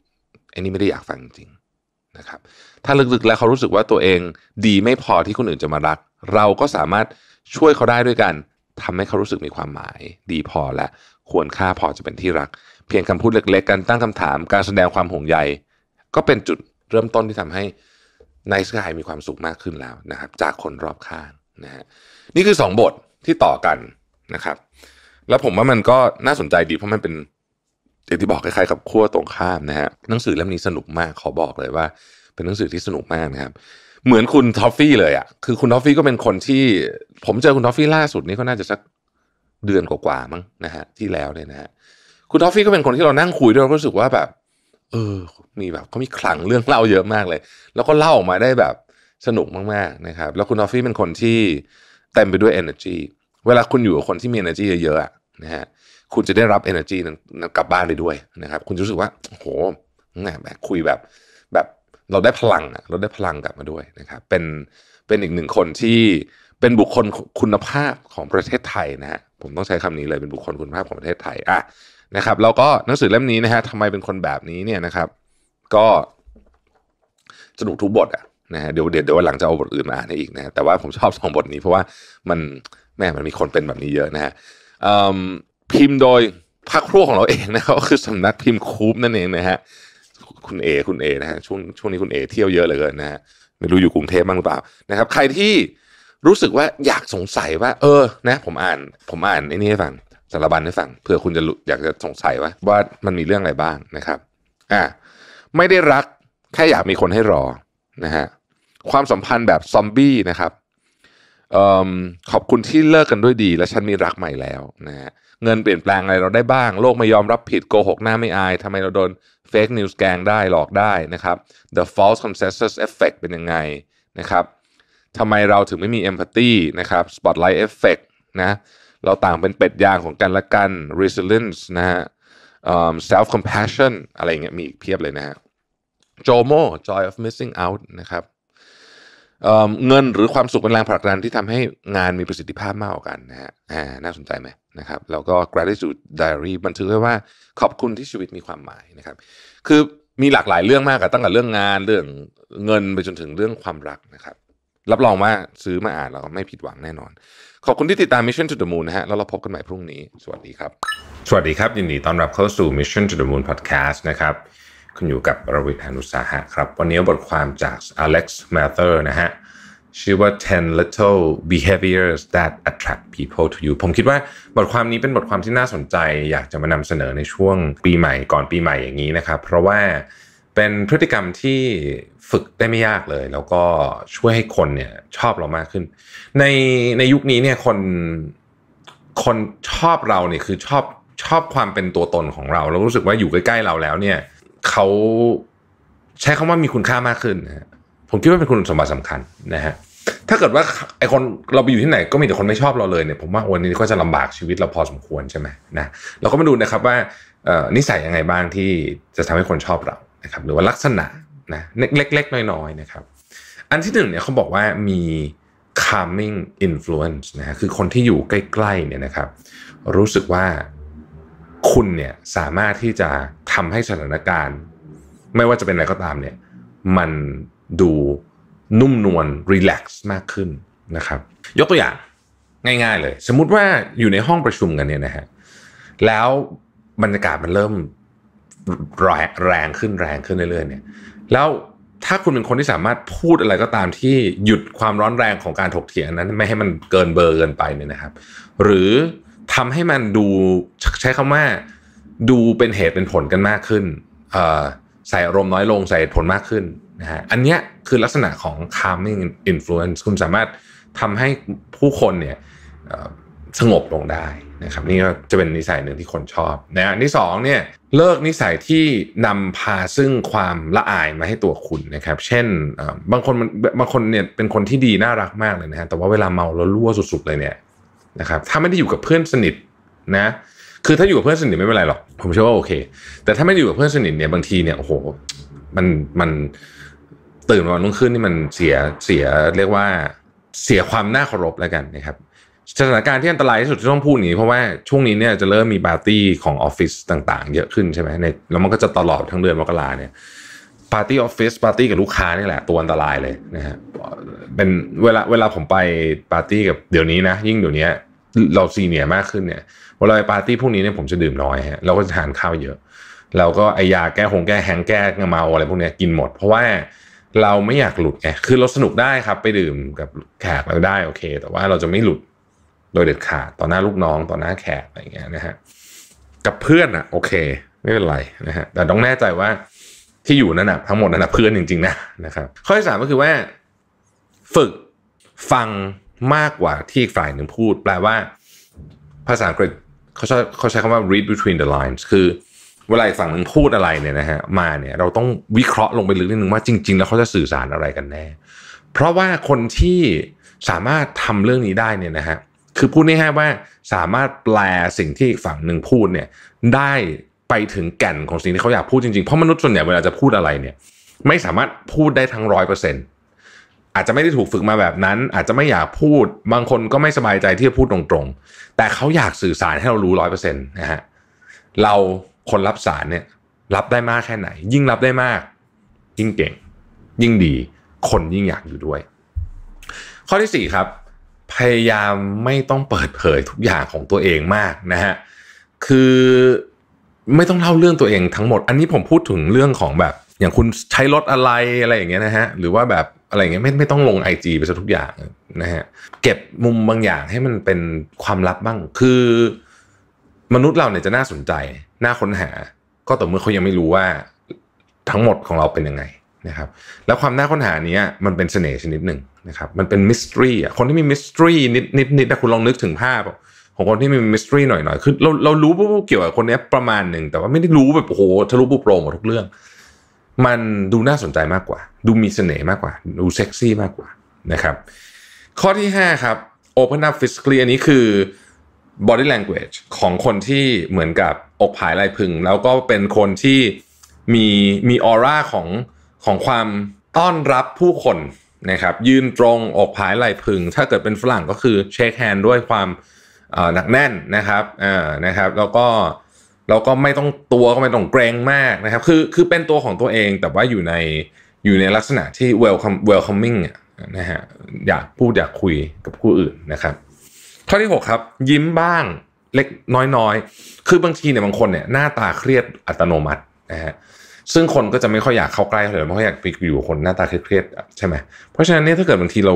ไอ้นี่ไม่ได้อยากฟังจริงนะครับถ้าลึกๆแล้วเขารู้สึกว่าตัวเอง ดีไม่พอที่คนอื่นจะมารัก เราก็สามารถช่วยเขาได้ด้วยกัน ทำให้เขารู้สึกมีความหมาย ดีพอและควรค่าพอจะเป็นที่รักเพียงคำพูดเล็กๆการตั้งคำถามการแสดงความห่วงใยก็เป็นจุดเริ่มต้นที่ทำให้ไนท์สกายมีความสุขมากขึ้นแล้วนะครับ จากคนรอบข้างนะฮะนี่คือ2บทที่ต่อกันนะครับแล้วผมว่ามันก็น่าสนใจดี เพราะมันเป็นอย่างที่บอกคล้ายๆกับขั้วตรงข้ามนะฮะหนังสือเล่มนี้สนุกมาก ขอบอกเลยว่าเป็นหนังสือที่สนุกมากนะครับ เหมือนคุณทอฟฟี่เลยอะ่ะ คือคุณทอฟฟี่ก็เป็นคนที่ ผมเจอคุณทอฟฟี่ล่าสุดนี้ก็น่าจะสักเดือนกว่าๆมั้งนะฮะที่แล้วเนี่ยนะฮะคุณทอฟฟี่ก็เป็นคนที่เรานั่งคุยด้วยรู้สึกว่าแบบเออมีแบบเขามีขลังเรื่องเล่าเยอะมากเลย แล้วก็เล่าออกมาได้แบบสนุกมากๆนะครับ แล้วคุณออฟฟี่เป็นคนที่เต็มไปด้วย energy เวลาคุณอยู่กับคนที่มี energy เยอะๆนะฮะคุณจะได้รับ energy นั้นกลับบ้านไปด้วยนะครับ คุณจะรู้สึกว่าโหนะแบบคุยแบบแบบเราได้พลังอ่ะ เราได้พลังกลับมาด้วยนะครับเป็นเป็นอีกหนึ่งคนที่เป็นบุคคลคุณภาพของประเทศไทยนะฮะผมต้องใช้คำนี้เลยเป็นบุคคลคุณภาพของประเทศไทยอ่ะนะครับแล้วก็หนังสือเล่มนี้นะฮะทำไมเป็นคนแบบนี้เนี่ยนะครับ ก็สนุกทุกบทอ่ะนะฮะเดี๋ยวเดี๋ยวเดี๋ยวหลังจะเอาบทอื่นมาอ่านให้อีกนะฮะแต่ว่าผมชอบสองบทนี้เพราะว่ามันแม่มันมีคนเป็นแบบนี้เยอะนะฮะพิมพ์โดยพักคครัวของเราเองนะก็คือสำนักพิมพ์คูปนั่นเองนะฮะคุณเอคุณเอนะฮะช่วงช่วงนี้คุณเอเที่ยวเยอะเหลือเกินนะฮะไม่รู้อยู่กรุงเทพบ้างหรือเปล่านะครับ ใครที่รู้สึกว่าอยากสงสัยว่า เออนะ ผมอ่าน ผมอ่านไอ้นี่ให้ฟังสารบัญให้ฟังเผื่อคุณจะอยากจะสงสัยว่าว่ามันมีเรื่องอะไรบ้างนะครับอ่าไม่ได้รัก แค่อยากมีคนให้รอนะฮะความสัมพันธ์แบบซอมบี้นะครับออขอบคุณที่เลิกกันด้วยดี และฉันมีรักใหม่แล้วนะฮะเงินเปลี่ยนแปลงอะไรเราได้บ้าง โลกไม่ยอมรับผิด โกหกหน้าไม่อายทำไมเราโดนเฟกนิวส์แกงได้หลอกได้นะครับ the false consensus effect เป็นยังไงนะครับทำไมเราถึงไม่มี empathy นะครับ spotlight effect นะเราต่างเป็นเป็ดยางของกันและกัน resilience นะฮะ self compassion อะไรเงี้ยมีอีกเพียบเลยนะฮะ JOMO joy of missing out นะครับ เงินหรือความสุขเป็นแรงผลักดันที่ทำให้งานมีประสิทธิภาพมากกว่ากันนะฮะน่าสนใจไหมนะครับ แล้วก็ gratitude diary บันทึกไว้ว่าขอบคุณที่ชีวิตมีความหมายนะครับ คือมีหลากหลายเรื่องมากตั้งแต่เรื่องงานเรื่องเงินไปจนถึงเรื่องความรักนะครับ รับรองว่าซื้อมาอ่านแล้วไม่ผิดหวังแน่นอนขอบคุณที่ติดตาม Mission to the Moon นะฮะแล้วเราพบกันใหม่พรุ่งนี้ สวัสดีครับ สวัสดีครับ ยินดีต้อนรับเข้าสู่ Mission to the Moon Podcast นะครับ คุณอยู่กับรวิทยานุสาหะครับวันนี้บทความจาก Alex Mather นะฮะชื่อว่า 10 little behaviors that attract people to you ผมคิดว่าบทความนี้เป็นบทความที่น่าสนใจ อยากจะมานำเสนอในช่วงปีใหม่ก่อนปีใหม่อย่างนี้นะครับเพราะว่าเป็นพฤติกรรมที่ฝึกได้ไม่ยากเลย แล้วก็ช่วยให้คนเนี่ยชอบเรามากขึ้น ในในยุคนี้เนี่ยคนคนชอบเราเนี่ยคือชอบชอบความเป็นตัวตนของเราแล้วรู้สึกว่าอยู่ใกล้ๆเราแล้วเนี่ยเขาใช้คำว่ามีคุณค่ามากขึ้นนะผมคิดว่าเป็นคุณสมบัติสำคัญนะฮะถ้าเกิดว่าไอคนเราไปอยู่ที่ไหนก็มีแต่คนไม่ชอบเราเลยเนี่ยผมว่าวันนี้ก็จะลำบากชีวิตเราพอสมควรใช่ไหมนะเราก็มาดูนะครับว่านิสัยยังไงบ้างที่จะทำให้คนชอบเรานะครับหรือว่าลักษณะนะเล็ก ๆ น้อยๆนะครับ อันที่หนึ่งเนี่ยเขาบอกว่ามี calming influence นะคคือคนที่อยู่ใกล้ๆเนี่ยนะครับรู้สึกว่าคุณเนี่ยสามารถที่จะทำให้สถานการณ์ ไม่ว่าจะเป็นอะไรก็ตามเนี่ยมันดูนุ่มนวลรีแลกซ์มากขึ้นนะครับ ยกตัวอย่างง่ายๆเลย สมมุติว่าอยู่ในห้องประชุมกันเนี่ยนะฮะแล้วบรรยากาศมันเริ่มแรงขึ้นแรงขึ้นเรื่อยๆเนี่ยแล้วถ้าคุณเป็นคนที่สามารถพูดอะไรก็ตามที่หยุดความร้อนแรงของการถกเถียงนั้นไม่ให้มันเกินเบอร์เกินไปเนี่ยนะครับ หรือทำให้มันดูใช้คำว่าดูเป็นเหตุเป็นผลกันมากขึ้น ใส่อารมณ์น้อยลงใส่ผลมากขึ้นนะฮะอันเนี้ยคือลักษณะของ calming influence คุณสามารถทำให้ผู้คนเนี่ยสงบลงได้นะครับนี่ก็จะเป็นนิสัยหนึ่งที่คนชอบนะนิสองเนี่ยเลิกนิสัยที่นำพาซึ่งความละอายมาให้ตัวคุณนะครับ เช่นบางคนมันบางคนเนี่ยเป็นคนที่ดีน่ารักมากเลยนะฮะแต่ว่าเวลาเมาแล้วรั่วสุด ๆ เลยเนี่ยนะครับถ้าไม่ได้อยู่กับเพื่อนสนิทนะ คือถ้าอยู่กับเพื่อนสนิทไม่เป็นไรหรอกผมเชื่อว่าโอเค แต่ถ้าไม่อยู่กับเพื่อนสนิทเนี่ยบางทีเนี่ยโอ้โห มันมันตื่นวันรุ่งขึ้นนี่มันเสียเสียเรียกว่าเสียความน่าเคารพแล้วกันนะครับสถานการณ์ที่อันตรายที่สุดที่ต้องพูดนี้เพราะว่าช่วงนี้เนี่ยจะเริ่มมีปาร์ตี้ของออฟฟิศต่าง ๆ เยอะขึ้นใช่ไหมในแล้วมันก็จะตลอดทั้งเดือนมกราเนี่ยปาร์ตี้ออฟฟิศปาร์ตี้กับลูกค้านี่แหละตัวอันตรายเลยนะฮะเป็นเวลาเวลาผมไปปาร์ตี้กับเดี๋ยวนี้นะ ยิ่งเดี๋ยวนี้เราซีเนียร์มากขึ้นเนี่ยเวลาไปปาร์ตี้พวกนี้เนี่ยผมจะดื่มน้อยฮะเราก็จะทานข้าวเยอะ เราก็ไอยาแก้หงแก้แหงแก้เมาอะไรพวกนี้กินหมดเพราะว่าเราไม่อยากหลุดไงคือเราสนุกได้ครับไปดื่มกับแขกเราได้โอเค แต่ว่าเราจะไม่หลุดโดยเด็ดขาด ต่อหน้าลูกน้อง ต่อหน้าแขก อะไรเงี้ยนะฮะ กับเพื่อนอะโอเค ไม่เป็นไรนะฮะ แต่ต้องแน่ใจว่าที่อยู่นั่นนะทั้งหมดนั่นนะเพื่อนจริง ๆ นะนะครับ ข้อที่สามก็คือว่าฝึกฟังมากกว่าที่ฝ่ายหนึ่งพูด แปลว่าภาษาอังกฤษเขาใช้เขาใช้คำว่า read between the lines คือเวลาฝั่งหนึ่งพูดอะไรเนี่ยนะฮะมาเนี่ย เราต้องวิเคราะห์ลงไปลึกนิดนึงว่าจริงๆแล้วเขาจะสื่อสารอะไรกันแน่เพราะว่าคนที่สามารถทำเรื่องนี้ได้เนี่ยนะฮะคือพูดง่ายๆว่าสามารถแปลสิ่งที่อีกฝั่งหนึ่งพูดเนี่ยได้ไปถึงแก่นของสิ่งที่เขาอยากพูดจริงๆ เพราะมนุษย์ส่วนใหญ่เวลาจะพูดอะไรเนี่ย ไม่สามารถพูดได้ทั้งร้อยเปอร์เซ็นต์อาจจะไม่ได้ถูกฝึกมาแบบนั้น อาจจะไม่อยากพูด บางคนก็ไม่สบายใจที่จะพูดตรงๆ แต่เขาอยากสื่อสารให้เรารู้ร้อยเปอร์เซ็นต์นะฮะเราคนรับสารเนี่ยรับได้มากแค่ไหน ยิ่งรับได้มาก ยิ่งเก่ง ยิ่งดี คนยิ่งอยากอยู่ด้วย ข้อที่4ครับพยายามไม่ต้องเปิดเผยทุกอย่างของตัวเองมากนะฮะ คือไม่ต้องเล่าเรื่องตัวเองทั้งหมด อันนี้ผมพูดถึงเรื่องของแบบอย่างคุณใช้รถอะไรอะไรอย่างเงี้ยนะฮะ หรือว่าแบบอะไรเงี้ยไม่ไม่ต้องลง IG ไปซะทุกอย่างนะฮะ เก็บมุมบางอย่างให้มันเป็นความลับบ้าง คือ มนุษย์เราเนี่ยจะน่าสนใจน่าค้นหา ก็ต่อเมื่อเขายังไม่รู้ว่าทั้งหมดของเราเป็นยังไงนะครับแล้วความน่าค้นหานี้มันเป็นเสน่ห์ชนิดหนึ่งนะครับ มันเป็นมิสทรีอ่ะคนที่มีมิสทรีนิดนิดนิดนะคุณลองนึกถึงภาพ ของคนที่มีมิสทรีหน่อยหน่อยคือเราเรารู้ว่าเกี่ยวกับคนนี้ประมาณหนึ่งแต่ว่าไม่ได้รู้แบบโอ้โหทะลุปุโปรงหมดทุกเรื่อง มันดูน่าสนใจมากกว่า ดูมีเสน่ห์มากกว่า ดูเซ็กซี่มากกว่านะครับข้อที่5ครับ open up physically อันนี้คือ body language ของคนที่เหมือนกับอกผายลายพึง แล้วก็เป็นคนที่มีมีออร่าของของความต้อนรับผู้คนนะครับ ยืนตรงอกผายไหล่พึง ถ้าเกิดเป็นฝรั่งก็คือเช็คแฮนด์ด้วยความหนักแน่นนะครับอ่านะครับแล้วก็เราก็ไม่ต้องตัวก็ไม่ต้องเกรงมากนะครับคือคือเป็นตัวของตัวเองแต่ว่าอยู่ในอยู่ในลักษณะที่ welcome welcoming นะฮะอยากพูดอยากคุยกับผู้อื่นนะครับข้อที่ 6 ครับ ยิ้มบ้างเล็กน้อยๆ คือบางทีเนี่ยบางคนเนี่ยหน้าตาเครียดอัตโนมัตินะฮะซึ่งคนก็จะไม่ค่อยอยากเข้าใกล้เลยไม่ค่อยอยากไปอยู่คนหน้าตาเครียดๆใช่ไหมเพราะฉะนั้นเนี่ยถ้าเกิดบางทีเรา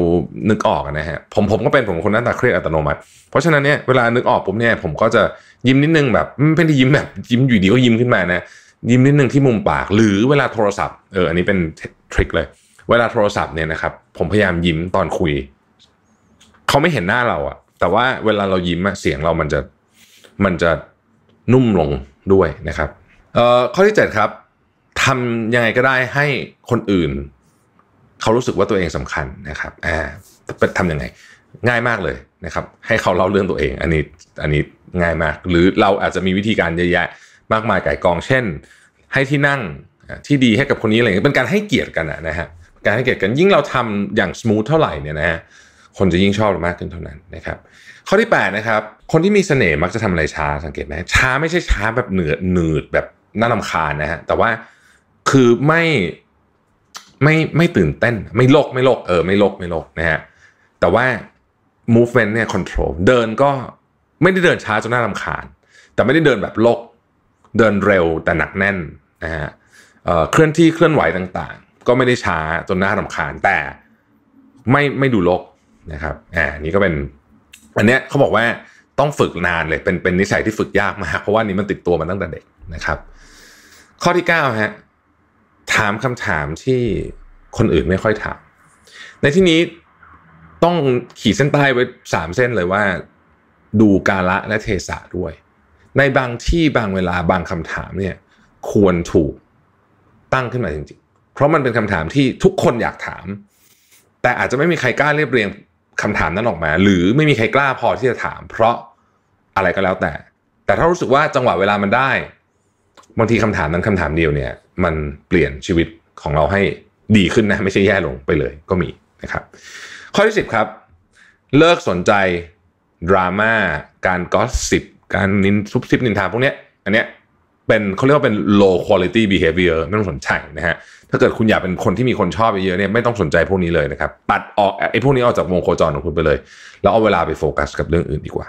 นึกออกนะฮะผมผมก็เป็นผมคนหน้าตาเครียดอัตโนมัติเพราะฉะนั้นเนี่ยเวลานึกออก ผมเนี่ยผมก็จะยิ้มนิดนึงแบบไม่เป็นที่ยิ้มแบบยิ้มอยู่ดีก็ยิ้มขึ้นมานะ ยิ้มนิดนึงที่มุมปากหรือเวลาโทรศัพท์เอออันนี้เป็นทริคเลย เวลาโทรศัพท์เนี่ยนะครับผมพยายามยิ้มตอนคุยเขาไม่เห็นหน้าเราอะแต่ว่าเวลาเรายิ้มเสียงเรามันจะมันจะนุ่มลงด้วยนะครับ เออ่ข้อที่7ครับทำยังไงก็ได้ให้คนอื่น เขารู้สึกว่าตัวเองสำคัญนะครับอ่าทำยังไงง่ายมากเลยนะครับให้เขาเล่าเรื่องตัวเองอันนี้อันนี้ง่ายมากหรือเราอาจจะมีวิธีการเยอะแยะมากมายไก่กองเช่น ให้ที่นั่งที่ดีให้กับคนนี้อะไรเงี้ยเป็นการให้เกียรติกันนะฮะการให้เกียรติกันยิ่งเราทำอย่างสมูทเท่าไหร่เนี่ยนะฮะคนจะยิ่งชอบเรามากขึ้นเท่านั้นนะครับข้อที่8นะครับคนที่มีเสน่ห์มักจะทำอะไรช้าสังเกตไหมช้าไม่ใช่ช้า แบบเหนื่อยหนืดแบบน่าลำคาญนะฮะแต่ว่าคือไม่ไม่ไม่ตื่นเต้นไม่โลกไม่โลกเออไม่โลกไม่โลกนะฮะแต่ว่า movement เนี่ย control เดินก็ไม่ได้เดินช้าจนน่ารำคาญ แต่ไม่ได้เดินแบบโลก เดินเร็วแต่หนักแน่นนะฮะเเคลื่อนที่เคลื่อนไหวต่าง ๆ ก็ไม่ได้ช้าจนน่ารำคาญ แต่ไม่ไม่ดูโลกนะครับอ่านี่ก็เป็นอันเนี้ยเขาบอกว่าต้องฝึกนานเลย เป็นเป็นนิสัยที่ฝึกยากมากเพราะว่านี้มันติดตัวมาตั้งแต่เด็กนะครับ ข้อที่9ฮะถามคำถามที่คนอื่นไม่ค่อยถาม ในที่นี้ต้องขีดเส้นใต้ไว้สามเส้นเลยว่าดูกาละและเทศะด้วย ในบางที่บางเวลาบางคำถามเนี่ยควรถูกตั้งขึ้นมาจริงๆ เพราะมันเป็นคำถามที่ทุกคนอยากถาม แต่อาจจะไม่มีใครกล้าเรียบเรียงคำถามนั้นออกมา หรือไม่มีใครกล้าพอที่จะถามเพราะอะไรก็แล้วแต่ แต่ถ้ารู้สึกว่าจังหวะเวลามันได้บางทีคำถามนั้นคำถามเดียวเนี่ย มันเปลี่ยนชีวิตของเราให้ดีขึ้นนะ ไม่ใช่แย่ลงไปเลยก็มีนะครับ ข้อที่ิบครับ เลิกสนใจ ดราม่าการกอสิบ การนินซุบซิบนินทาพวกเนี้ยอันเนี้ยเป็นเขาเรียกว่าเป็น low quality behavior ไม่ต้องสนใจนะฮะถ้าเกิดคุณอยากเป็นคนที่มีคนชอบเยอะเนี่ยไม่ต้องสนใจพวกนี้เลยนะครับปัดออกไอ้พวกนี้ออกจากวงโคจร ของคุณไปเลยแล้วเอาเวลาไปโฟกัสกับเรื่องอื่นดีกว่า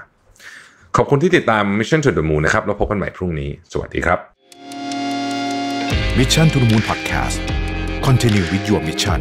ขอบคุณที่ติดตาม Mission to the Moon นะครับแล้วพบกันใหม่พรุ่งนี้สวัสดีครับมิชชั่นทุลมูลพอดแคสต์คอนเทนิววิดีโอมิชชั่น